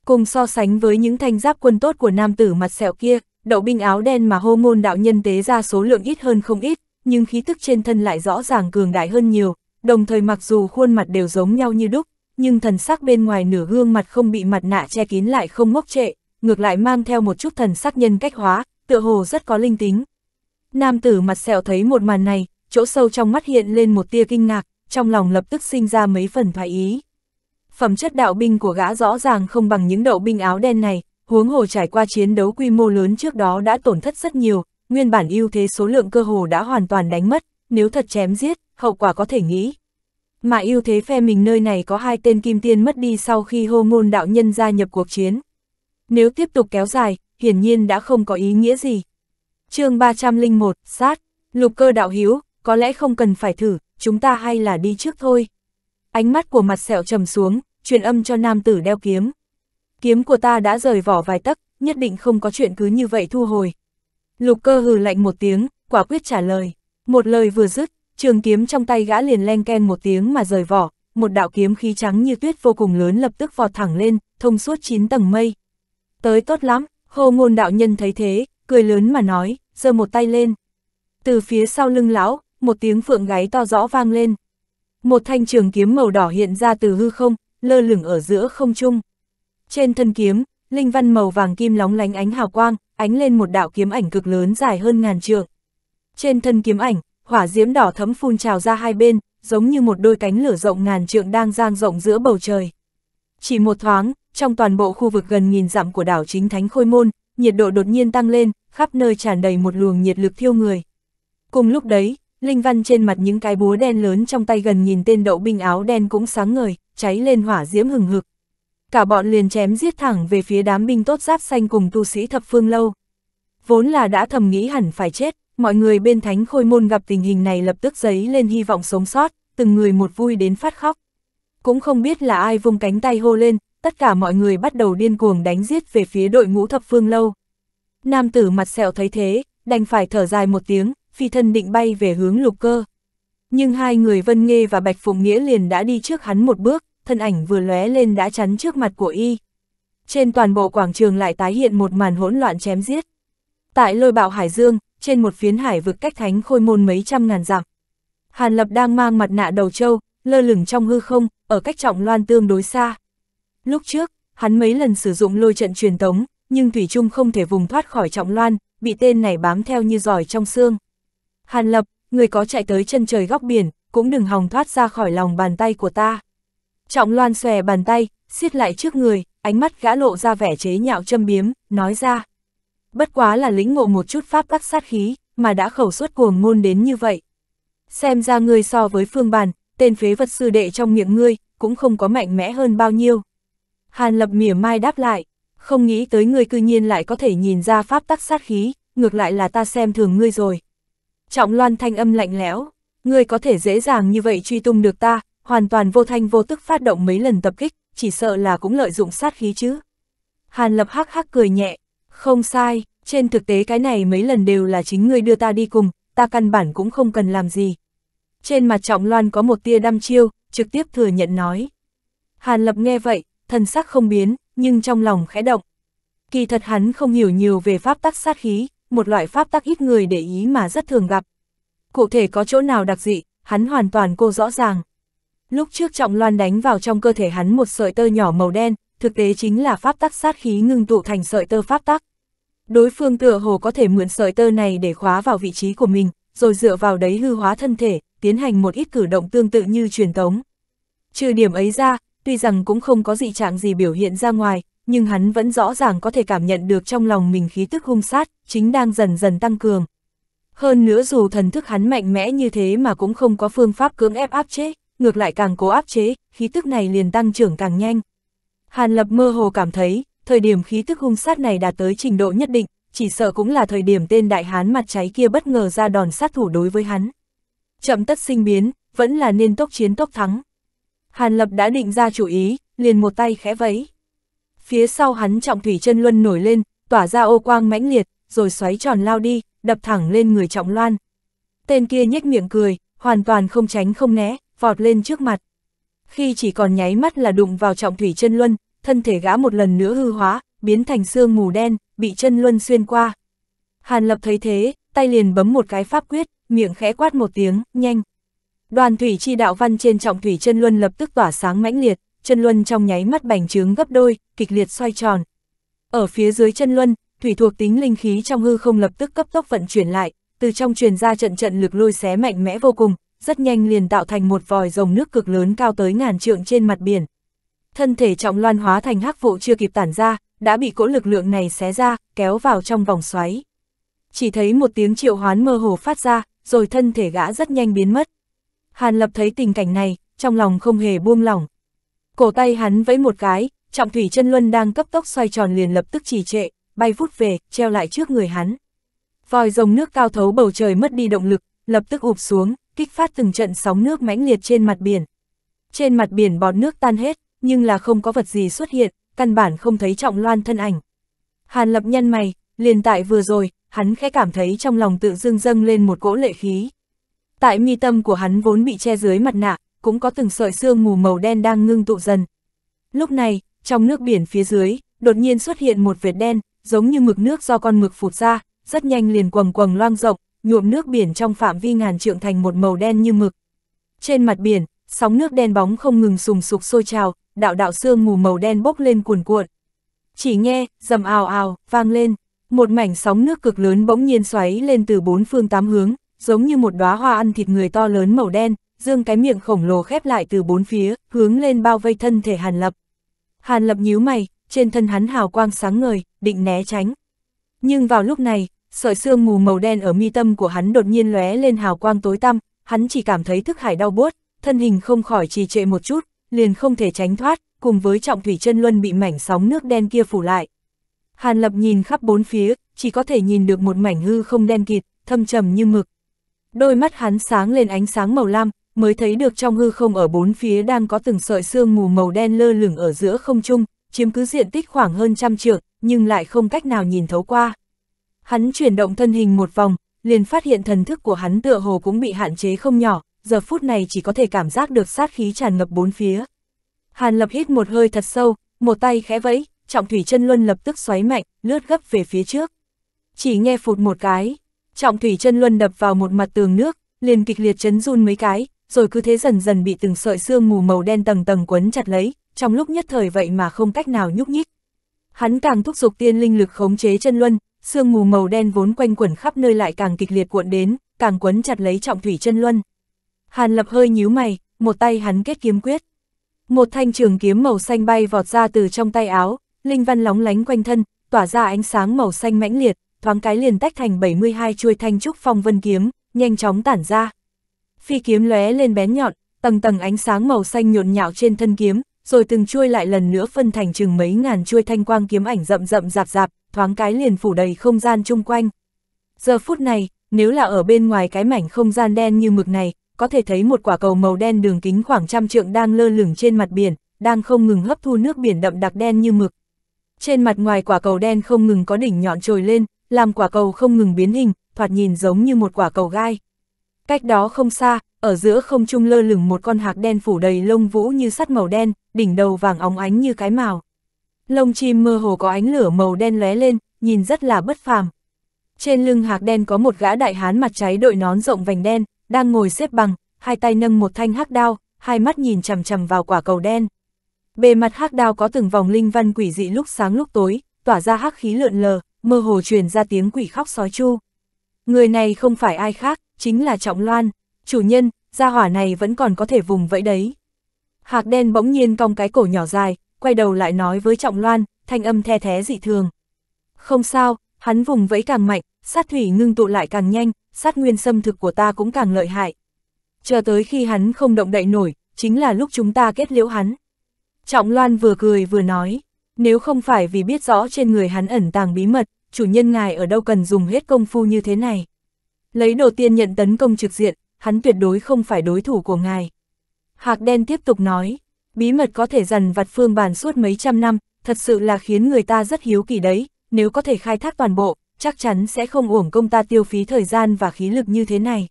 Cùng so sánh với những thanh giáp quân tốt của nam tử mặt sẹo kia, đậu binh áo đen mà hô môn đạo nhân tế ra số lượng ít hơn không ít, nhưng khí tức trên thân lại rõ ràng cường đại hơn nhiều, đồng thời mặc dù khuôn mặt đều giống nhau như đúc, nhưng thần sắc bên ngoài nửa gương mặt không bị mặt nạ che kín lại không ngốc trệ, ngược lại mang theo một chút thần sắc nhân cách hóa, tựa hồ rất có linh tính. Nam tử mặt sẹo thấy một màn này, chỗ sâu trong mắt hiện lên một tia kinh ngạc, trong lòng lập tức sinh ra mấy phần thoái ý. Phẩm chất đạo binh của gã rõ ràng không bằng những đậu binh áo đen này, huống hồ trải qua chiến đấu quy mô lớn trước đó đã tổn thất rất nhiều, nguyên bản ưu thế số lượng cơ hồ đã hoàn toàn đánh mất, nếu thật chém giết, hậu quả có thể nghĩ. Mà ưu thế phe mình nơi này có hai tên kim tiên mất đi sau khi hô môn đạo nhân gia nhập cuộc chiến. Nếu tiếp tục kéo dài, hiển nhiên đã không có ý nghĩa gì. chương 301, sát, lục cơ đạo hiếu, có lẽ không cần phải thử, chúng ta hay là đi trước thôi. Ánh mắt của mặt sẹo trầm xuống, truyền âm cho nam tử đeo kiếm. Kiếm của ta đã rời vỏ vài tấc, nhất định không có chuyện cứ như vậy thu hồi. Lục cơ hừ lạnh một tiếng, quả quyết trả lời. Một lời vừa dứt, trường kiếm trong tay gã liền len ken một tiếng mà rời vỏ, một đạo kiếm khí trắng như tuyết vô cùng lớn lập tức vọt thẳng lên, thông suốt chín tầng mây. Tới tốt lắm, hô ngôn đạo nhân thấy thế, cười lớn mà nói, giơ một tay lên. Từ phía sau lưng lão, một tiếng phượng gáy to rõ vang lên. Một thanh trường kiếm màu đỏ hiện ra từ hư không, lơ lửng ở giữa không trung. Trên thân kiếm, linh văn màu vàng kim lóng lánh ánh hào quang, ánh lên một đạo kiếm ảnh cực lớn dài hơn ngàn trượng. Trên thân kiếm ảnh, hỏa diễm đỏ thấm phun trào ra hai bên, giống như một đôi cánh lửa rộng ngàn trượng đang giang rộng giữa bầu trời. Chỉ một thoáng, trong toàn bộ khu vực gần nghìn dặm của đảo chính thánh khôi môn, nhiệt độ đột nhiên tăng lên, khắp nơi tràn đầy một luồng nhiệt lực thiêu người. Cùng lúc đấy, linh văn trên mặt những cái búa đen lớn trong tay gần nhìn tên đậu binh áo đen cũng sáng ngời, cháy lên hỏa diễm hừng hực. Cả bọn liền chém giết thẳng về phía đám binh tốt giáp xanh cùng tu sĩ thập phương lâu. Vốn là đã thầm nghĩ hẳn phải chết, mọi người bên thánh khôi môn gặp tình hình này lập tức giấy lên hy vọng sống sót, từng người một vui đến phát khóc. Cũng không biết là ai vung cánh tay hô lên, tất cả mọi người bắt đầu điên cuồng đánh giết về phía đội ngũ thập phương lâu. Nam tử mặt sẹo thấy thế, đành phải thở dài một tiếng, phi thân định bay về hướng lục cơ. Nhưng hai người Vân Nghê và Bạch Phụng Nghĩa liền đã đi trước hắn một bước, thân ảnh vừa lóe lên đã chắn trước mặt của y. Trên toàn bộ quảng trường lại tái hiện một màn hỗn loạn chém giết. Tại lôi bạo Hải Dương, trên một phiến hải vực cách thánh khôi môn mấy trăm ngàn dặm. Hàn Lập đang mang mặt nạ đầu trâu, lơ lửng trong hư không, ở cách trọng loan tương đối xa. Lúc trước, hắn mấy lần sử dụng lôi trận truyền tống, nhưng Thủy Trung không thể vùng thoát khỏi trọng loan, bị tên này bám theo như giỏi trong xương. Hàn Lập, người có chạy tới chân trời góc biển, cũng đừng hòng thoát ra khỏi lòng bàn tay của ta. Trọng loan xòe bàn tay, siết lại trước người, ánh mắt gã lộ ra vẻ chế nhạo châm biếm, nói ra bất quá là lĩnh ngộ một chút pháp tắc sát khí, mà đã khẩu suất cuồng ngôn đến như vậy. Xem ra ngươi so với phương bàn, tên phế vật sư đệ trong miệng ngươi, cũng không có mạnh mẽ hơn bao nhiêu. Hàn lập mỉa mai đáp lại, không nghĩ tới ngươi cư nhiên lại có thể nhìn ra pháp tắc sát khí, ngược lại là ta xem thường ngươi rồi. Trọng loan thanh âm lạnh lẽo, ngươi có thể dễ dàng như vậy truy tung được ta, hoàn toàn vô thanh vô tức phát động mấy lần tập kích, chỉ sợ là cũng lợi dụng sát khí chứ. Hàn lập hắc hắc cười nhẹ, không sai, trên thực tế cái này mấy lần đều là chính ngươi đưa ta đi cùng, ta căn bản cũng không cần làm gì. Trên mặt Trọng Loan có một tia đăm chiêu, trực tiếp thừa nhận nói. Hàn Lập nghe vậy, thần sắc không biến, nhưng trong lòng khẽ động. Kỳ thật hắn không hiểu nhiều về pháp tắc sát khí, một loại pháp tắc ít người để ý mà rất thường gặp. Cụ thể có chỗ nào đặc dị, hắn hoàn toàn cô rõ ràng. Lúc trước Trọng Loan đánh vào trong cơ thể hắn một sợi tơ nhỏ màu đen, thực tế chính là pháp tắc sát khí ngưng tụ thành sợi tơ pháp tắc. Đối phương tựa hồ có thể mượn sợi tơ này để khóa vào vị trí của mình, rồi dựa vào đấy hư hóa thân thể, tiến hành một ít cử động tương tự như truyền tống. Trừ điểm ấy ra, tuy rằng cũng không có dị trạng gì biểu hiện ra ngoài, nhưng hắn vẫn rõ ràng có thể cảm nhận được trong lòng mình khí tức hung sát, chính đang dần dần tăng cường. Hơn nữa dù thần thức hắn mạnh mẽ như thế mà cũng không có phương pháp cưỡng ép áp chế, ngược lại càng cố áp chế, khí tức này liền tăng trưởng càng nhanh. Hàn Lập mơ hồ cảm thấy, thời điểm khí tức hung sát này đạt tới trình độ nhất định, chỉ sợ cũng là thời điểm tên đại hán mặt cháy kia bất ngờ ra đòn sát thủ đối với hắn. Chậm tất sinh biến, vẫn là nên tốc chiến tốc thắng. Hàn Lập đã định ra chủ ý, liền một tay khẽ vẫy. Phía sau hắn trọng thủy chân luân nổi lên, tỏa ra ô quang mãnh liệt, rồi xoáy tròn lao đi, đập thẳng lên người trọng loan. Tên kia nhếch miệng cười, hoàn toàn không tránh không né, vọt lên trước mặt khi chỉ còn nháy mắt là đụng vào trọng thủy chân luân, thân thể gã một lần nữa hư hóa, biến thành xương mù đen, bị chân luân xuyên qua. Hàn Lập thấy thế, tay liền bấm một cái pháp quyết, miệng khẽ quát một tiếng, nhanh. Đoàn thủy chi đạo văn trên trọng thủy chân luân lập tức tỏa sáng mãnh liệt, chân luân trong nháy mắt bành trướng gấp đôi, kịch liệt xoay tròn. Ở phía dưới chân luân, thủy thuộc tính linh khí trong hư không lập tức cấp tốc vận chuyển lại, từ trong truyền ra trận trận lực lôi xé mạnh mẽ vô cùng, rất nhanh liền tạo thành một vòi rồng nước cực lớn cao tới ngàn trượng trên mặt biển. Thân thể trọng loan hóa thành hắc vụ chưa kịp tản ra, đã bị cỗ lực lượng này xé ra, kéo vào trong vòng xoáy. Chỉ thấy một tiếng triệu hoán mơ hồ phát ra, rồi thân thể gã rất nhanh biến mất. Hàn Lập thấy tình cảnh này, trong lòng không hề buông lỏng. Cổ tay hắn vẫy một cái, trọng thủy chân luân đang cấp tốc xoay tròn liền lập tức trì trệ, bay vút về, treo lại trước người hắn. Vòi rồng nước cao thấu bầu trời mất đi động lực, lập tức ụp xuống kích phát từng trận sóng nước mãnh liệt trên mặt biển. Trên mặt biển bọt nước tan hết, nhưng là không có vật gì xuất hiện, căn bản không thấy trọng loan thân ảnh. Hàn lập nhân mày, liền tại vừa rồi, hắn khẽ cảm thấy trong lòng tự dưng dâng lên một cỗ lệ khí. Tại mi tâm của hắn vốn bị che dưới mặt nạ, cũng có từng sợi xương mù màu đen đang ngưng tụ dần. Lúc này, trong nước biển phía dưới, đột nhiên xuất hiện một vệt đen, giống như mực nước do con mực phụt ra, rất nhanh liền quầng quầng loang rộng, nhuộm nước biển trong phạm vi ngàn trượng thành một màu đen như mực. Trên mặt biển, sóng nước đen bóng không ngừng sùng sục sôi trào, đạo đạo sương mù màu đen bốc lên cuồn cuộn. Chỉ nghe, dầm ào ào, vang lên, một mảnh sóng nước cực lớn bỗng nhiên xoáy lên từ bốn phương tám hướng, giống như một đóa hoa ăn thịt người to lớn màu đen, dương cái miệng khổng lồ khép lại từ bốn phía, hướng lên bao vây thân thể Hàn Lập. Hàn Lập nhíu mày, trên thân hắn hào quang sáng ngời, định né tránh. Nhưng vào lúc này, sợi xương mù màu đen ở mi tâm của hắn đột nhiên lóe lên hào quang tối tăm, hắn chỉ cảm thấy thức hải đau buốt, thân hình không khỏi trì trệ một chút, liền không thể tránh thoát, cùng với trọng thủy chân luân bị mảnh sóng nước đen kia phủ lại. Hàn Lập nhìn khắp bốn phía, chỉ có thể nhìn được một mảnh hư không đen kịt, thâm trầm như mực. Đôi mắt hắn sáng lên ánh sáng màu lam, mới thấy được trong hư không ở bốn phía đang có từng sợi xương mù màu đen lơ lửng ở giữa không trung, chiếm cứ diện tích khoảng hơn trăm trượng, nhưng lại không cách nào nhìn thấu qua. Hắn chuyển động thân hình một vòng, liền phát hiện thần thức của hắn tựa hồ cũng bị hạn chế không nhỏ, giờ phút này chỉ có thể cảm giác được sát khí tràn ngập bốn phía. Hàn Lập hít một hơi thật sâu, một tay khẽ vẫy, trọng thủy chân luân lập tức xoáy mạnh, lướt gấp về phía trước. Chỉ nghe phụt một cái, trọng thủy chân luân đập vào một mặt tường nước, liền kịch liệt chấn run mấy cái, rồi cứ thế dần dần bị từng sợi xương mù màu đen tầng tầng quấn chặt lấy, trong lúc nhất thời vậy mà không cách nào nhúc nhích. Hắn càng thúc giục tiên linh lực khống chế chân luân, sương mù màu đen vốn quanh quẩn khắp nơi lại càng kịch liệt cuộn đến, càng quấn chặt lấy trọng thủy chân luân. Hàn lập hơi nhíu mày, một tay hắn kết kiếm quyết. Một thanh trường kiếm màu xanh bay vọt ra từ trong tay áo, linh văn lóng lánh quanh thân, tỏa ra ánh sáng màu xanh mãnh liệt, thoáng cái liền tách thành 72 chuôi thanh trúc phong vân kiếm, nhanh chóng tản ra. Phi kiếm lóe lên bén nhọn, tầng tầng ánh sáng màu xanh nhộn nhạo trên thân kiếm, rồi từng chuôi lại lần nữa phân thành chừng mấy ngàn chuôi thanh quang kiếm ảnh rậm rậm rạp rạp, thoáng cái liền phủ đầy không gian chung quanh. Giờ phút này, nếu là ở bên ngoài cái mảnh không gian đen như mực này, có thể thấy một quả cầu màu đen đường kính khoảng trăm trượng đang lơ lửng trên mặt biển, đang không ngừng hấp thu nước biển đậm đặc đen như mực. Trên mặt ngoài quả cầu đen không ngừng có đỉnh nhọn trồi lên, làm quả cầu không ngừng biến hình, thoạt nhìn giống như một quả cầu gai. Cách đó không xa, ở giữa không trung lơ lửng một con hạc đen phủ đầy lông vũ như sắt màu đen, đỉnh đầu vàng óng ánh như cái màu. Lông chim mơ hồ có ánh lửa màu đen lóe lên, nhìn rất là bất phàm. Trên lưng hạc đen có một gã đại hán mặt cháy đội nón rộng vành đen, đang ngồi xếp bằng, hai tay nâng một thanh hắc đao, hai mắt nhìn chằm chằm vào quả cầu đen. Bề mặt hắc đao có từng vòng linh văn quỷ dị lúc sáng lúc tối, tỏa ra hắc khí lượn lờ, mơ hồ truyền ra tiếng quỷ khóc sói chu. Người này không phải ai khác, chính là Trọng Loan, chủ nhân, gia hỏa này vẫn còn có thể vùng vẫy đấy. Hạc đen bỗng nhiên cong cái cổ nhỏ dài, quay đầu lại nói với Trọng Loan, thanh âm the thế dị thường. Không sao, hắn vùng vẫy càng mạnh, sát thủy ngưng tụ lại càng nhanh, sát nguyên xâm thực của ta cũng càng lợi hại. Chờ tới khi hắn không động đậy nổi, chính là lúc chúng ta kết liễu hắn. Trọng Loan vừa cười vừa nói, nếu không phải vì biết rõ trên người hắn ẩn tàng bí mật, chủ nhân ngài ở đâu cần dùng hết công phu như thế này. Lấy đầu tiên nhận tấn công trực diện, hắn tuyệt đối không phải đối thủ của ngài. Hạc đen tiếp tục nói, bí mật có thể dần vặt phương bản suốt mấy trăm năm, thật sự là khiến người ta rất hiếu kỳ đấy, nếu có thể khai thác toàn bộ, chắc chắn sẽ không uổng công ta tiêu phí thời gian và khí lực như thế này.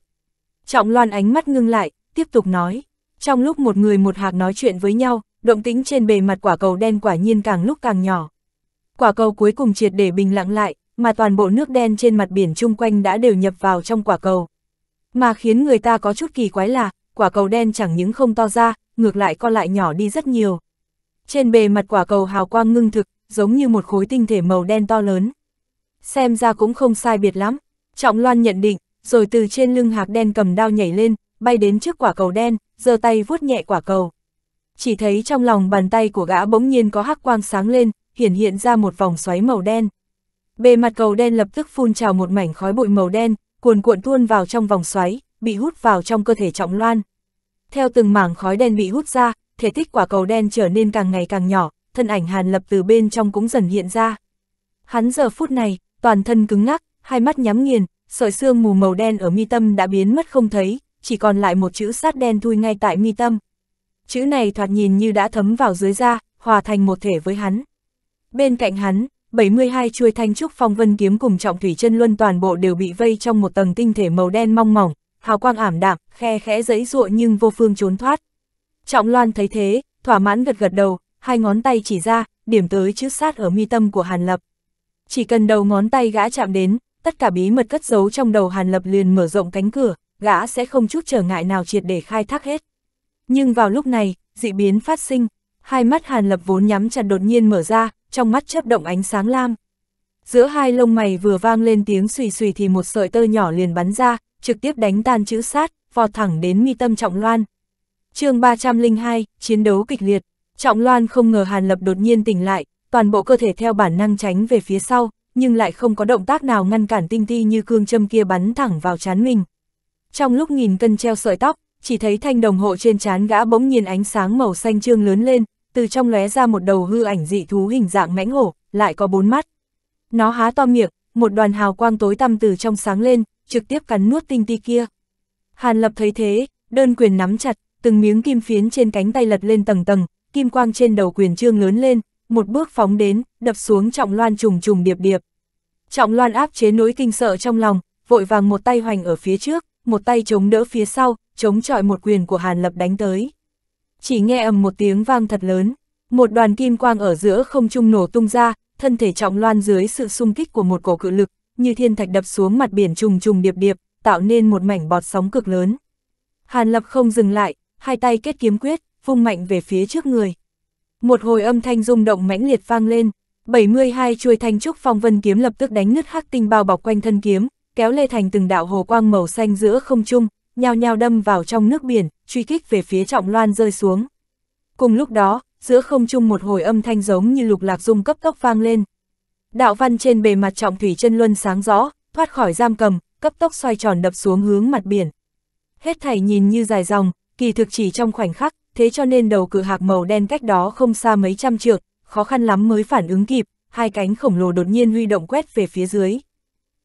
Trọng Loan ánh mắt ngưng lại, tiếp tục nói. Trong lúc một người một hạc nói chuyện với nhau, động tĩnh trên bề mặt quả cầu đen quả nhiên càng lúc càng nhỏ. Quả cầu cuối cùng triệt để bình lặng lại, mà toàn bộ nước đen trên mặt biển chung quanh đã đều nhập vào trong quả cầu. Mà khiến người ta có chút kỳ quái là, quả cầu đen chẳng những không to ra, ngược lại co lại nhỏ đi rất nhiều. Trên bề mặt quả cầu hào quang ngưng thực, giống như một khối tinh thể màu đen to lớn. Xem ra cũng không sai biệt lắm, Trọng Loan nhận định, rồi từ trên lưng hạc đen cầm đao nhảy lên, bay đến trước quả cầu đen, giơ tay vuốt nhẹ quả cầu. Chỉ thấy trong lòng bàn tay của gã bỗng nhiên có hắc quang sáng lên, hiển hiện ra một vòng xoáy màu đen. Bề mặt cầu đen lập tức phun trào một mảnh khói bụi màu đen, cuồn cuộn tuôn vào trong vòng xoáy, bị hút vào trong cơ thể Trọng Loan. Theo từng mảng khói đen bị hút ra, thể tích quả cầu đen trở nên càng ngày càng nhỏ, thân ảnh Hàn Lập từ bên trong cũng dần hiện ra. Hắn giờ phút này, toàn thân cứng ngắc, hai mắt nhắm nghiền, sợi xương mù màu đen ở mi tâm đã biến mất không thấy, chỉ còn lại một chữ sát đen thui ngay tại mi tâm. Chữ này thoạt nhìn như đã thấm vào dưới da, hòa thành một thể với hắn. Bên cạnh hắn, 72 chuôi thanh trúc phong vân kiếm cùng trọng thủy chân luân toàn bộ đều bị vây trong một tầng tinh thể màu đen mong mỏng, hào quang ảm đạm, khe khẽ giấy ruộ nhưng vô phương trốn thoát. Trọng Loan thấy thế, thỏa mãn gật gật đầu, hai ngón tay chỉ ra, điểm tới chữ sát ở mi tâm của Hàn Lập. Chỉ cần đầu ngón tay gã chạm đến, tất cả bí mật cất giấu trong đầu Hàn Lập liền mở rộng cánh cửa, gã sẽ không chút trở ngại nào triệt để khai thác hết. Nhưng vào lúc này, dị biến phát sinh, hai mắt Hàn Lập vốn nhắm chặt đột nhiên mở ra, trong mắt chớp động ánh sáng lam giữa hai lông mày vừa vang lên tiếng xùy xùy thì một sợi tơ nhỏ liền bắn ra, trực tiếp đánh tan chữ sát, vọt thẳng đến mi tâm Trọng Loan. chương 302, chiến đấu kịch liệt, Trọng Loan không ngờ Hàn Lập đột nhiên tỉnh lại, toàn bộ cơ thể theo bản năng tránh về phía sau, nhưng lại không có động tác nào ngăn cản tinh ti như cương châm kia bắn thẳng vào chán mình. Trong lúc nghìn cân treo sợi tóc, chỉ thấy thanh đồng hộ trên chán gã bỗng nhiên ánh sáng màu xanh trương lớn lên, từ trong lóe ra một đầu hư ảnh dị thú hình dạng mãnh hổ, lại có bốn mắt, nó há to miệng, một đoàn hào quang tối tăm từ trong sáng lên, trực tiếp cắn nuốt tinh ti kia. Hàn Lập thấy thế, đơn quyền nắm chặt, từng miếng kim phiến trên cánh tay lật lên tầng tầng, kim quang trên đầu quyền trương lớn lên, một bước phóng đến, đập xuống trọng loan trùng trùng điệp điệp. Trọng loan áp chế nỗi kinh sợ trong lòng, vội vàng một tay hoành ở phía trước, một tay chống đỡ phía sau, chống chọi một quyền của Hàn Lập đánh tới. Chỉ nghe ầm một tiếng vang thật lớn, một đoàn kim quang ở giữa không trung nổ tung ra, thân thể trọng loan dưới sự xung kích của một cổ cự lực, như thiên thạch đập xuống mặt biển trùng trùng điệp điệp, tạo nên một mảnh bọt sóng cực lớn. Hàn Lập không dừng lại, hai tay kết kiếm quyết, vung mạnh về phía trước người. Một hồi âm thanh rung động mãnh liệt vang lên, 72 chuôi thanh trúc phong vân kiếm lập tức đánh nứt hắc tinh bao bọc quanh thân kiếm, kéo lê thành từng đạo hồ quang màu xanh giữa không trung, nhao nhao đâm vào trong nước biển, truy kích về phía trọng loan rơi xuống. Cùng lúc đó, giữa không trung một hồi âm thanh giống như lục lạc dung cấp tốc vang lên. Đạo văn trên bề mặt trọng thủy chân luân sáng rõ, thoát khỏi giam cầm, cấp tốc xoay tròn đập xuống hướng mặt biển. Hết thảy nhìn như dài dòng, kỳ thực chỉ trong khoảnh khắc, thế cho nên đầu cự hạc màu đen cách đó không xa mấy trăm trượng, khó khăn lắm mới phản ứng kịp, hai cánh khổng lồ đột nhiên huy động quét về phía dưới.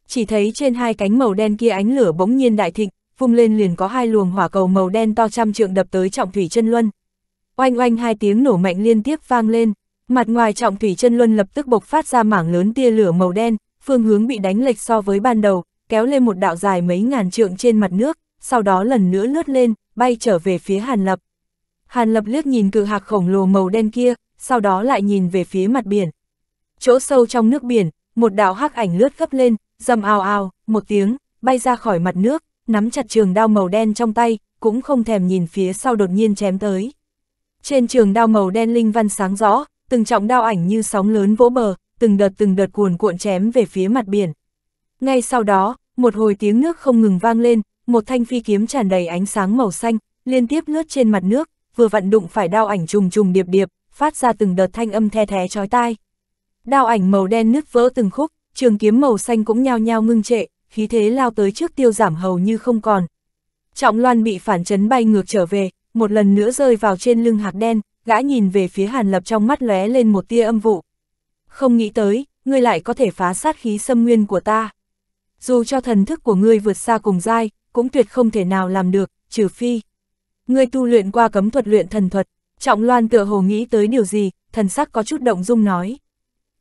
Chỉ thấy trên hai cánh màu đen kia ánh lửa bỗng nhiên đại thịnh, vung lên liền có hai luồng hỏa cầu màu đen to trăm trượng đập tới trọng thủy chân luân, oanh oanh hai tiếng nổ mạnh liên tiếp vang lên, mặt ngoài trọng thủy chân luân lập tức bộc phát ra mảng lớn tia lửa màu đen, phương hướng bị đánh lệch so với ban đầu, kéo lên một đạo dài mấy ngàn trượng trên mặt nước, sau đó lần nữa lướt lên, bay trở về phía Hàn Lập. Hàn Lập liếc nhìn cự hạc khổng lồ màu đen kia, sau đó lại nhìn về phía mặt biển. Chỗ sâu trong nước biển, một đạo hắc ảnh lướt gấp lên, dầm ao ao, một tiếng, bay ra khỏi mặt nước, nắm chặt trường đao màu đen trong tay, cũng không thèm nhìn phía sau đột nhiên chém tới. Trên trường đao màu đen linh văn sáng rõ, từng trọng đao ảnh như sóng lớn vỗ bờ, từng đợt từng đợt cuồn cuộn chém về phía mặt biển. Ngay sau đó, một hồi tiếng nước không ngừng vang lên, một thanh phi kiếm tràn đầy ánh sáng màu xanh, liên tiếp lướt trên mặt nước, vừa vặn đụng phải đao ảnh trùng trùng điệp điệp, phát ra từng đợt thanh âm the thé chói tai. Đao ảnh màu đen nứt vỡ từng khúc, trường kiếm màu xanh cũng nhao nhao ngưng trệ, khí thế lao tới trước tiêu giảm hầu như không còn. Trọng Loan bị phản chấn bay ngược trở về, một lần nữa rơi vào trên lưng hạc đen, gã nhìn về phía Hàn Lập trong mắt lóe lên một tia âm vụ. Không nghĩ tới, ngươi lại có thể phá sát khí xâm nguyên của ta. Dù cho thần thức của ngươi vượt xa cùng dai, cũng tuyệt không thể nào làm được, trừ phi. Ngươi tu luyện qua cấm thuật luyện thần thuật, trọng loan tựa hồ nghĩ tới điều gì, thần sắc có chút động dung nói.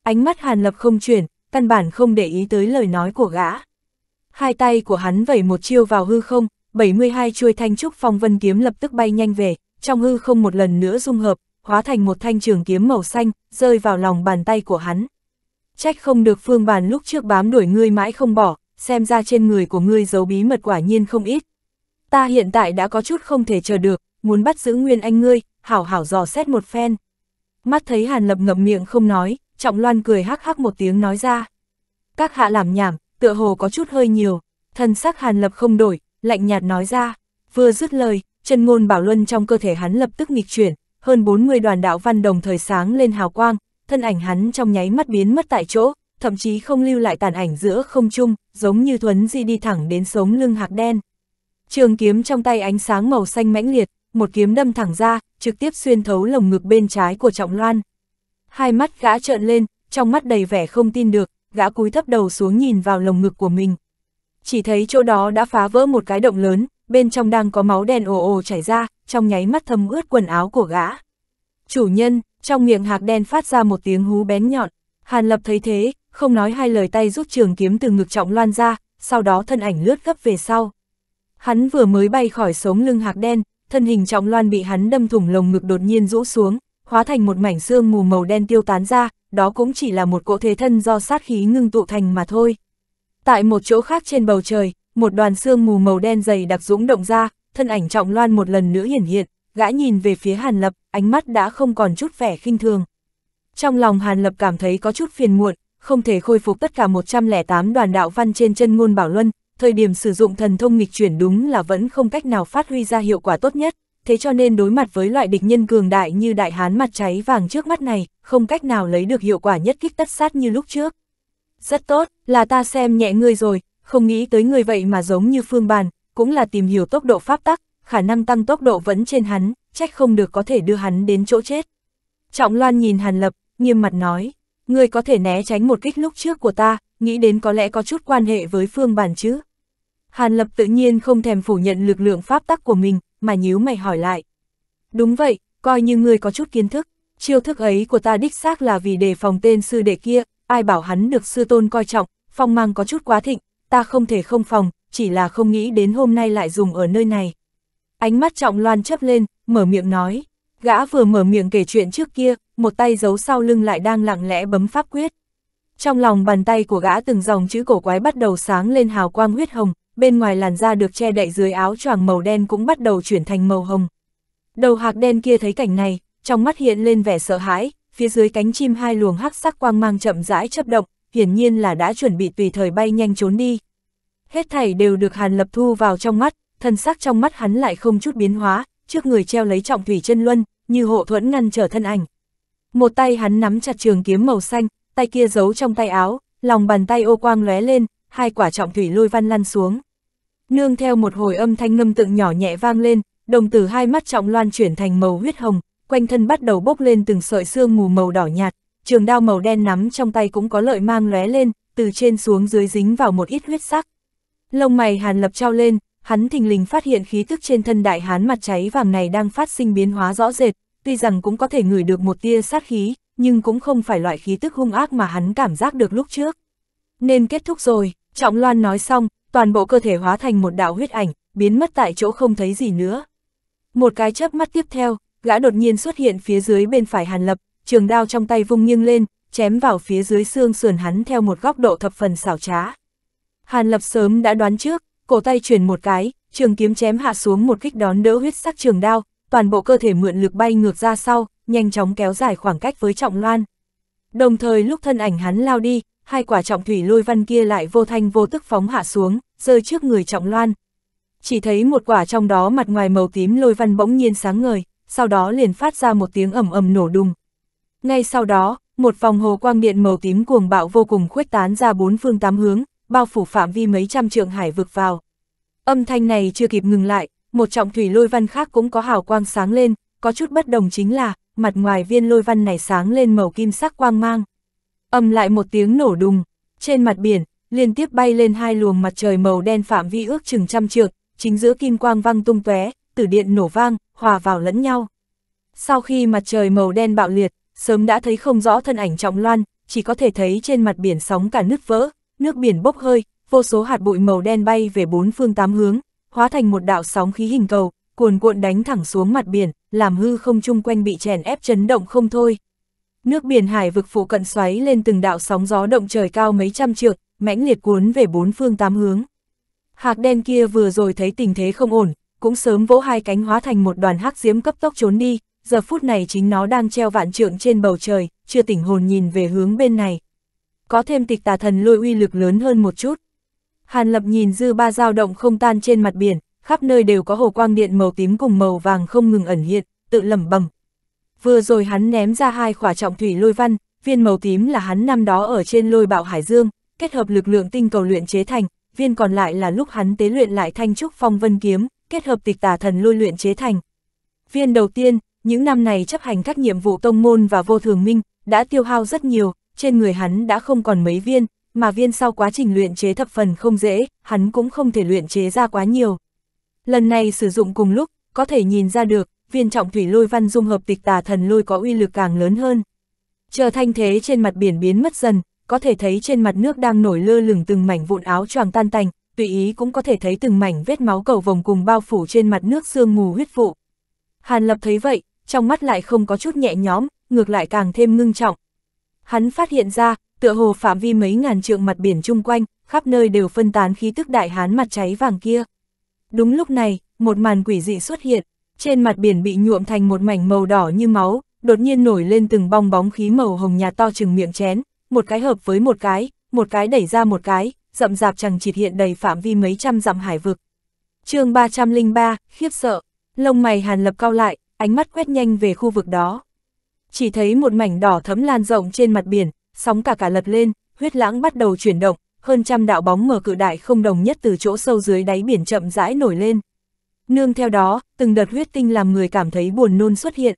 Ánh mắt Hàn Lập không chuyển, căn bản không để ý tới lời nói của gã. Hai tay của hắn vẩy một chiêu vào hư không, 72 chuôi thanh trúc phong vân kiếm lập tức bay nhanh về, trong hư không một lần nữa dung hợp, hóa thành một thanh trường kiếm màu xanh, rơi vào lòng bàn tay của hắn. Trách không được phương bàn lúc trước bám đuổi ngươi mãi không bỏ, xem ra trên người của ngươi giấu bí mật quả nhiên không ít. Ta hiện tại đã có chút không thể chờ được, muốn bắt giữ nguyên anh ngươi, hảo hảo dò xét một phen. Mắt thấy Hàn Lập ngậm miệng không nói, Trọng Loan cười hắc hắc một tiếng nói ra. Các hạ làm nhảm, tựa hồ có chút hơi nhiều, thân sắc Hàn Lập không đổi, lạnh nhạt nói ra. Vừa dứt lời, chân ngôn bảo luân trong cơ thể hắn lập tức nghịch chuyển, hơn 40 đoàn đạo văn đồng thời sáng lên hào quang, thân ảnh hắn trong nháy mắt biến mất tại chỗ, thậm chí không lưu lại tàn ảnh giữa không trung, giống như thuấn di đi thẳng đến sống lưng hạc đen. Trường kiếm trong tay ánh sáng màu xanh mãnh liệt, một kiếm đâm thẳng ra, trực tiếp xuyên thấu lồng ngực bên trái của Trọng Loan. Hai mắt gã trợn lên, trong mắt đầy vẻ không tin được, gã cúi thấp đầu xuống nhìn vào lồng ngực của mình chỉ thấy chỗ đó đã phá vỡ một cái động lớn, bên trong đang có máu đen ồ ồ chảy ra, trong nháy mắt thấm ướt quần áo của gã. Chủ nhân, trong miệng hạc đen phát ra một tiếng hú bén nhọn, Hàn Lập thấy thế, không nói hai lời tay rút trường kiếm từ ngực trọng loan ra, sau đó thân ảnh lướt gấp về sau. Hắn vừa mới bay khỏi sống lưng hạc đen, thân hình trọng loan bị hắn đâm thủng lồng ngực đột nhiên rũ xuống, hóa thành một mảnh xương mù màu đen tiêu tán ra, đó cũng chỉ là một cỗ thế thân do sát khí ngưng tụ thành mà thôi. Tại một chỗ khác trên bầu trời, một đoàn sương mù màu đen dày đặc dũng động ra, thân ảnh trọng loan một lần nữa hiển hiện, gã nhìn về phía Hàn Lập, ánh mắt đã không còn chút vẻ khinh thường. Trong lòng Hàn Lập cảm thấy có chút phiền muộn, không thể khôi phục tất cả 108 đoàn đạo văn trên chân ngôn bảo luân, thời điểm sử dụng thần thông nghịch chuyển đúng là vẫn không cách nào phát huy ra hiệu quả tốt nhất, thế cho nên đối mặt với loại địch nhân cường đại như đại hán mặt cháy vàng trước mắt này, không cách nào lấy được hiệu quả nhất kích tất sát như lúc trước. Rất tốt, là ta xem nhẹ ngươi rồi, không nghĩ tới ngươi vậy mà giống như phương bàn, cũng là tìm hiểu tốc độ pháp tắc, khả năng tăng tốc độ vẫn trên hắn, trách không được có thể đưa hắn đến chỗ chết. Trọng Loan nhìn Hàn Lập, nghiêm mặt nói, ngươi có thể né tránh một kích lúc trước của ta, nghĩ đến có lẽ có chút quan hệ với phương bàn chứ. Hàn Lập tự nhiên không thèm phủ nhận lực lượng pháp tắc của mình, mà nhíu mày hỏi lại. Đúng vậy, coi như ngươi có chút kiến thức, chiêu thức ấy của ta đích xác là vì đề phòng tên sư đệ kia, ai bảo hắn được sư tôn coi trọng, phong mang có chút quá thịnh, ta không thể không phòng, chỉ là không nghĩ đến hôm nay lại dùng ở nơi này. Ánh mắt trọng loan chấp lên, mở miệng nói, gã vừa mở miệng kể chuyện trước kia, một tay giấu sau lưng lại đang lặng lẽ bấm pháp quyết. Trong lòng bàn tay của gã từng dòng chữ cổ quái bắt đầu sáng lên hào quang huyết hồng, bên ngoài làn da được che đậy dưới áo choàng màu đen cũng bắt đầu chuyển thành màu hồng. Đầu hạc đen kia thấy cảnh này, trong mắt hiện lên vẻ sợ hãi, phía dưới cánh chim hai luồng hắc sắc quang mang chậm rãi chấp động, hiển nhiên là đã chuẩn bị tùy thời bay nhanh trốn đi. Hết thảy đều được Hàn Lập thu vào trong mắt, thân sắc trong mắt hắn lại không chút biến hóa, trước người treo lấy trọng thủy chân luân, như hộ thuẫn ngăn trở thân ảnh. Một tay hắn nắm chặt trường kiếm màu xanh, tay kia giấu trong tay áo, lòng bàn tay ô quang lóe lên, hai quả trọng thủy lôi văn lăn xuống. Nương theo một hồi âm thanh ngâm tựng nhỏ nhẹ vang lên, đồng tử hai mắt trọng loan chuyển thành màu huyết hồng, quanh thân bắt đầu bốc lên từng sợi xương mù màu đỏ nhạt, trường đao màu đen nắm trong tay cũng có lợi mang lóe lên, từ trên xuống dưới dính vào một ít huyết sắc. Lông mày Hàn Lập trao lên, hắn thình lình phát hiện khí tức trên thân đại hán mặt cháy vàng này đang phát sinh biến hóa rõ rệt, tuy rằng cũng có thể ngửi được một tia sát khí, nhưng cũng không phải loại khí tức hung ác mà hắn cảm giác được lúc trước. Nên kết thúc rồi, Trọng Loan nói xong, toàn bộ cơ thể hóa thành một đạo huyết ảnh, biến mất tại chỗ không thấy gì nữa. Một cái chớp mắt tiếp theo, gã đột nhiên xuất hiện phía dưới bên phải Hàn Lập, trường đao trong tay vung nghiêng lên, chém vào phía dưới xương sườn hắn theo một góc độ thập phần xảo trá. Hàn Lập sớm đã đoán trước, cổ tay chuyển một cái, trường kiếm chém hạ xuống một kích đón đỡ huyết sắc trường đao, toàn bộ cơ thể mượn lực bay ngược ra sau, nhanh chóng kéo dài khoảng cách với Trọng Loan. Đồng thời lúc thân ảnh hắn lao đi, hai quả trọng thủy lôi văn kia lại vô thanh vô tức phóng hạ xuống, rơi trước người Trọng Loan. Chỉ thấy một quả trong đó mặt ngoài màu tím lôi văn bỗng nhiên sáng ngời, sau đó liền phát ra một tiếng ầm ầm nổ đùng. Ngay sau đó, một vòng hồ quang điện màu tím cuồng bạo vô cùng khuếch tán ra bốn phương tám hướng, bao phủ phạm vi mấy trăm trượng hải vực vào. Âm thanh này chưa kịp ngừng lại, một trọng thủy lôi văn khác cũng có hào quang sáng lên, có chút bất đồng chính là, mặt ngoài viên lôi văn này sáng lên màu kim sắc quang mang. Âm lại một tiếng nổ đùng, trên mặt biển, liên tiếp bay lên hai luồng mặt trời màu đen phạm vi ước chừng trăm trượng, chính giữa kim quang văng tung tóe, tử điện nổ vang, hòa vào lẫn nhau. Sau khi mặt trời màu đen bạo liệt, sớm đã thấy không rõ thân ảnh trọng loan, chỉ có thể thấy trên mặt biển sóng cả nứt vỡ, nước biển bốc hơi, vô số hạt bụi màu đen bay về bốn phương tám hướng, hóa thành một đạo sóng khí hình cầu, cuồn cuộn đánh thẳng xuống mặt biển, làm hư không chung quanh bị chèn ép chấn động không thôi. Nước biển hải vực phụ cận xoáy lên từng đạo sóng gió động trời cao mấy trăm trượng, mãnh liệt cuốn về bốn phương tám hướng. Hạc đen kia vừa rồi thấy tình thế không ổn, cũng sớm vỗ hai cánh hóa thành một đoàn hắc diếm cấp tốc trốn đi, giờ phút này chính nó đang treo vạn trượng trên bầu trời, chưa tỉnh hồn nhìn về hướng bên này. Có thêm tịch tà thần lôi uy lực lớn hơn một chút. Hàn lập nhìn dư ba dao động không tan trên mặt biển, khắp nơi đều có hồ quang điện màu tím cùng màu vàng không ngừng ẩn hiện, tự lẩm bẩm. Vừa rồi hắn ném ra hai khỏa trọng thủy lôi văn, viên màu tím là hắn năm đó ở trên lôi bạo hải dương, kết hợp lực lượng tinh cầu luyện chế thành, viên còn lại là lúc hắn tế luyện lại thanh trúc phong vân kiếm, kết hợp tịch tả thần lôi luyện chế thành. Viên đầu tiên, những năm này chấp hành các nhiệm vụ tông môn và vô thường minh, đã tiêu hao rất nhiều, trên người hắn đã không còn mấy viên, mà viên sau quá trình luyện chế thập phần không dễ, hắn cũng không thể luyện chế ra quá nhiều. Lần này sử dụng cùng lúc, có thể nhìn ra được, viên trọng thủy lôi văn dung hợp tịch tà thần lôi có uy lực càng lớn hơn. Chờ thanh thế trên mặt biển biến mất dần, có thể thấy trên mặt nước đang nổi lơ lửng từng mảnh vụn áo choàng tan tành, tùy ý cũng có thể thấy từng mảnh vết máu cầu vồng cùng bao phủ trên mặt nước sương mù huyết vụ. Hàn Lập thấy vậy, trong mắt lại không có chút nhẹ nhõm, ngược lại càng thêm ngưng trọng. Hắn phát hiện ra, tựa hồ phạm vi mấy ngàn trượng mặt biển chung quanh, khắp nơi đều phân tán khí tức đại hán mặt cháy vàng kia. Đúng lúc này, một màn quỷ dị xuất hiện, trên mặt biển bị nhuộm thành một mảnh màu đỏ như máu, đột nhiên nổi lên từng bong bóng khí màu hồng nhạt to chừng miệng chén, một cái hợp với một cái, một cái đẩy ra một cái, rậm rạp chẳng chịt hiện đầy phạm vi mấy trăm dặm hải vực. chương 303, khiếp sợ, lông mày hàn lập cao lại, ánh mắt quét nhanh về khu vực đó. Chỉ thấy một mảnh đỏ thấm lan rộng trên mặt biển, sóng cả cả lật lên, huyết lãng bắt đầu chuyển động, hơn trăm đạo bóng mở cự đại không đồng nhất từ chỗ sâu dưới đáy biển chậm rãi nổi lên. Nương theo đó, từng đợt huyết tinh làm người cảm thấy buồn nôn xuất hiện.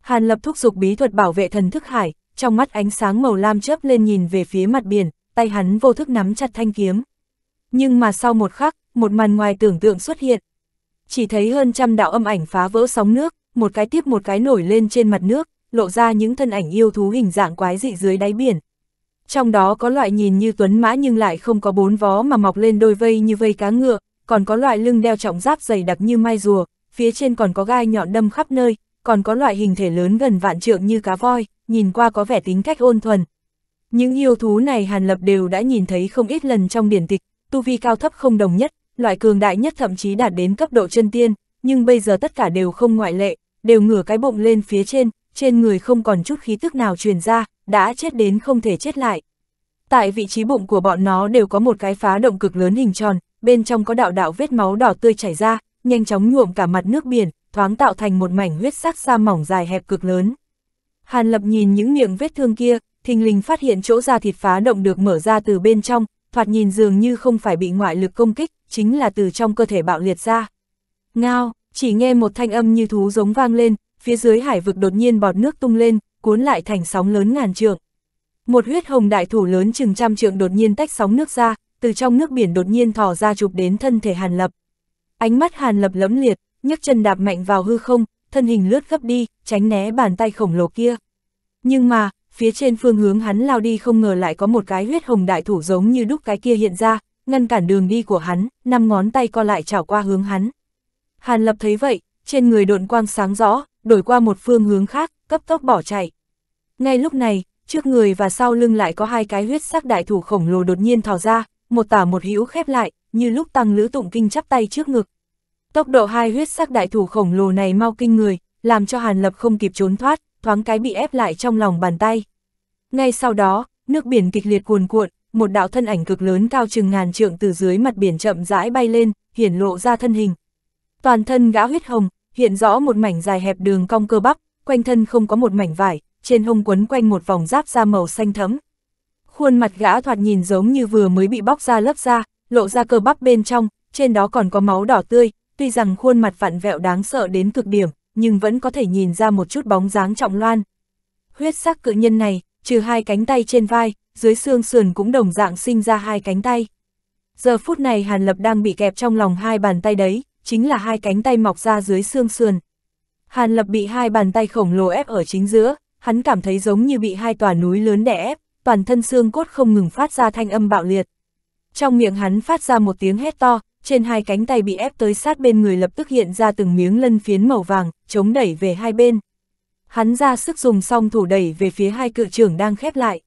Hàn Lập thúc giục bí thuật bảo vệ thần thức hải, trong mắt ánh sáng màu lam chớp lên nhìn về phía mặt biển, tay hắn vô thức nắm chặt thanh kiếm. Nhưng mà sau một khắc, một màn ngoài tưởng tượng xuất hiện. Chỉ thấy hơn trăm đạo âm ảnh phá vỡ sóng nước, một cái tiếp một cái nổi lên trên mặt nước, lộ ra những thân ảnh yêu thú hình dạng quái dị dưới đáy biển. Trong đó có loại nhìn như tuấn mã nhưng lại không có bốn vó mà mọc lên đôi vây như vây cá ngựa, còn có loại lưng đeo trọng giáp dày đặc như mai rùa, phía trên còn có gai nhọn đâm khắp nơi, còn có loại hình thể lớn gần vạn trượng như cá voi, nhìn qua có vẻ tính cách ôn thuần, những yêu thú này Hàn Lập đều đã nhìn thấy không ít lần trong điển tịch, tu vi cao thấp không đồng nhất, loại cường đại nhất thậm chí đạt đến cấp độ chân tiên, nhưng bây giờ tất cả đều không ngoại lệ, đều ngửa cái bụng lên phía trên, trên người không còn chút khí tức nào truyền ra, đã chết đến không thể chết lại. Tại vị trí bụng của bọn nó đều có một cái phá động cực lớn hình tròn, bên trong có đạo đạo vết máu đỏ tươi chảy ra, nhanh chóng nhuộm cả mặt nước biển, thoáng tạo thành một mảnh huyết sắc sa mỏng dài hẹp cực lớn. Hàn Lập nhìn những miệng vết thương kia, thình lình phát hiện chỗ da thịt phá động được mở ra từ bên trong, thoạt nhìn dường như không phải bị ngoại lực công kích, chính là từ trong cơ thể bạo liệt ra. Ngao, chỉ nghe một thanh âm như thú giống vang lên, phía dưới hải vực đột nhiên bọt nước tung lên, cuốn lại thành sóng lớn ngàn trượng. Một huyết hồng đại thủ lớn chừng trăm trượng đột nhiên tách sóng nước ra, từ trong nước biển đột nhiên thò ra chụp đến thân thể Hàn Lập. Ánh mắt Hàn Lập lẫm liệt, nhấc chân đạp mạnh vào hư không, thân hình lướt gấp đi, tránh né bàn tay khổng lồ kia. Nhưng mà, phía trên phương hướng hắn lao đi không ngờ lại có một cái huyết hồng đại thủ giống như đúc cái kia hiện ra, ngăn cản đường đi của hắn, năm ngón tay co lại chảo qua hướng hắn. Hàn Lập thấy vậy, trên người độn quang sáng rõ, đổi qua một phương hướng khác, cấp tốc bỏ chạy. Ngay lúc này, trước người và sau lưng lại có hai cái huyết sắc đại thủ khổng lồ đột nhiên thò ra, một tả một hữu khép lại, như lúc tăng lữ tụng kinh chắp tay trước ngực. Tốc độ hai huyết sắc đại thủ khổng lồ này mau kinh người, làm cho Hàn Lập không kịp trốn thoát, thoáng cái bị ép lại trong lòng bàn tay. Ngay sau đó, nước biển kịch liệt cuồn cuộn, một đạo thân ảnh cực lớn cao chừng ngàn trượng từ dưới mặt biển chậm rãi bay lên, hiển lộ ra thân hình. Toàn thân gã huyết hồng, hiện rõ một mảnh dài hẹp đường cong cơ bắp, quanh thân không có một mảnh vải, trên hông quấn quanh một vòng giáp da màu xanh thẫm. Khuôn mặt gã thoạt nhìn giống như vừa mới bị bóc ra lớp da, lộ ra cơ bắp bên trong, trên đó còn có máu đỏ tươi, tuy rằng khuôn mặt vặn vẹo đáng sợ đến cực điểm, nhưng vẫn có thể nhìn ra một chút bóng dáng trọng loan. Huyết sắc cự nhân này, trừ hai cánh tay trên vai, dưới xương sườn cũng đồng dạng sinh ra hai cánh tay. Giờ phút này Hàn Lập đang bị kẹp trong lòng hai bàn tay đấy, chính là hai cánh tay mọc ra dưới xương sườn. Hàn Lập bị hai bàn tay khổng lồ ép ở chính giữa, hắn cảm thấy giống như bị hai tòa núi lớn đè ép, toàn thân xương cốt không ngừng phát ra thanh âm bạo liệt. Trong miệng hắn phát ra một tiếng hét to, trên hai cánh tay bị ép tới sát bên người lập tức hiện ra từng miếng lân phiến màu vàng, chống đẩy về hai bên. Hắn ra sức dùng song thủ đẩy về phía hai cự trưởng đang khép lại.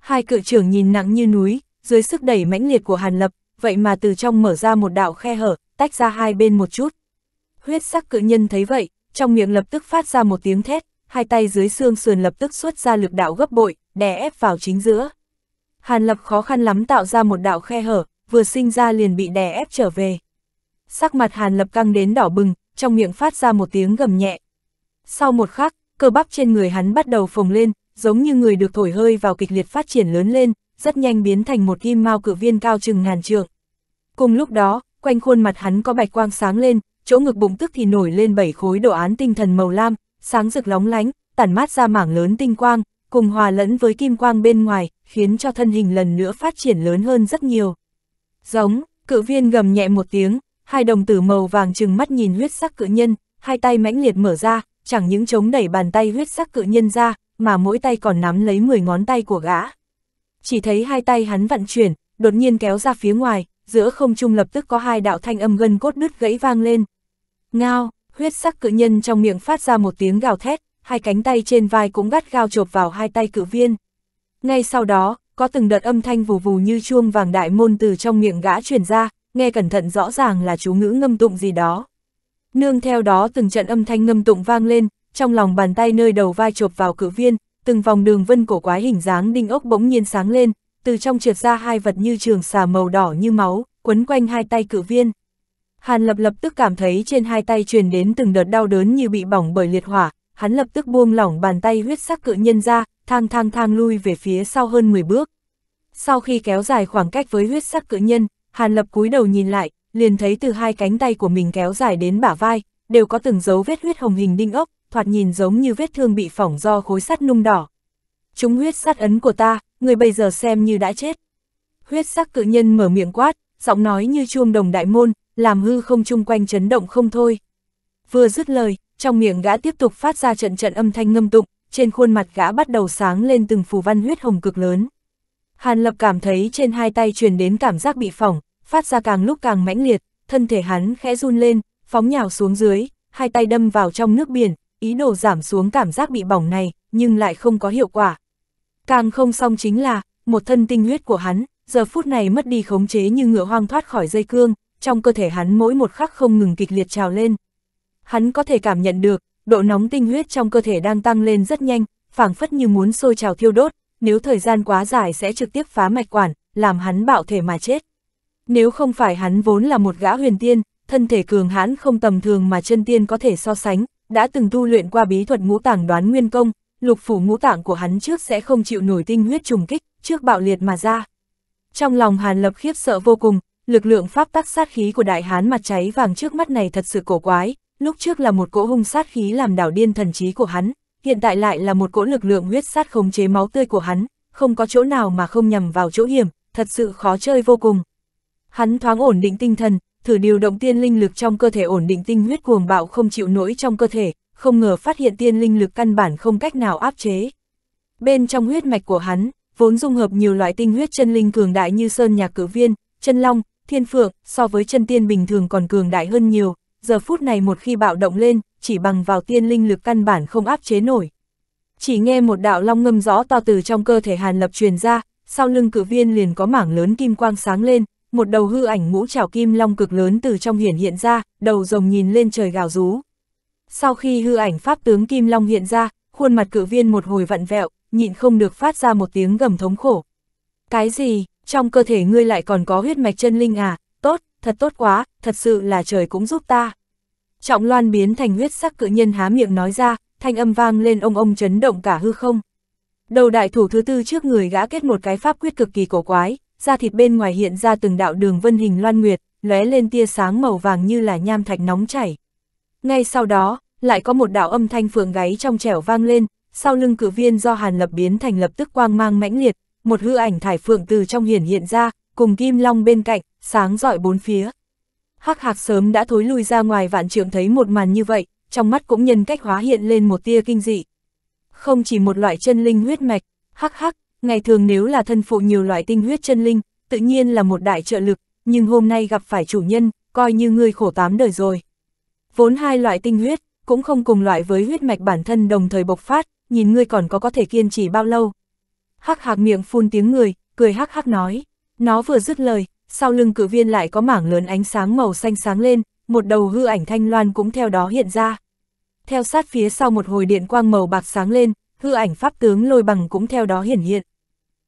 Hai cự trưởng nhìn nặng như núi, dưới sức đẩy mãnh liệt của Hàn Lập, vậy mà từ trong mở ra một đạo khe hở, tách ra hai bên một chút. Huyết sắc cự nhân thấy vậy, trong miệng lập tức phát ra một tiếng thét, hai tay dưới xương sườn lập tức xuất ra lực đạo gấp bội, đè ép vào chính giữa. Hàn Lập khó khăn lắm tạo ra một đạo khe hở, vừa sinh ra liền bị đè ép trở về. Sắc mặt Hàn Lập căng đến đỏ bừng, trong miệng phát ra một tiếng gầm nhẹ. Sau một khắc, cơ bắp trên người hắn bắt đầu phồng lên, giống như người được thổi hơi vào kịch liệt phát triển lớn lên, rất nhanh biến thành một kim mao cử viên cao chừng ngàn trượng. Cùng lúc đó, quanh khuôn mặt hắn có bạch quang sáng lên, chỗ ngực bụng tức thì nổi lên bảy khối đồ án tinh thần màu lam, sáng rực lóng lánh, tản mát ra mảng lớn tinh quang, cùng hòa lẫn với kim quang bên ngoài, khiến cho thân hình lần nữa phát triển lớn hơn rất nhiều. Giống, cự viên gầm nhẹ một tiếng, hai đồng tử màu vàng trừng mắt nhìn huyết sắc cự nhân, hai tay mãnh liệt mở ra, chẳng những chống đẩy bàn tay huyết sắc cự nhân ra, mà mỗi tay còn nắm lấy 10 ngón tay của gã. Chỉ thấy hai tay hắn vận chuyển, đột nhiên kéo ra phía ngoài, giữa không trung lập tức có hai đạo thanh âm gân cốt đứt gãy vang lên. Ngao, huyết sắc cự nhân trong miệng phát ra một tiếng gào thét, hai cánh tay trên vai cũng gắt gao chộp vào hai tay cự viên. Ngay sau đó, có từng đợt âm thanh vù vù như chuông vàng đại môn từ trong miệng gã truyền ra, nghe cẩn thận rõ ràng là chú ngữ ngâm tụng gì đó. Nương theo đó từng trận âm thanh ngâm tụng vang lên, trong lòng bàn tay nơi đầu vai chộp vào cử viên, từng vòng đường vân cổ quái hình dáng đinh ốc bỗng nhiên sáng lên, từ trong trượt ra hai vật như trường xà màu đỏ như máu, quấn quanh hai tay cử viên. Hàn lập lập tức cảm thấy trên hai tay truyền đến từng đợt đau đớn như bị bỏng bởi liệt hỏa, hắn lập tức buông lỏng bàn tay huyết sắc cự nhân ra, thang thang thang lui về phía sau hơn 10 bước. Sau khi kéo dài khoảng cách với huyết sắc cự nhân, Hàn Lập cúi đầu nhìn lại, liền thấy từ hai cánh tay của mình kéo dài đến bả vai, đều có từng dấu vết huyết hồng hình đinh ốc, thoạt nhìn giống như vết thương bị phỏng do khối sắt nung đỏ. Chúng huyết sắt ấn của ta, người bây giờ xem như đã chết. Huyết sắc cự nhân mở miệng quát, giọng nói như chuông đồng đại môn, làm hư không chung quanh chấn động không thôi. Vừa dứt lời, trong miệng gã tiếp tục phát ra trận trận âm thanh ngâm tụng, trên khuôn mặt gã bắt đầu sáng lên từng phù văn huyết hồng cực lớn. Hàn Lập cảm thấy trên hai tay truyền đến cảm giác bị phỏng, phát ra càng lúc càng mãnh liệt, thân thể hắn khẽ run lên, phóng nhào xuống dưới, hai tay đâm vào trong nước biển, ý đồ giảm xuống cảm giác bị bỏng này, nhưng lại không có hiệu quả. Càng không xong chính là, một thân tinh huyết của hắn, giờ phút này mất đi khống chế như ngựa hoang thoát khỏi dây cương, trong cơ thể hắn mỗi một khắc không ngừng kịch liệt trào lên hắn có thể cảm nhận được, độ nóng tinh huyết trong cơ thể đang tăng lên rất nhanh, phảng phất như muốn sôi trào thiêu đốt, nếu thời gian quá dài sẽ trực tiếp phá mạch quản, làm hắn bạo thể mà chết. Nếu không phải hắn vốn là một gã huyền tiên, thân thể cường hãn không tầm thường mà chân tiên có thể so sánh, đã từng tu luyện qua bí thuật ngũ tảng đoán nguyên công, lục phủ ngũ tảng của hắn trước sẽ không chịu nổi tinh huyết trùng kích, trước bạo liệt mà ra. Trong lòng Hàn Lập khiếp sợ vô cùng, lực lượng pháp tắc sát khí của đại hán mặt cháy vàng trước mắt này thật sự cổ quái, lúc trước là một cỗ hung sát khí làm đảo điên thần trí của hắn, hiện tại lại là một cỗ lực lượng huyết sát khống chế máu tươi của hắn, không có chỗ nào mà không nhằm vào chỗ hiểm, thật sự khó chơi vô cùng. Hắn thoáng ổn định tinh thần, thử điều động tiên linh lực trong cơ thể ổn định tinh huyết cuồng bạo không chịu nổi trong cơ thể, không ngờ phát hiện tiên linh lực căn bản không cách nào áp chế. Bên trong huyết mạch của hắn, vốn dung hợp nhiều loại tinh huyết chân linh cường đại như sơn nhạc cử viên, chân long, thiên phượng, so với chân tiên bình thường còn cường đại hơn nhiều, giờ phút này một khi bạo động lên, chỉ bằng vào tiên linh lực căn bản không áp chế nổi. Chỉ nghe một đạo long ngâm rõ to từ trong cơ thể Hàn Lập truyền ra, sau lưng cử viên liền có mảng lớn kim quang sáng lên, một đầu hư ảnh ngũ trảo kim long cực lớn từ trong hiển hiện ra, đầu rồng nhìn lên trời gào rú. Sau khi hư ảnh pháp tướng kim long hiện ra, khuôn mặt cử viên một hồi vặn vẹo, nhịn không được phát ra một tiếng gầm thống khổ. Cái gì, trong cơ thể ngươi lại còn có huyết mạch chân linh à, thật tốt quá, thật sự là trời cũng giúp ta. Trọng loan biến thành huyết sắc cự nhân há miệng nói ra, thanh âm vang lên ông ông chấn động cả hư không. Đầu đại thủ thứ tư trước người gã kết một cái pháp quyết cực kỳ cổ quái, da thịt bên ngoài hiện ra từng đạo đường vân hình loan nguyệt, lóe lên tia sáng màu vàng như là nham thạch nóng chảy. Ngay sau đó, lại có một đạo âm thanh phượng gáy trong trẻo vang lên, sau lưng cử viên do Hàn Lập biến thành lập tức quang mang mãnh liệt, một hư ảnh thải phượng từ trong hiển hiện ra, cùng kim long bên cạnh, sáng rọi bốn phía. Hắc hạc sớm đã thối lui ra ngoài vạn trượng thấy một màn như vậy, trong mắt cũng nhân cách hóa hiện lên một tia kinh dị. Không chỉ một loại chân linh huyết mạch, hắc hắc, ngày thường nếu là thân phụ nhiều loại tinh huyết chân linh, tự nhiên là một đại trợ lực, nhưng hôm nay gặp phải chủ nhân, coi như ngươi khổ tám đời rồi. Vốn hai loại tinh huyết, cũng không cùng loại với huyết mạch bản thân đồng thời bộc phát, nhìn ngươi còn có có thể kiên trì bao lâu. Hắc hạc miệng phun tiếng người, cười hắc hắc nói. Nó vừa dứt lời, sau lưng cử viên lại có mảng lớn ánh sáng màu xanh sáng lên, một đầu hư ảnh thanh loan cũng theo đó hiện ra. Theo sát phía sau một hồi điện quang màu bạc sáng lên, hư ảnh pháp tướng lôi bằng cũng theo đó hiển hiện.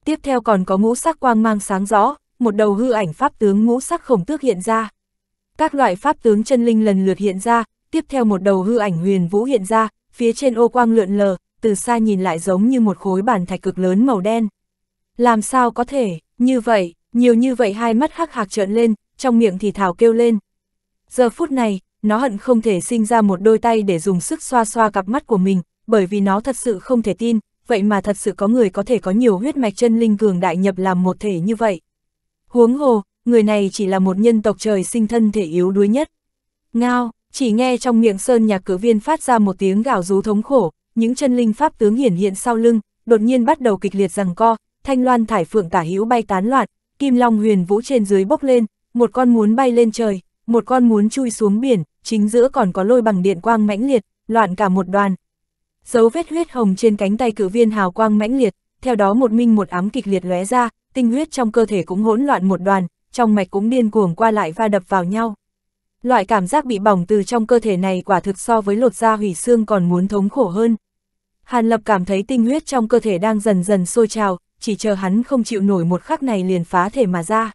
Tiếp theo còn có ngũ sắc quang mang sáng rõ, một đầu hư ảnh pháp tướng ngũ sắc khổng tước hiện ra. Các loại pháp tướng chân linh lần lượt hiện ra, tiếp theo một đầu hư ảnh huyền vũ hiện ra, phía trên ô quang lượn lờ, từ xa nhìn lại giống như một khối bản thạch cực lớn màu đen. Làm sao có thể, như vậy, nhiều như vậy hai mắt hắc hạc trợn lên, trong miệng thì thảo kêu lên. Giờ phút này, nó hận không thể sinh ra một đôi tay để dùng sức xoa xoa cặp mắt của mình, bởi vì nó thật sự không thể tin, vậy mà thật sự có người có thể có nhiều huyết mạch chân linh cường đại nhập làm một thể như vậy. Huống hồ, người này chỉ là một nhân tộc trời sinh thân thể yếu đuối nhất. Ngao, chỉ nghe trong miệng sơn nhạc cử viên phát ra một tiếng gào rú thống khổ, những chân linh pháp tướng hiển hiện sau lưng, đột nhiên bắt đầu kịch liệt rằng co, thanh loan thải phượng tả hữu bay tán loạn, kim long huyền vũ trên dưới bốc lên, một con muốn bay lên trời, một con muốn chui xuống biển, chính giữa còn có lôi bằng điện quang mãnh liệt, loạn cả một đoàn. Dấu vết huyết hồng trên cánh tay cự viên hào quang mãnh liệt, theo đó một minh một ám kịch liệt lóe ra, tinh huyết trong cơ thể cũng hỗn loạn một đoàn, trong mạch cũng điên cuồng qua lại va đập vào nhau. Loại cảm giác bị bỏng từ trong cơ thể này quả thực so với lột da hủy xương còn muốn thống khổ hơn. Hàn Lập cảm thấy tinh huyết trong cơ thể đang dần dần sôi trào, chỉ chờ hắn không chịu nổi một khắc này liền phá thể mà ra.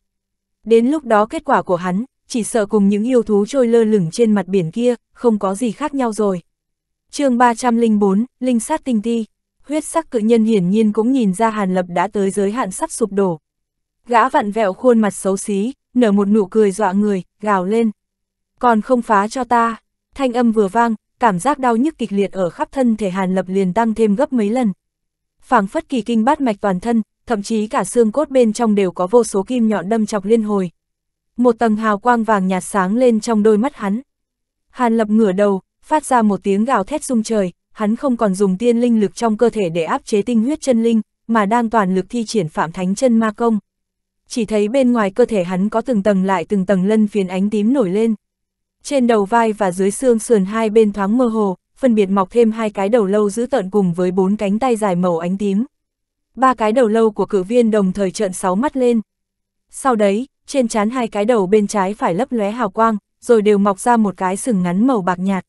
Đến lúc đó kết quả của hắn, chỉ sợ cùng những yêu thú trôi lơ lửng trên mặt biển kia, không có gì khác nhau rồi. chương 304, Linh sát tinh ti, huyết sắc cự nhân hiển nhiên cũng nhìn ra Hàn Lập đã tới giới hạn sắp sụp đổ. Gã vặn vẹo khuôn mặt xấu xí, nở một nụ cười dọa người, gào lên. Còn không phá cho ta, thanh âm vừa vang, cảm giác đau nhức kịch liệt ở khắp thân thể Hàn Lập liền tăng thêm gấp mấy lần. Phảng phất kỳ kinh bát mạch toàn thân, thậm chí cả xương cốt bên trong đều có vô số kim nhọn đâm chọc liên hồi. Một tầng hào quang vàng nhạt sáng lên trong đôi mắt hắn. Hàn Lập ngửa đầu, phát ra một tiếng gào thét rung trời, hắn không còn dùng tiên linh lực trong cơ thể để áp chế tinh huyết chân linh, mà đang toàn lực thi triển phạm thánh chân ma công. Chỉ thấy bên ngoài cơ thể hắn có từng tầng lại từng tầng lân phiến ánh tím nổi lên trên đầu vai và dưới xương sườn hai bên thoáng mơ hồ, phân biệt mọc thêm hai cái đầu lâu giữ tợn cùng với bốn cánh tay dài màu ánh tím. Ba cái đầu lâu của cử viên đồng thời trợn sáu mắt lên. Sau đấy, trên trán hai cái đầu bên trái phải lấp lóe hào quang, rồi đều mọc ra một cái sừng ngắn màu bạc nhạt.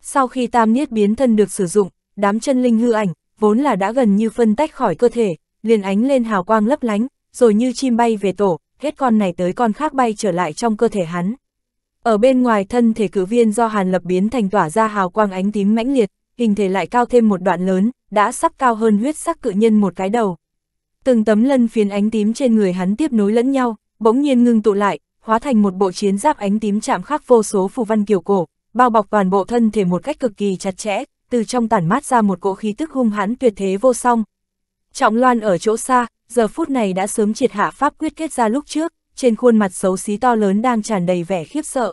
Sau khi tam niết biến thân được sử dụng, đám chân linh hư ảnh, vốn là đã gần như phân tách khỏi cơ thể, liền ánh lên hào quang lấp lánh, rồi như chim bay về tổ, hết con này tới con khác bay trở lại trong cơ thể hắn. Ở bên ngoài thân thể cử viên do Hàn Lập biến thành tỏa ra hào quang ánh tím mãnh liệt, hình thể lại cao thêm một đoạn lớn, đã sắp cao hơn huyết sắc cự nhân một cái đầu. Từng tấm lân phiến ánh tím trên người hắn tiếp nối lẫn nhau, bỗng nhiên ngưng tụ lại, hóa thành một bộ chiến giáp ánh tím chạm khắc vô số phù văn kiều cổ, bao bọc toàn bộ thân thể một cách cực kỳ chặt chẽ, từ trong tản mát ra một cỗ khí tức hung hãn tuyệt thế vô song. Trọng Loan ở chỗ xa, giờ phút này đã sớm triệt hạ pháp quyết kết ra lúc trước, trên khuôn mặt xấu xí to lớn đang tràn đầy vẻ khiếp sợ.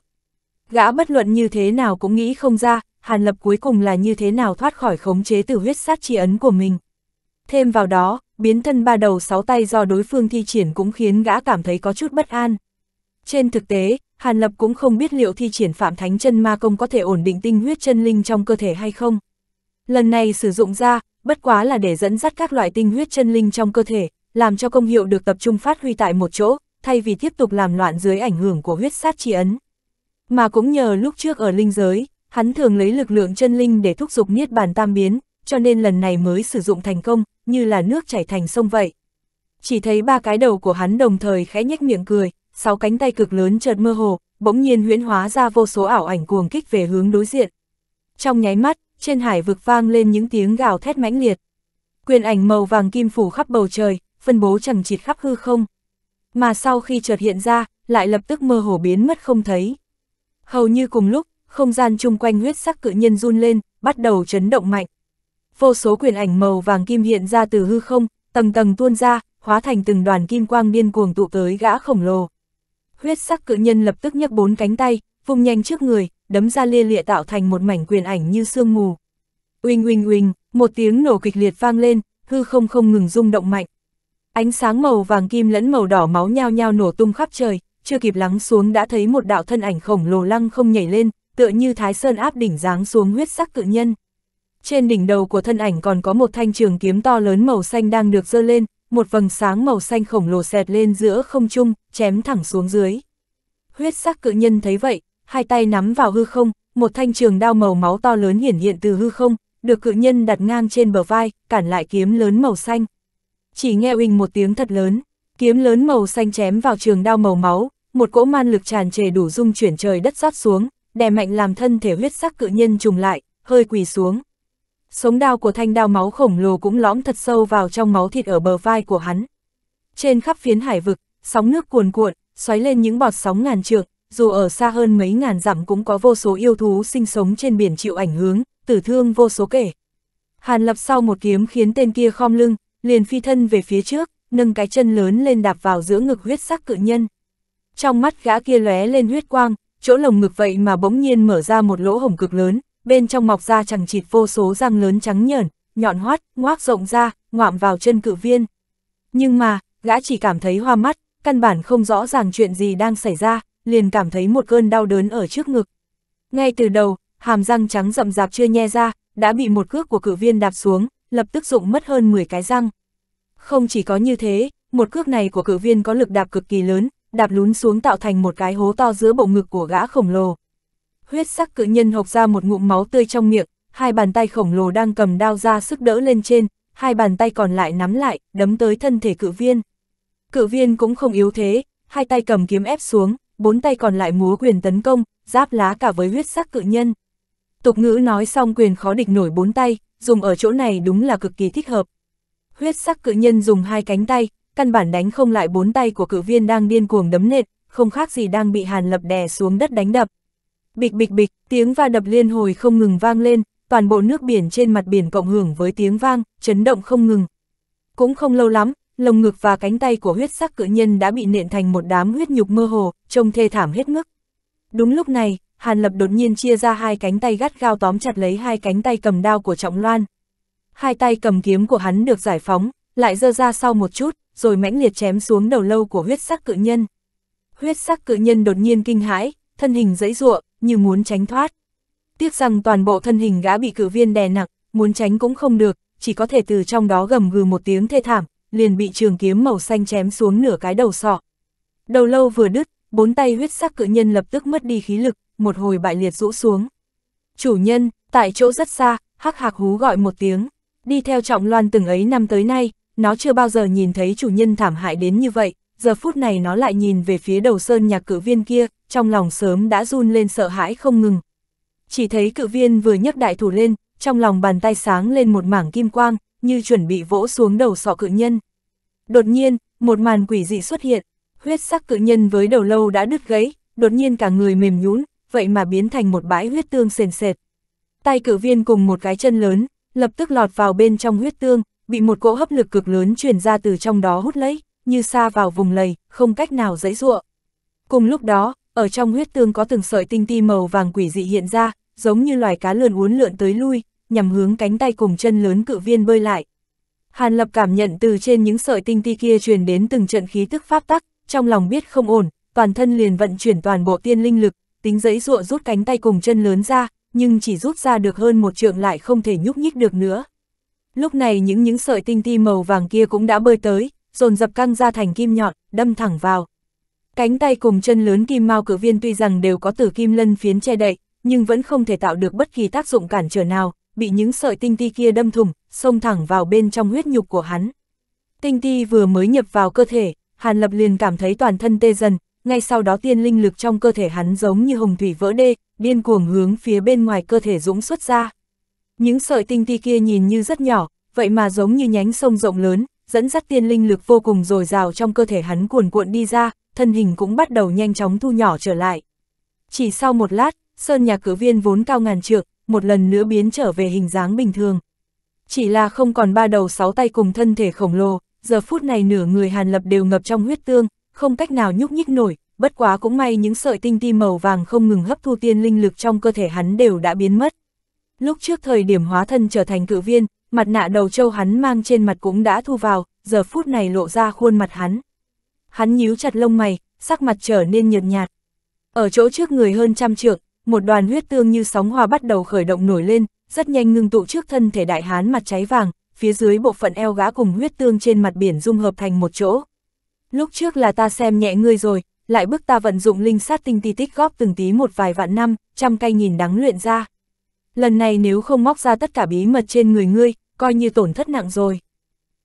Gã bất luận như thế nào cũng nghĩ không ra, Hàn Lập cuối cùng là như thế nào thoát khỏi khống chế từ huyết sát chi ấn của mình. Thêm vào đó, biến thân ba đầu sáu tay do đối phương thi triển cũng khiến gã cảm thấy có chút bất an. Trên thực tế, Hàn Lập cũng không biết liệu thi triển phạm thánh chân ma công có thể ổn định tinh huyết chân linh trong cơ thể hay không. Lần này sử dụng ra, bất quá là để dẫn dắt các loại tinh huyết chân linh trong cơ thể, làm cho công hiệu được tập trung phát huy tại một chỗ, thay vì tiếp tục làm loạn dưới ảnh hưởng của huyết sát chi ấn. Mà cũng nhờ lúc trước ở linh giới, hắn thường lấy lực lượng chân linh để thúc giục niết bàn tam biến, cho nên lần này mới sử dụng thành công, như là nước chảy thành sông vậy. Chỉ thấy ba cái đầu của hắn đồng thời khẽ nhếch miệng cười, sáu cánh tay cực lớn chợt mơ hồ, bỗng nhiên huyễn hóa ra vô số ảo ảnh cuồng kích về hướng đối diện. Trong nháy mắt, trên hải vực vang lên những tiếng gào thét mãnh liệt. Quyền ảnh màu vàng kim phủ khắp bầu trời, phân bố chẳng chịt khắp hư không, mà sau khi chợt hiện ra, lại lập tức mơ hồ biến mất không thấy. Hầu như cùng lúc, không gian chung quanh huyết sắc cự nhân run lên, bắt đầu chấn động mạnh. Vô số quyền ảnh màu vàng kim hiện ra từ hư không, tầng tầng tuôn ra, hóa thành từng đoàn kim quang điên cuồng tụ tới gã khổng lồ. Huyết sắc cự nhân lập tức nhấc bốn cánh tay, vung nhanh trước người, đấm ra lia lịa tạo thành một mảnh quyền ảnh như sương mù. Uỳnh uỳnh uỳnh, một tiếng nổ kịch liệt vang lên, hư không không ngừng rung động mạnh. Ánh sáng màu vàng kim lẫn màu đỏ máu nhao nhao nổ tung khắp trời, chưa kịp lắng xuống đã thấy một đạo thân ảnh khổng lồ lăng không nhảy lên, tựa như thái sơn áp đỉnh giáng xuống huyết sắc cự nhân. Trên đỉnh đầu của thân ảnh còn có một thanh trường kiếm to lớn màu xanh đang được giơ lên, một vầng sáng màu xanh khổng lồ xẹt lên giữa không trung, chém thẳng xuống dưới. Huyết sắc cự nhân thấy vậy, hai tay nắm vào hư không, một thanh trường đao màu máu to lớn hiển hiện từ hư không, được cự nhân đặt ngang trên bờ vai, cản lại kiếm lớn màu xanh. Chỉ nghe uỳnh một tiếng thật lớn, kiếm lớn màu xanh chém vào trường đao màu máu, một cỗ man lực tràn trề đủ dung chuyển trời đất rót xuống, đè mạnh làm thân thể huyết sắc cự nhân trùng lại, hơi quỳ xuống. Sống đao của thanh đao máu khổng lồ cũng lõm thật sâu vào trong máu thịt ở bờ vai của hắn. Trên khắp phiến hải vực, sóng nước cuồn cuộn, xoáy lên những bọt sóng ngàn trượng, dù ở xa hơn mấy ngàn dặm cũng có vô số yêu thú sinh sống trên biển chịu ảnh hưởng, tử thương vô số kể. Hàn lập sau một kiếm khiến tên kia khom lưng, liền phi thân về phía trước, nâng cái chân lớn lên đạp vào giữa ngực huyết sắc cự nhân. Trong mắt gã kia lóe lên huyết quang, chỗ lồng ngực vậy mà bỗng nhiên mở ra một lỗ hổng cực lớn, bên trong mọc ra chẳng chịt vô số răng lớn trắng nhờn, nhọn hoắt, ngoác rộng ra, ngoạm vào chân cự viên. Nhưng mà, gã chỉ cảm thấy hoa mắt, căn bản không rõ ràng chuyện gì đang xảy ra, liền cảm thấy một cơn đau đớn ở trước ngực. Ngay từ đầu, hàm răng trắng rậm rạp chưa nhe ra, đã bị một cước của cự viên đạp xuống, lập tức dụng mất hơn 10 cái răng. Không chỉ có như thế, một cước này của cử viên có lực đạp cực kỳ lớn, đạp lún xuống tạo thành một cái hố to giữa bộ ngực của gã khổng lồ. Huyết sắc cự nhân hộc ra một ngụm máu tươi trong miệng, hai bàn tay khổng lồ đang cầm đao ra sức đỡ lên trên, hai bàn tay còn lại nắm lại, đấm tới thân thể cự viên. Cự viên cũng không yếu thế, hai tay cầm kiếm ép xuống, bốn tay còn lại múa quyền tấn công, giáp lá cả với huyết sắc cự nhân. Tục ngữ nói xong quyền khó địch nổi bốn tay, dùng ở chỗ này đúng là cực kỳ thích hợp. Huyết sắc cự nhân dùng hai cánh tay, căn bản đánh không lại bốn tay của cự viên đang điên cuồng đấm nện, không khác gì đang bị hàn lập đè xuống đất đánh đập. Bịch bịch bịch, tiếng va đập liên hồi không ngừng vang lên, toàn bộ nước biển trên mặt biển cộng hưởng với tiếng vang, chấn động không ngừng. Cũng không lâu lắm, lồng ngực và cánh tay của huyết sắc cự nhân đã bị nện thành một đám huyết nhục mơ hồ, trông thê thảm hết mức. Đúng lúc này, Hàn Lập đột nhiên chia ra hai cánh tay gắt gao tóm chặt lấy hai cánh tay cầm đao của Trọng Loan. Hai tay cầm kiếm của hắn được giải phóng, lại dơ ra sau một chút, rồi mãnh liệt chém xuống đầu lâu của huyết sắc cự nhân. Huyết sắc cự nhân đột nhiên kinh hãi, thân hình dãy ruộng, như muốn tránh thoát. Tiếc rằng toàn bộ thân hình gã bị cử viên đè nặng, muốn tránh cũng không được, chỉ có thể từ trong đó gầm gừ một tiếng thê thảm, liền bị trường kiếm màu xanh chém xuống nửa cái đầu sọ. Đầu lâu vừa đứt, bốn tay huyết sắc cự nhân lập tức mất đi khí lực, một hồi bại liệt rũ xuống. Chủ nhân, tại chỗ rất xa, hắc hạc hú gọi một tiếng, đi theo trọng loan từng ấy năm tới nay, nó chưa bao giờ nhìn thấy chủ nhân thảm hại đến như vậy, giờ phút này nó lại nhìn về phía đầu sơn nhạc cự viên kia, trong lòng sớm đã run lên sợ hãi không ngừng. Chỉ thấy cự viên vừa nhấc đại thủ lên, trong lòng bàn tay sáng lên một mảng kim quang, như chuẩn bị vỗ xuống đầu sọ cự nhân. Đột nhiên, một màn quỷ dị xuất hiện, huyết sắc cự nhân với đầu lâu đã đứt gãy, đột nhiên cả người mềm nhũn, vậy mà biến thành một bãi huyết tương sền sệt. Tay cử viên cùng một cái chân lớn, lập tức lọt vào bên trong huyết tương, bị một cỗ hấp lực cực lớn truyền ra từ trong đó hút lấy, như xa vào vùng lầy, không cách nào dãy ruộng. Cùng lúc đó, ở trong huyết tương có từng sợi tinh ti màu vàng quỷ dị hiện ra, giống như loài cá lươn uốn lượn tới lui, nhằm hướng cánh tay cùng chân lớn cự viên bơi lại. Hàn Lập cảm nhận từ trên những sợi tinh ti kia truyền đến từng trận khí tức pháp tắc, trong lòng biết không ổn, toàn thân liền vận chuyển toàn bộ tiên linh lực, tính giấy ruộng rút cánh tay cùng chân lớn ra, nhưng chỉ rút ra được hơn một trượng lại không thể nhúc nhích được nữa. Lúc này những những sợi tinh ti màu vàng kia cũng đã bơi tới, dồn dập căng ra thành kim nhọn, đâm thẳng vào. Cánh tay cùng chân lớn kim mao cử viên tuy rằng đều có tử kim lân phiến che đậy, nhưng vẫn không thể tạo được bất kỳ tác dụng cản trở nào, bị những sợi tinh ti kia đâm thủng, xông thẳng vào bên trong huyết nhục của hắn. Tinh ti vừa mới nhập vào cơ thể, Hàn Lập liền cảm thấy toàn thân tê dần, ngay sau đó tiên linh lực trong cơ thể hắn giống như hồng thủy vỡ đê, điên cuồng hướng phía bên ngoài cơ thể dũng xuất ra. Những sợi tinh ti kia nhìn như rất nhỏ, vậy mà giống như nhánh sông rộng lớn, dẫn dắt tiên linh lực vô cùng dồi dào trong cơ thể hắn cuồn cuộn đi ra, thân hình cũng bắt đầu nhanh chóng thu nhỏ trở lại. Chỉ sau một lát, sơn nhà cửa viên vốn cao ngàn trượng, một lần nữa biến trở về hình dáng bình thường. Chỉ là không còn ba đầu sáu tay cùng thân thể khổng lồ, giờ phút này nửa người Hàn Lập đều ngập trong huyết tương, không cách nào nhúc nhích nổi, bất quá cũng may những sợi tinh ti màu vàng không ngừng hấp thu tiên linh lực trong cơ thể hắn đều đã biến mất. Lúc trước thời điểm hóa thân trở thành cự viên, mặt nạ đầu châu hắn mang trên mặt cũng đã thu vào, giờ phút này lộ ra khuôn mặt hắn. Hắn nhíu chặt lông mày, sắc mặt trở nên nhợt nhạt. Ở chỗ trước người hơn trăm trượng, một đoàn huyết tương như sóng hòa bắt đầu khởi động nổi lên, rất nhanh ngưng tụ trước thân thể đại hán mặt cháy vàng, phía dưới bộ phận eo gã cùng huyết tương trên mặt biển dung hợp thành một chỗ. Lúc trước là ta xem nhẹ ngươi rồi, lại bức ta vận dụng linh sát tinh ti tích góp từng tí một vài vạn năm, trăm cây nghìn đắng luyện ra. Lần này nếu không móc ra tất cả bí mật trên người ngươi, coi như tổn thất nặng rồi.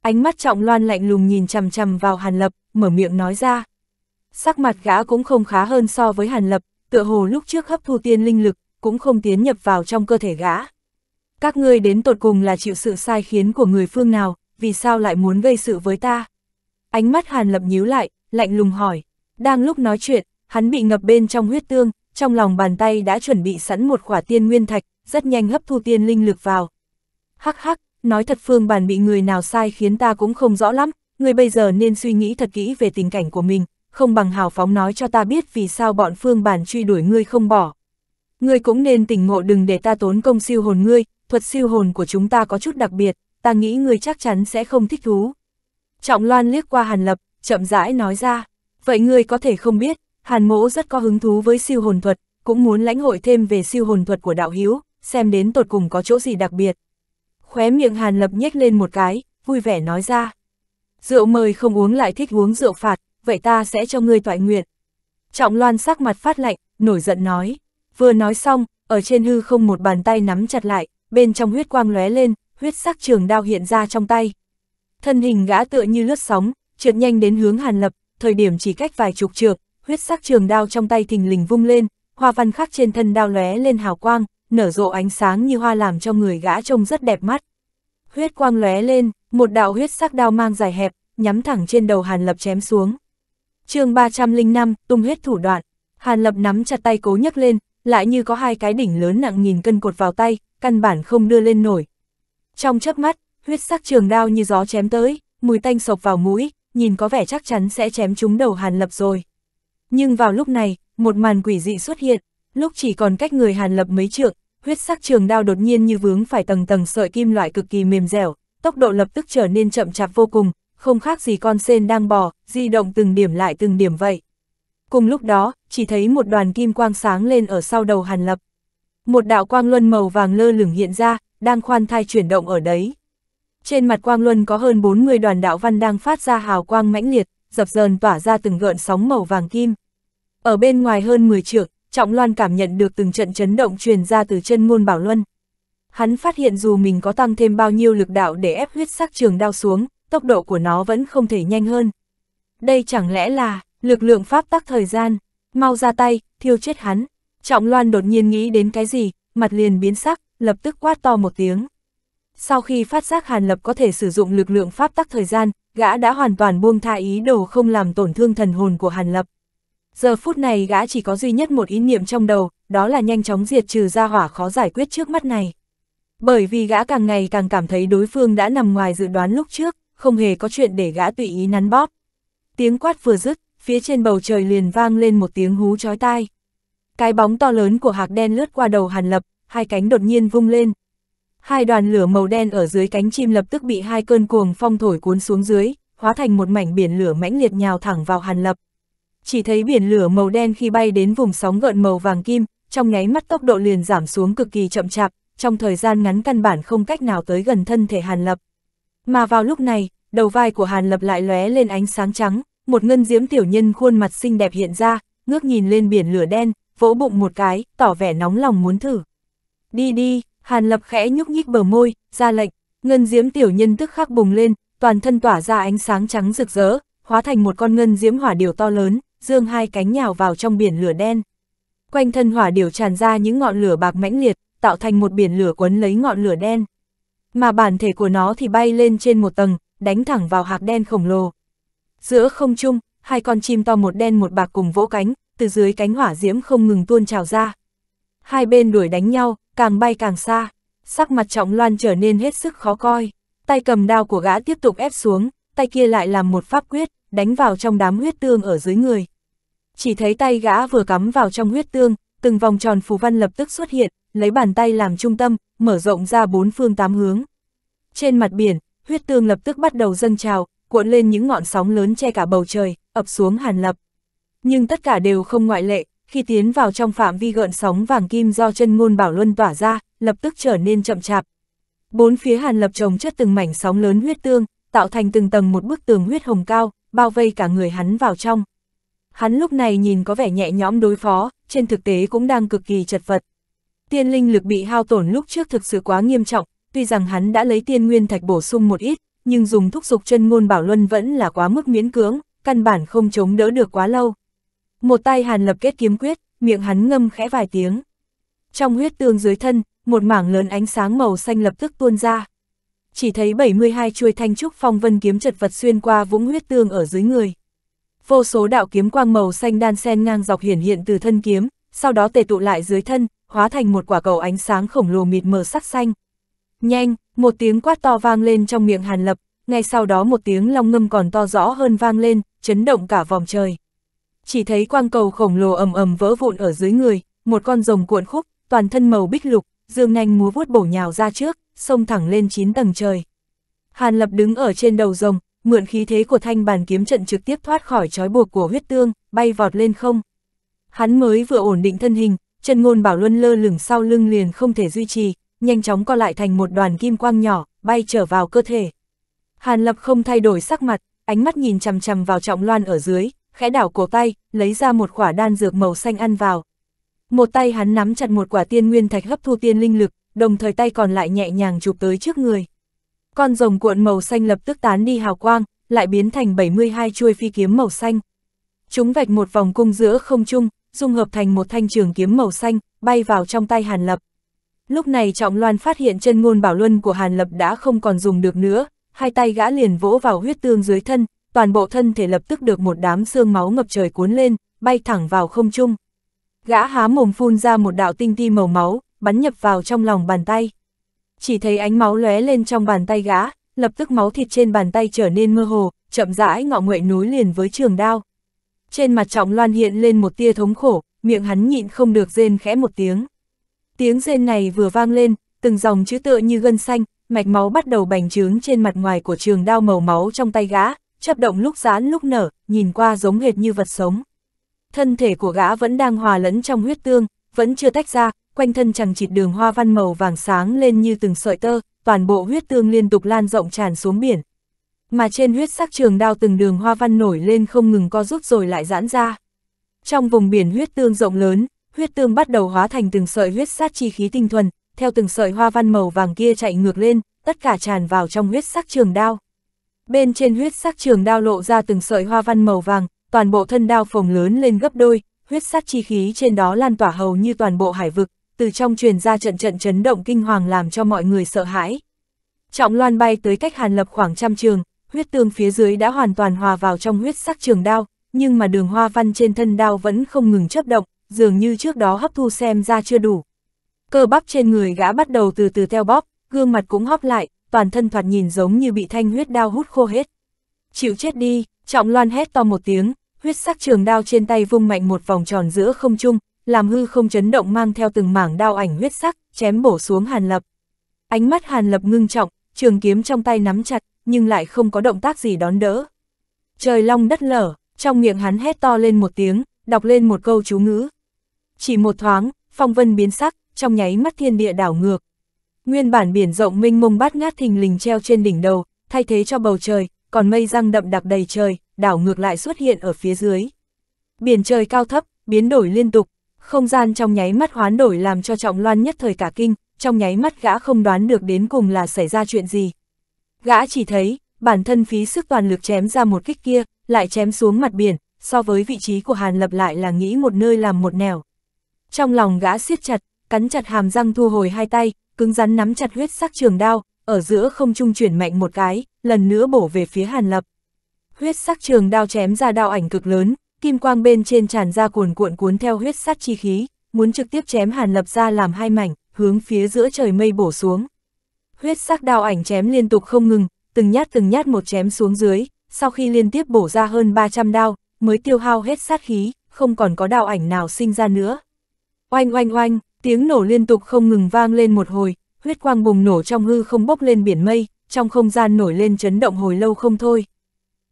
Ánh mắt trọng loan lạnh lùng nhìn chằm chằm vào Hàn Lập, mở miệng nói ra. Sắc mặt gã cũng không khá hơn so với Hàn Lập, tựa hồ lúc trước hấp thu tiên linh lực, cũng không tiến nhập vào trong cơ thể gã. Các ngươi đến tột cùng là chịu sự sai khiến của người phương nào, vì sao lại muốn gây sự với ta? Ánh mắt Hàn Lập nhíu lại, lạnh lùng hỏi. Đang lúc nói chuyện, hắn bị ngập bên trong huyết tương, trong lòng bàn tay đã chuẩn bị sẵn một quả tiên nguyên thạch, rất nhanh hấp thu tiên linh lực vào. Hắc hắc, nói thật phương Bản bị người nào sai khiến ta cũng không rõ lắm, người bây giờ nên suy nghĩ thật kỹ về tình cảnh của mình, không bằng hào phóng nói cho ta biết vì sao bọn phương Bản truy đuổi ngươi không bỏ. Ngươi cũng nên tỉnh ngộ đừng để ta tốn công siêu hồn ngươi, thuật siêu hồn của chúng ta có chút đặc biệt, ta nghĩ ngươi chắc chắn sẽ không thích thú. Trọng Loan liếc qua Hàn Lập, chậm rãi nói ra, vậy ngươi có thể không biết, Hàn Mỗ rất có hứng thú với siêu hồn thuật, cũng muốn lãnh hội thêm về siêu hồn thuật của đạo hiếu, xem đến tột cùng có chỗ gì đặc biệt. Khóe miệng Hàn Lập nhếch lên một cái, vui vẻ nói ra. Rượu mời không uống lại thích uống rượu phạt, vậy ta sẽ cho ngươi toại nguyện. Trọng Loan sắc mặt phát lạnh, nổi giận nói. Vừa nói xong, ở trên hư không một bàn tay nắm chặt lại, bên trong huyết quang lóe lên, huyết sắc trường đao hiện ra trong tay, Thân hình gã tựa như lướt sóng, trượt nhanh đến hướng Hàn Lập, thời điểm chỉ cách vài chục trượng, huyết sắc trường đao trong tay thình lình vung lên, hoa văn khắc trên thân đao lóe lên hào quang, nở rộ ánh sáng như hoa làm cho người gã trông rất đẹp mắt. Huyết quang lóe lên, một đạo huyết sắc đao mang dài hẹp, nhắm thẳng trên đầu Hàn Lập chém xuống. chương 305, tung huyết thủ đoạn, Hàn Lập nắm chặt tay cố nhấc lên, lại như có hai cái đỉnh lớn nặng nghìn cân cột vào tay, căn bản không đưa lên nổi. Trong chớp mắt, huyết sắc trường đao như gió chém tới, mùi tanh sộc vào mũi, nhìn có vẻ chắc chắn sẽ chém trúng đầu Hàn Lập rồi. Nhưng vào lúc này, một màn quỷ dị xuất hiện, lúc chỉ còn cách người Hàn Lập mấy trượng, huyết sắc trường đao đột nhiên như vướng phải tầng tầng sợi kim loại cực kỳ mềm dẻo, tốc độ lập tức trở nên chậm chạp vô cùng, không khác gì con sen đang bò, di động từng điểm lại từng điểm vậy. Cùng lúc đó, chỉ thấy một đoàn kim quang sáng lên ở sau đầu Hàn Lập. Một đạo quang luân màu vàng lơ lửng hiện ra, đang khoan thai chuyển động ở đấy. Trên mặt quang luân có hơn 40 đoàn đạo văn đang phát ra hào quang mãnh liệt, dập dờn tỏa ra từng gợn sóng màu vàng kim. Ở bên ngoài hơn 10 trượng, Trọng Loan cảm nhận được từng trận chấn động truyền ra từ chân ngôn bảo luân. Hắn phát hiện dù mình có tăng thêm bao nhiêu lực đạo để ép huyết sắc trường đao xuống, tốc độ của nó vẫn không thể nhanh hơn. Đây chẳng lẽ là lực lượng pháp tắc thời gian, mau ra tay, thiêu chết hắn. Trọng Loan đột nhiên nghĩ đến cái gì, mặt liền biến sắc, lập tức quát to một tiếng. Sau khi phát giác Hàn Lập có thể sử dụng lực lượng pháp tắc thời gian, gã đã hoàn toàn buông tha ý đồ không làm tổn thương thần hồn của Hàn Lập. Giờ phút này gã chỉ có duy nhất một ý niệm trong đầu, đó là nhanh chóng diệt trừ ra hỏa khó giải quyết trước mắt này. Bởi vì gã càng ngày càng cảm thấy đối phương đã nằm ngoài dự đoán lúc trước, không hề có chuyện để gã tùy ý nắn bóp. Tiếng quát vừa dứt, phía trên bầu trời liền vang lên một tiếng hú chói tai. Cái bóng to lớn của hạc đen lướt qua đầu Hàn Lập, hai cánh đột nhiên vung lên, Hai đoàn lửa màu đen ở dưới cánh chim lập tức bị hai cơn cuồng phong thổi cuốn xuống dưới, hóa thành một mảnh biển lửa mãnh liệt nhào thẳng vào Hàn Lập. Chỉ thấy biển lửa màu đen khi bay đến vùng sóng gợn màu vàng kim, trong nháy mắt tốc độ liền giảm xuống cực kỳ chậm chạp, trong thời gian ngắn căn bản không cách nào tới gần thân thể Hàn Lập. Mà vào lúc này, đầu vai của Hàn Lập lại lóe lên ánh sáng trắng, một ngân diễm tiểu nhân khuôn mặt xinh đẹp hiện ra, ngước nhìn lên biển lửa đen, vỗ bụng một cái, tỏ vẻ nóng lòng muốn thử. Đi đi, Hàn Lập khẽ nhúc nhích bờ môi, ra lệnh, ngân diễm tiểu nhân tức khắc bùng lên, toàn thân tỏa ra ánh sáng trắng rực rỡ, hóa thành một con ngân diễm hỏa điều to lớn, dương hai cánh nhào vào trong biển lửa đen. Quanh thân hỏa điều tràn ra những ngọn lửa bạc mãnh liệt, tạo thành một biển lửa quấn lấy ngọn lửa đen. Mà bản thể của nó thì bay lên trên một tầng, đánh thẳng vào hạc đen khổng lồ. Giữa không trung, hai con chim to một đen một bạc cùng vỗ cánh, từ dưới cánh hỏa diễm không ngừng tuôn trào ra. Hai bên đuổi đánh nhau, càng bay càng xa, sắc mặt trọng loan trở nên hết sức khó coi, tay cầm đao của gã tiếp tục ép xuống, tay kia lại làm một pháp quyết, đánh vào trong đám huyết tương ở dưới người. Chỉ thấy tay gã vừa cắm vào trong huyết tương, từng vòng tròn phù văn lập tức xuất hiện, lấy bàn tay làm trung tâm, mở rộng ra bốn phương tám hướng. Trên mặt biển, huyết tương lập tức bắt đầu dâng trào, cuộn lên những ngọn sóng lớn che cả bầu trời, ập xuống hàn lập. Nhưng tất cả đều không ngoại lệ, khi tiến vào trong phạm vi gợn sóng vàng kim do chân ngôn bảo luân tỏa ra, lập tức trở nên chậm chạp. Bốn phía hàn lập trồng chất từng mảnh sóng lớn huyết tương, tạo thành từng tầng một bức tường huyết hồng cao, bao vây cả người hắn vào trong. Hắn lúc này nhìn có vẻ nhẹ nhõm đối phó, trên thực tế cũng đang cực kỳ chật vật. Tiên linh lực bị hao tổn lúc trước thực sự quá nghiêm trọng, tuy rằng hắn đã lấy tiên nguyên thạch bổ sung một ít, nhưng dùng thúc dục chân ngôn bảo luân vẫn là quá mức miễn cưỡng, căn bản không chống đỡ được quá lâu. Một tay hàn lập kết kiếm quyết, miệng hắn ngâm khẽ vài tiếng. Trong huyết tương dưới thân, một mảng lớn ánh sáng màu xanh lập tức tuôn ra. Chỉ thấy 72 chuôi thanh trúc phong vân kiếm chật vật xuyên qua vũng huyết tương ở dưới người. Vô số đạo kiếm quang màu xanh đan sen ngang dọc hiển hiện từ thân kiếm, sau đó tề tụ lại dưới thân, hóa thành một quả cầu ánh sáng khổng lồ mịt mờ sắc xanh. Nhanh, một tiếng quát to vang lên trong miệng Hàn Lập, ngay sau đó một tiếng long ngâm còn to rõ hơn vang lên, chấn động cả vòng trời chỉ thấy quang cầu khổng lồ ầm ầm vỡ vụn ở dưới người, một con rồng cuộn khúc, toàn thân màu bích lục, dương nhanh múa vuốt bổ nhào ra trước, xông thẳng lên chín tầng trời. Hàn Lập đứng ở trên đầu rồng, mượn khí thế của thanh bàn kiếm trận trực tiếp thoát khỏi trói buộc của huyết tương, bay vọt lên không. Hắn mới vừa ổn định thân hình, chân ngôn bảo luân lơ lửng sau lưng liền không thể duy trì, nhanh chóng co lại thành một đoàn kim quang nhỏ, bay trở vào cơ thể. Hàn Lập không thay đổi sắc mặt, ánh mắt nhìn chằm chằm vào trọng loan ở dưới, khẽ đảo cổ tay, lấy ra một quả đan dược màu xanh ăn vào. Một tay hắn nắm chặt một quả tiên nguyên thạch hấp thu tiên linh lực, đồng thời tay còn lại nhẹ nhàng chụp tới trước người. Con rồng cuộn màu xanh lập tức tán đi hào quang, lại biến thành 72 chuôi phi kiếm màu xanh. Chúng vạch một vòng cung giữa không trung, dung hợp thành một thanh trường kiếm màu xanh, bay vào trong tay Hàn Lập. Lúc này Trọng Loan phát hiện chân ngôn bảo luân của Hàn Lập đã không còn dùng được nữa, hai tay gã liền vỗ vào huyết tương dưới thân, toàn bộ thân thể lập tức được một đám xương máu ngập trời cuốn lên, bay thẳng vào không trung. Gã há mồm phun ra một đạo tinh ti màu máu, bắn nhập vào trong lòng bàn tay. Chỉ thấy ánh máu lóe lên trong bàn tay gã, lập tức máu thịt trên bàn tay trở nên mơ hồ, chậm rãi ngọ nguậy núi liền với trường đao. Trên mặt trọng loan hiện lên một tia thống khổ, miệng hắn nhịn không được rên khẽ một tiếng. Tiếng rên này vừa vang lên, từng dòng chữ tựa như gân xanh, mạch máu bắt đầu bành trướng trên mặt ngoài của trường đao màu máu trong tay gã, chấp động lúc giãn lúc nở, nhìn qua giống hệt như vật sống. Thân thể của gã vẫn đang hòa lẫn trong huyết tương, vẫn chưa tách ra, quanh thân chẳng chịt đường hoa văn màu vàng sáng lên như từng sợi tơ, toàn bộ huyết tương liên tục lan rộng tràn xuống biển. Mà trên huyết sắc trường đao từng đường hoa văn nổi lên không ngừng co rút rồi lại giãn ra. Trong vùng biển huyết tương rộng lớn, huyết tương bắt đầu hóa thành từng sợi huyết sát chi khí tinh thuần, theo từng sợi hoa văn màu vàng kia chạy ngược lên, tất cả tràn vào trong huyết sắc trường đao. Bên trên huyết sắc trường đao lộ ra từng sợi hoa văn màu vàng, toàn bộ thân đao phồng lớn lên gấp đôi, huyết sắc chi khí trên đó lan tỏa hầu như toàn bộ hải vực, từ trong truyền ra trận trận chấn động kinh hoàng làm cho mọi người sợ hãi. Trọng loan bay tới cách hàn lập khoảng trăm trường, huyết tương phía dưới đã hoàn toàn hòa vào trong huyết sắc trường đao, nhưng mà đường hoa văn trên thân đao vẫn không ngừng chấp động, dường như trước đó hấp thu xem ra chưa đủ. Cơ bắp trên người gã bắt đầu từ từ theo bóp, gương mặt cũng hóp lại, toàn thân thoạt nhìn giống như bị thanh huyết đao hút khô hết. Chịu chết đi, trọng loan hét to một tiếng, huyết sắc trường đao trên tay vung mạnh một vòng tròn giữa không trung, làm hư không chấn động mang theo từng mảng đao ảnh huyết sắc, chém bổ xuống Hàn Lập. Ánh mắt Hàn Lập ngưng trọng, trường kiếm trong tay nắm chặt, nhưng lại không có động tác gì đón đỡ. Trời long đất lở, trong miệng hắn hét to lên một tiếng, đọc lên một câu chú ngữ. Chỉ một thoáng, phong vân biến sắc, trong nháy mắt thiên địa đảo ngược, Nguyên bản biển rộng mênh mông bát ngát thình lình treo trên đỉnh đầu, thay thế cho bầu trời, còn mây răng đậm đặc đầy trời, đảo ngược lại xuất hiện ở phía dưới. Biển trời cao thấp, biến đổi liên tục, không gian trong nháy mắt hoán đổi làm cho trọng loan nhất thời cả kinh, trong nháy mắt gã không đoán được đến cùng là xảy ra chuyện gì. Gã chỉ thấy, bản thân phí sức toàn lực chém ra một kích kia, lại chém xuống mặt biển, so với vị trí của Hàn Lập lại là nghĩ một nơi làm một nẻo. Trong lòng gã siết chặt, cắn chặt hàm răng thu hồi hai tay, cứng rắn nắm chặt huyết sắc trường đao, ở giữa không trung chuyển mạnh một cái, lần nữa bổ về phía Hàn Lập. Huyết sắc trường đao chém ra đao ảnh cực lớn, kim quang bên trên tràn ra cuồn cuộn cuốn theo huyết sắc chi khí, muốn trực tiếp chém Hàn Lập ra làm hai mảnh, hướng phía giữa trời mây bổ xuống. Huyết sắc đao ảnh chém liên tục không ngừng, từng nhát từng nhát một chém xuống dưới, sau khi liên tiếp bổ ra hơn 300 đao, mới tiêu hao hết sát khí, không còn có đao ảnh nào sinh ra nữa. Oanh oanh oanh, Tiếng nổ liên tục không ngừng vang lên một hồi, huyết quang bùng nổ trong hư không bốc lên biển mây, trong không gian nổi lên chấn động hồi lâu không thôi.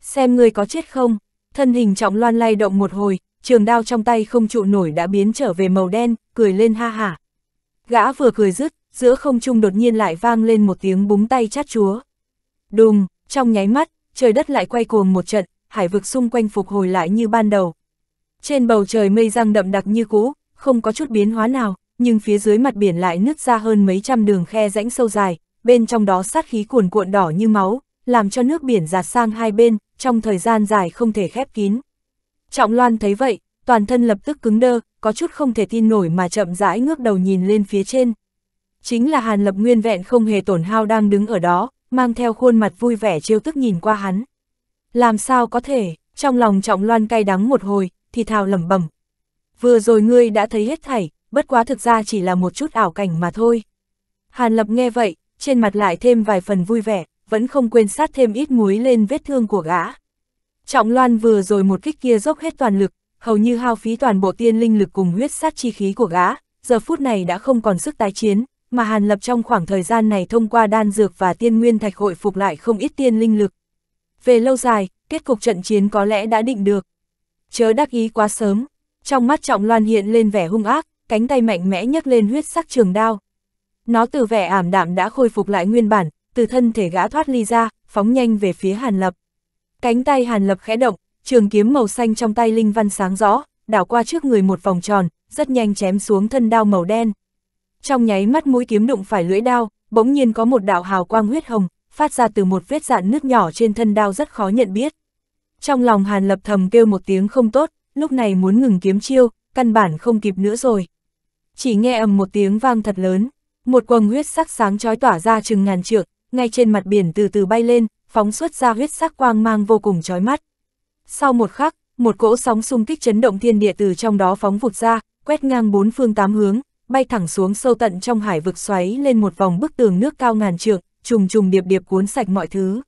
Xem ngươi có chết không? Thân hình trọng loan lay động một hồi, trường đao trong tay không trụ nổi đã biến trở về màu đen, cười lên ha hả. Gã vừa cười dứt, giữa không trung đột nhiên lại vang lên một tiếng búng tay chát chúa. Đùng, trong nháy mắt, trời đất lại quay cuồng một trận, hải vực xung quanh phục hồi lại như ban đầu. Trên bầu trời mây răng đậm đặc như cũ, không có chút biến hóa nào, nhưng phía dưới mặt biển lại nứt ra hơn mấy trăm đường khe rãnh sâu dài, bên trong đó sát khí cuồn cuộn đỏ như máu, làm cho nước biển giạt sang hai bên, trong thời gian dài không thể khép kín. Trọng Loan thấy vậy, toàn thân lập tức cứng đơ, có chút không thể tin nổi mà chậm rãi ngước đầu nhìn lên phía trên. Chính là Hàn Lập nguyên vẹn không hề tổn hao đang đứng ở đó, mang theo khuôn mặt vui vẻ trêu tức nhìn qua hắn. Làm sao có thể, trong lòng Trọng Loan cay đắng một hồi, thì thào lẩm bẩm. Vừa rồi ngươi đã thấy hết thảy, bất quá thực ra chỉ là một chút ảo cảnh mà thôi. Hàn Lập nghe vậy, trên mặt lại thêm vài phần vui vẻ, vẫn không quên sát thêm ít muối lên vết thương của gã. Trọng Loan vừa rồi một kích kia dốc hết toàn lực, hầu như hao phí toàn bộ tiên linh lực cùng huyết sát chi khí của gã, giờ phút này đã không còn sức tái chiến, mà Hàn Lập trong khoảng thời gian này thông qua đan dược và tiên nguyên thạch hội phục lại không ít tiên linh lực. Về lâu dài, kết cục trận chiến có lẽ đã định được. Chớ đắc ý quá sớm, trong mắt Trọng Loan hiện lên vẻ hung ác, cánh tay mạnh mẽ nhấc lên huyết sắc trường đao. Nó từ vẻ ảm đạm đã khôi phục lại nguyên bản, từ thân thể gã thoát ly ra, phóng nhanh về phía Hàn Lập. Cánh tay Hàn Lập khẽ động, trường kiếm màu xanh trong tay Linh Văn sáng rõ, đảo qua trước người một vòng tròn, rất nhanh chém xuống thân đao màu đen. Trong nháy mắt mũi kiếm đụng phải lưỡi đao, bỗng nhiên có một đạo hào quang huyết hồng, phát ra từ một vết dạn nước nhỏ trên thân đao rất khó nhận biết. Trong lòng Hàn Lập thầm kêu một tiếng không tốt, lúc này muốn ngừng kiếm chiêu, căn bản không kịp nữa rồi chỉ nghe ầm một tiếng vang thật lớn, một quầng huyết sắc sáng chói tỏa ra chừng ngàn trượng, ngay trên mặt biển từ từ bay lên, phóng xuất ra huyết sắc quang mang vô cùng chói mắt. Sau một khắc, một cỗ sóng xung kích chấn động thiên địa từ trong đó phóng vụt ra, quét ngang bốn phương tám hướng, bay thẳng xuống sâu tận trong hải vực xoáy lên một vòng bức tường nước cao ngàn trượng, trùng trùng điệp điệp cuốn sạch mọi thứ.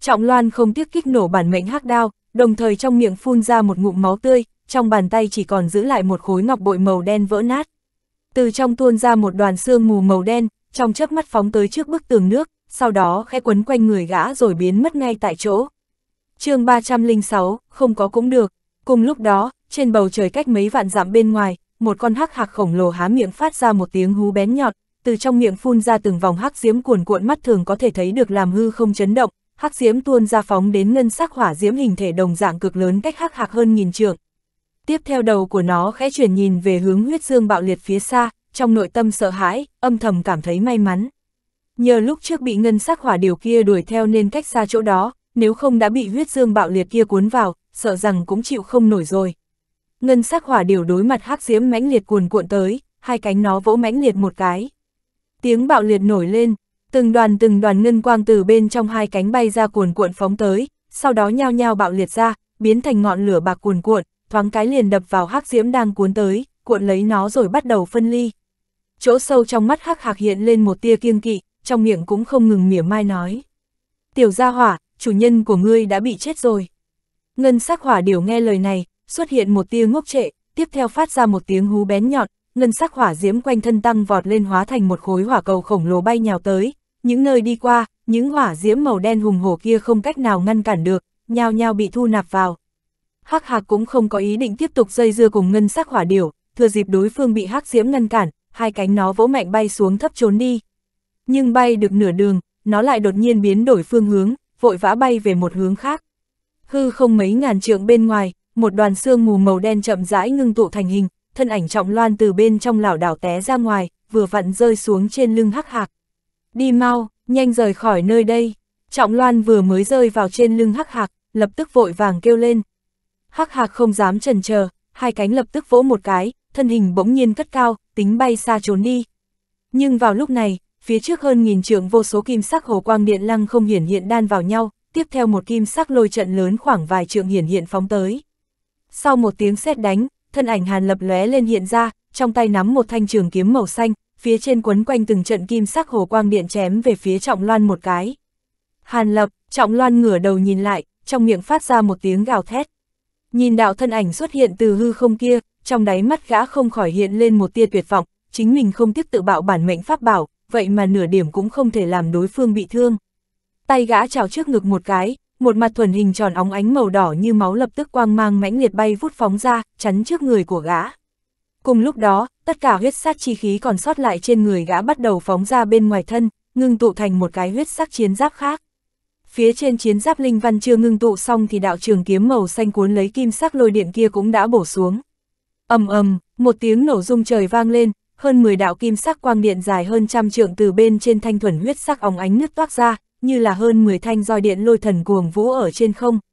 Trọng Loan không tiếc kích nổ bản mệnh hắc đao, đồng thời trong miệng phun ra một ngụm máu tươi, trong bàn tay chỉ còn giữ lại một khối ngọc bội màu đen vỡ nát từ trong tuôn ra một đoàn xương mù màu đen, trong chớp mắt phóng tới trước bức tường nước, sau đó khẽ quấn quanh người gã rồi biến mất ngay tại chỗ. chương 306, không có cũng được. Cùng lúc đó, trên bầu trời cách mấy vạn dặm bên ngoài, một con hắc hạc khổng lồ há miệng phát ra một tiếng hú bén nhọn, từ trong miệng phun ra từng vòng hắc diếm cuồn cuộn mắt thường có thể thấy được làm hư không chấn động, hắc diếm tuôn ra phóng đến ngân sắc hỏa diễm hình thể đồng dạng cực lớn cách hắc hạc hơn nghìn trượng, Tiếp theo đầu của nó khẽ chuyển nhìn về hướng huyết dương bạo liệt phía xa, trong nội tâm sợ hãi, âm thầm cảm thấy may mắn. Nhờ lúc trước bị ngân sắc hỏa điều kia đuổi theo nên cách xa chỗ đó, nếu không đã bị huyết dương bạo liệt kia cuốn vào, sợ rằng cũng chịu không nổi rồi. Ngân sắc hỏa điều đối mặt hắc diễm mãnh liệt cuồn cuộn tới, hai cánh nó vỗ mãnh liệt một cái. Tiếng bạo liệt nổi lên, từng đoàn từng đoàn ngân quang từ bên trong hai cánh bay ra cuồn cuộn phóng tới, sau đó nhao nhao bạo liệt ra, biến thành ngọn lửa bạc cuồn cuộn, thoáng cái liền đập vào hắc diễm đang cuốn tới, cuộn lấy nó rồi bắt đầu phân ly. Chỗ sâu trong mắt hắc hạc hiện lên một tia kiêng kỵ, trong miệng cũng không ngừng mỉa mai nói. Tiểu gia hỏa, chủ nhân của ngươi đã bị chết rồi. Ngân sắc hỏa điều nghe lời này, xuất hiện một tia ngốc trệ, tiếp theo phát ra một tiếng hú bén nhọn, ngân sắc hỏa diễm quanh thân tăng vọt lên hóa thành một khối hỏa cầu khổng lồ bay nhào tới, những nơi đi qua, những hỏa diễm màu đen hùng hổ kia không cách nào ngăn cản được, nhao nhao bị thu nạp vào, Hắc Hạc cũng không có ý định tiếp tục dây dưa cùng ngân sắc hỏa điểu, thừa dịp đối phương bị Hắc Diễm ngăn cản, hai cánh nó vỗ mạnh bay xuống thấp trốn đi. Nhưng bay được nửa đường, nó lại đột nhiên biến đổi phương hướng, vội vã bay về một hướng khác. Hư không mấy ngàn trượng bên ngoài, một đoàn xương mù màu đen chậm rãi ngưng tụ thành hình, thân ảnh trọng loan từ bên trong lảo đảo té ra ngoài, vừa vặn rơi xuống trên lưng Hắc Hạc. Đi mau, nhanh rời khỏi nơi đây. Trọng Loan vừa mới rơi vào trên lưng Hắc Hạc, lập tức vội vàng kêu lên, Hắc hạc không dám trần chờ, hai cánh lập tức vỗ một cái, thân hình bỗng nhiên cất cao, tính bay xa trốn đi. Nhưng vào lúc này, phía trước hơn nghìn trượng vô số kim sắc hồ quang điện lăng không hiển hiện đan vào nhau, tiếp theo một kim sắc lôi trận lớn khoảng vài trượng hiển hiện phóng tới. Sau một tiếng sét đánh, thân ảnh Hàn Lập lóe lên hiện ra, trong tay nắm một thanh trường kiếm màu xanh, phía trên quấn quanh từng trận kim sắc hồ quang điện chém về phía Trọng Loan một cái. Hàn Lập, Trọng Loan ngửa đầu nhìn lại, trong miệng phát ra một tiếng gào thét. Nhìn đạo thân ảnh xuất hiện từ hư không kia, trong đáy mắt gã không khỏi hiện lên một tia tuyệt vọng, chính mình không tiếc tự bạo bản mệnh pháp bảo, vậy mà nửa điểm cũng không thể làm đối phương bị thương. Tay gã chào trước ngực một cái, một mặt thuần hình tròn óng ánh màu đỏ như máu lập tức quang mang mãnh liệt bay vút phóng ra, chắn trước người của gã. Cùng lúc đó, tất cả huyết sát chi khí còn sót lại trên người gã bắt đầu phóng ra bên ngoài thân, ngưng tụ thành một cái huyết sắc chiến giáp khác phía trên chiến giáp linh văn chưa ngưng tụ xong thì đạo trường kiếm màu xanh cuốn lấy kim sắc lôi điện kia cũng đã bổ xuống. ầm ầm, một tiếng nổ rung trời vang lên, hơn 10 đạo kim sắc quang điện dài hơn trăm trượng từ bên trên thanh thuần huyết sắc óng ánh nước toát ra, như là hơn 10 thanh roi điện lôi thần cuồng vũ ở trên không,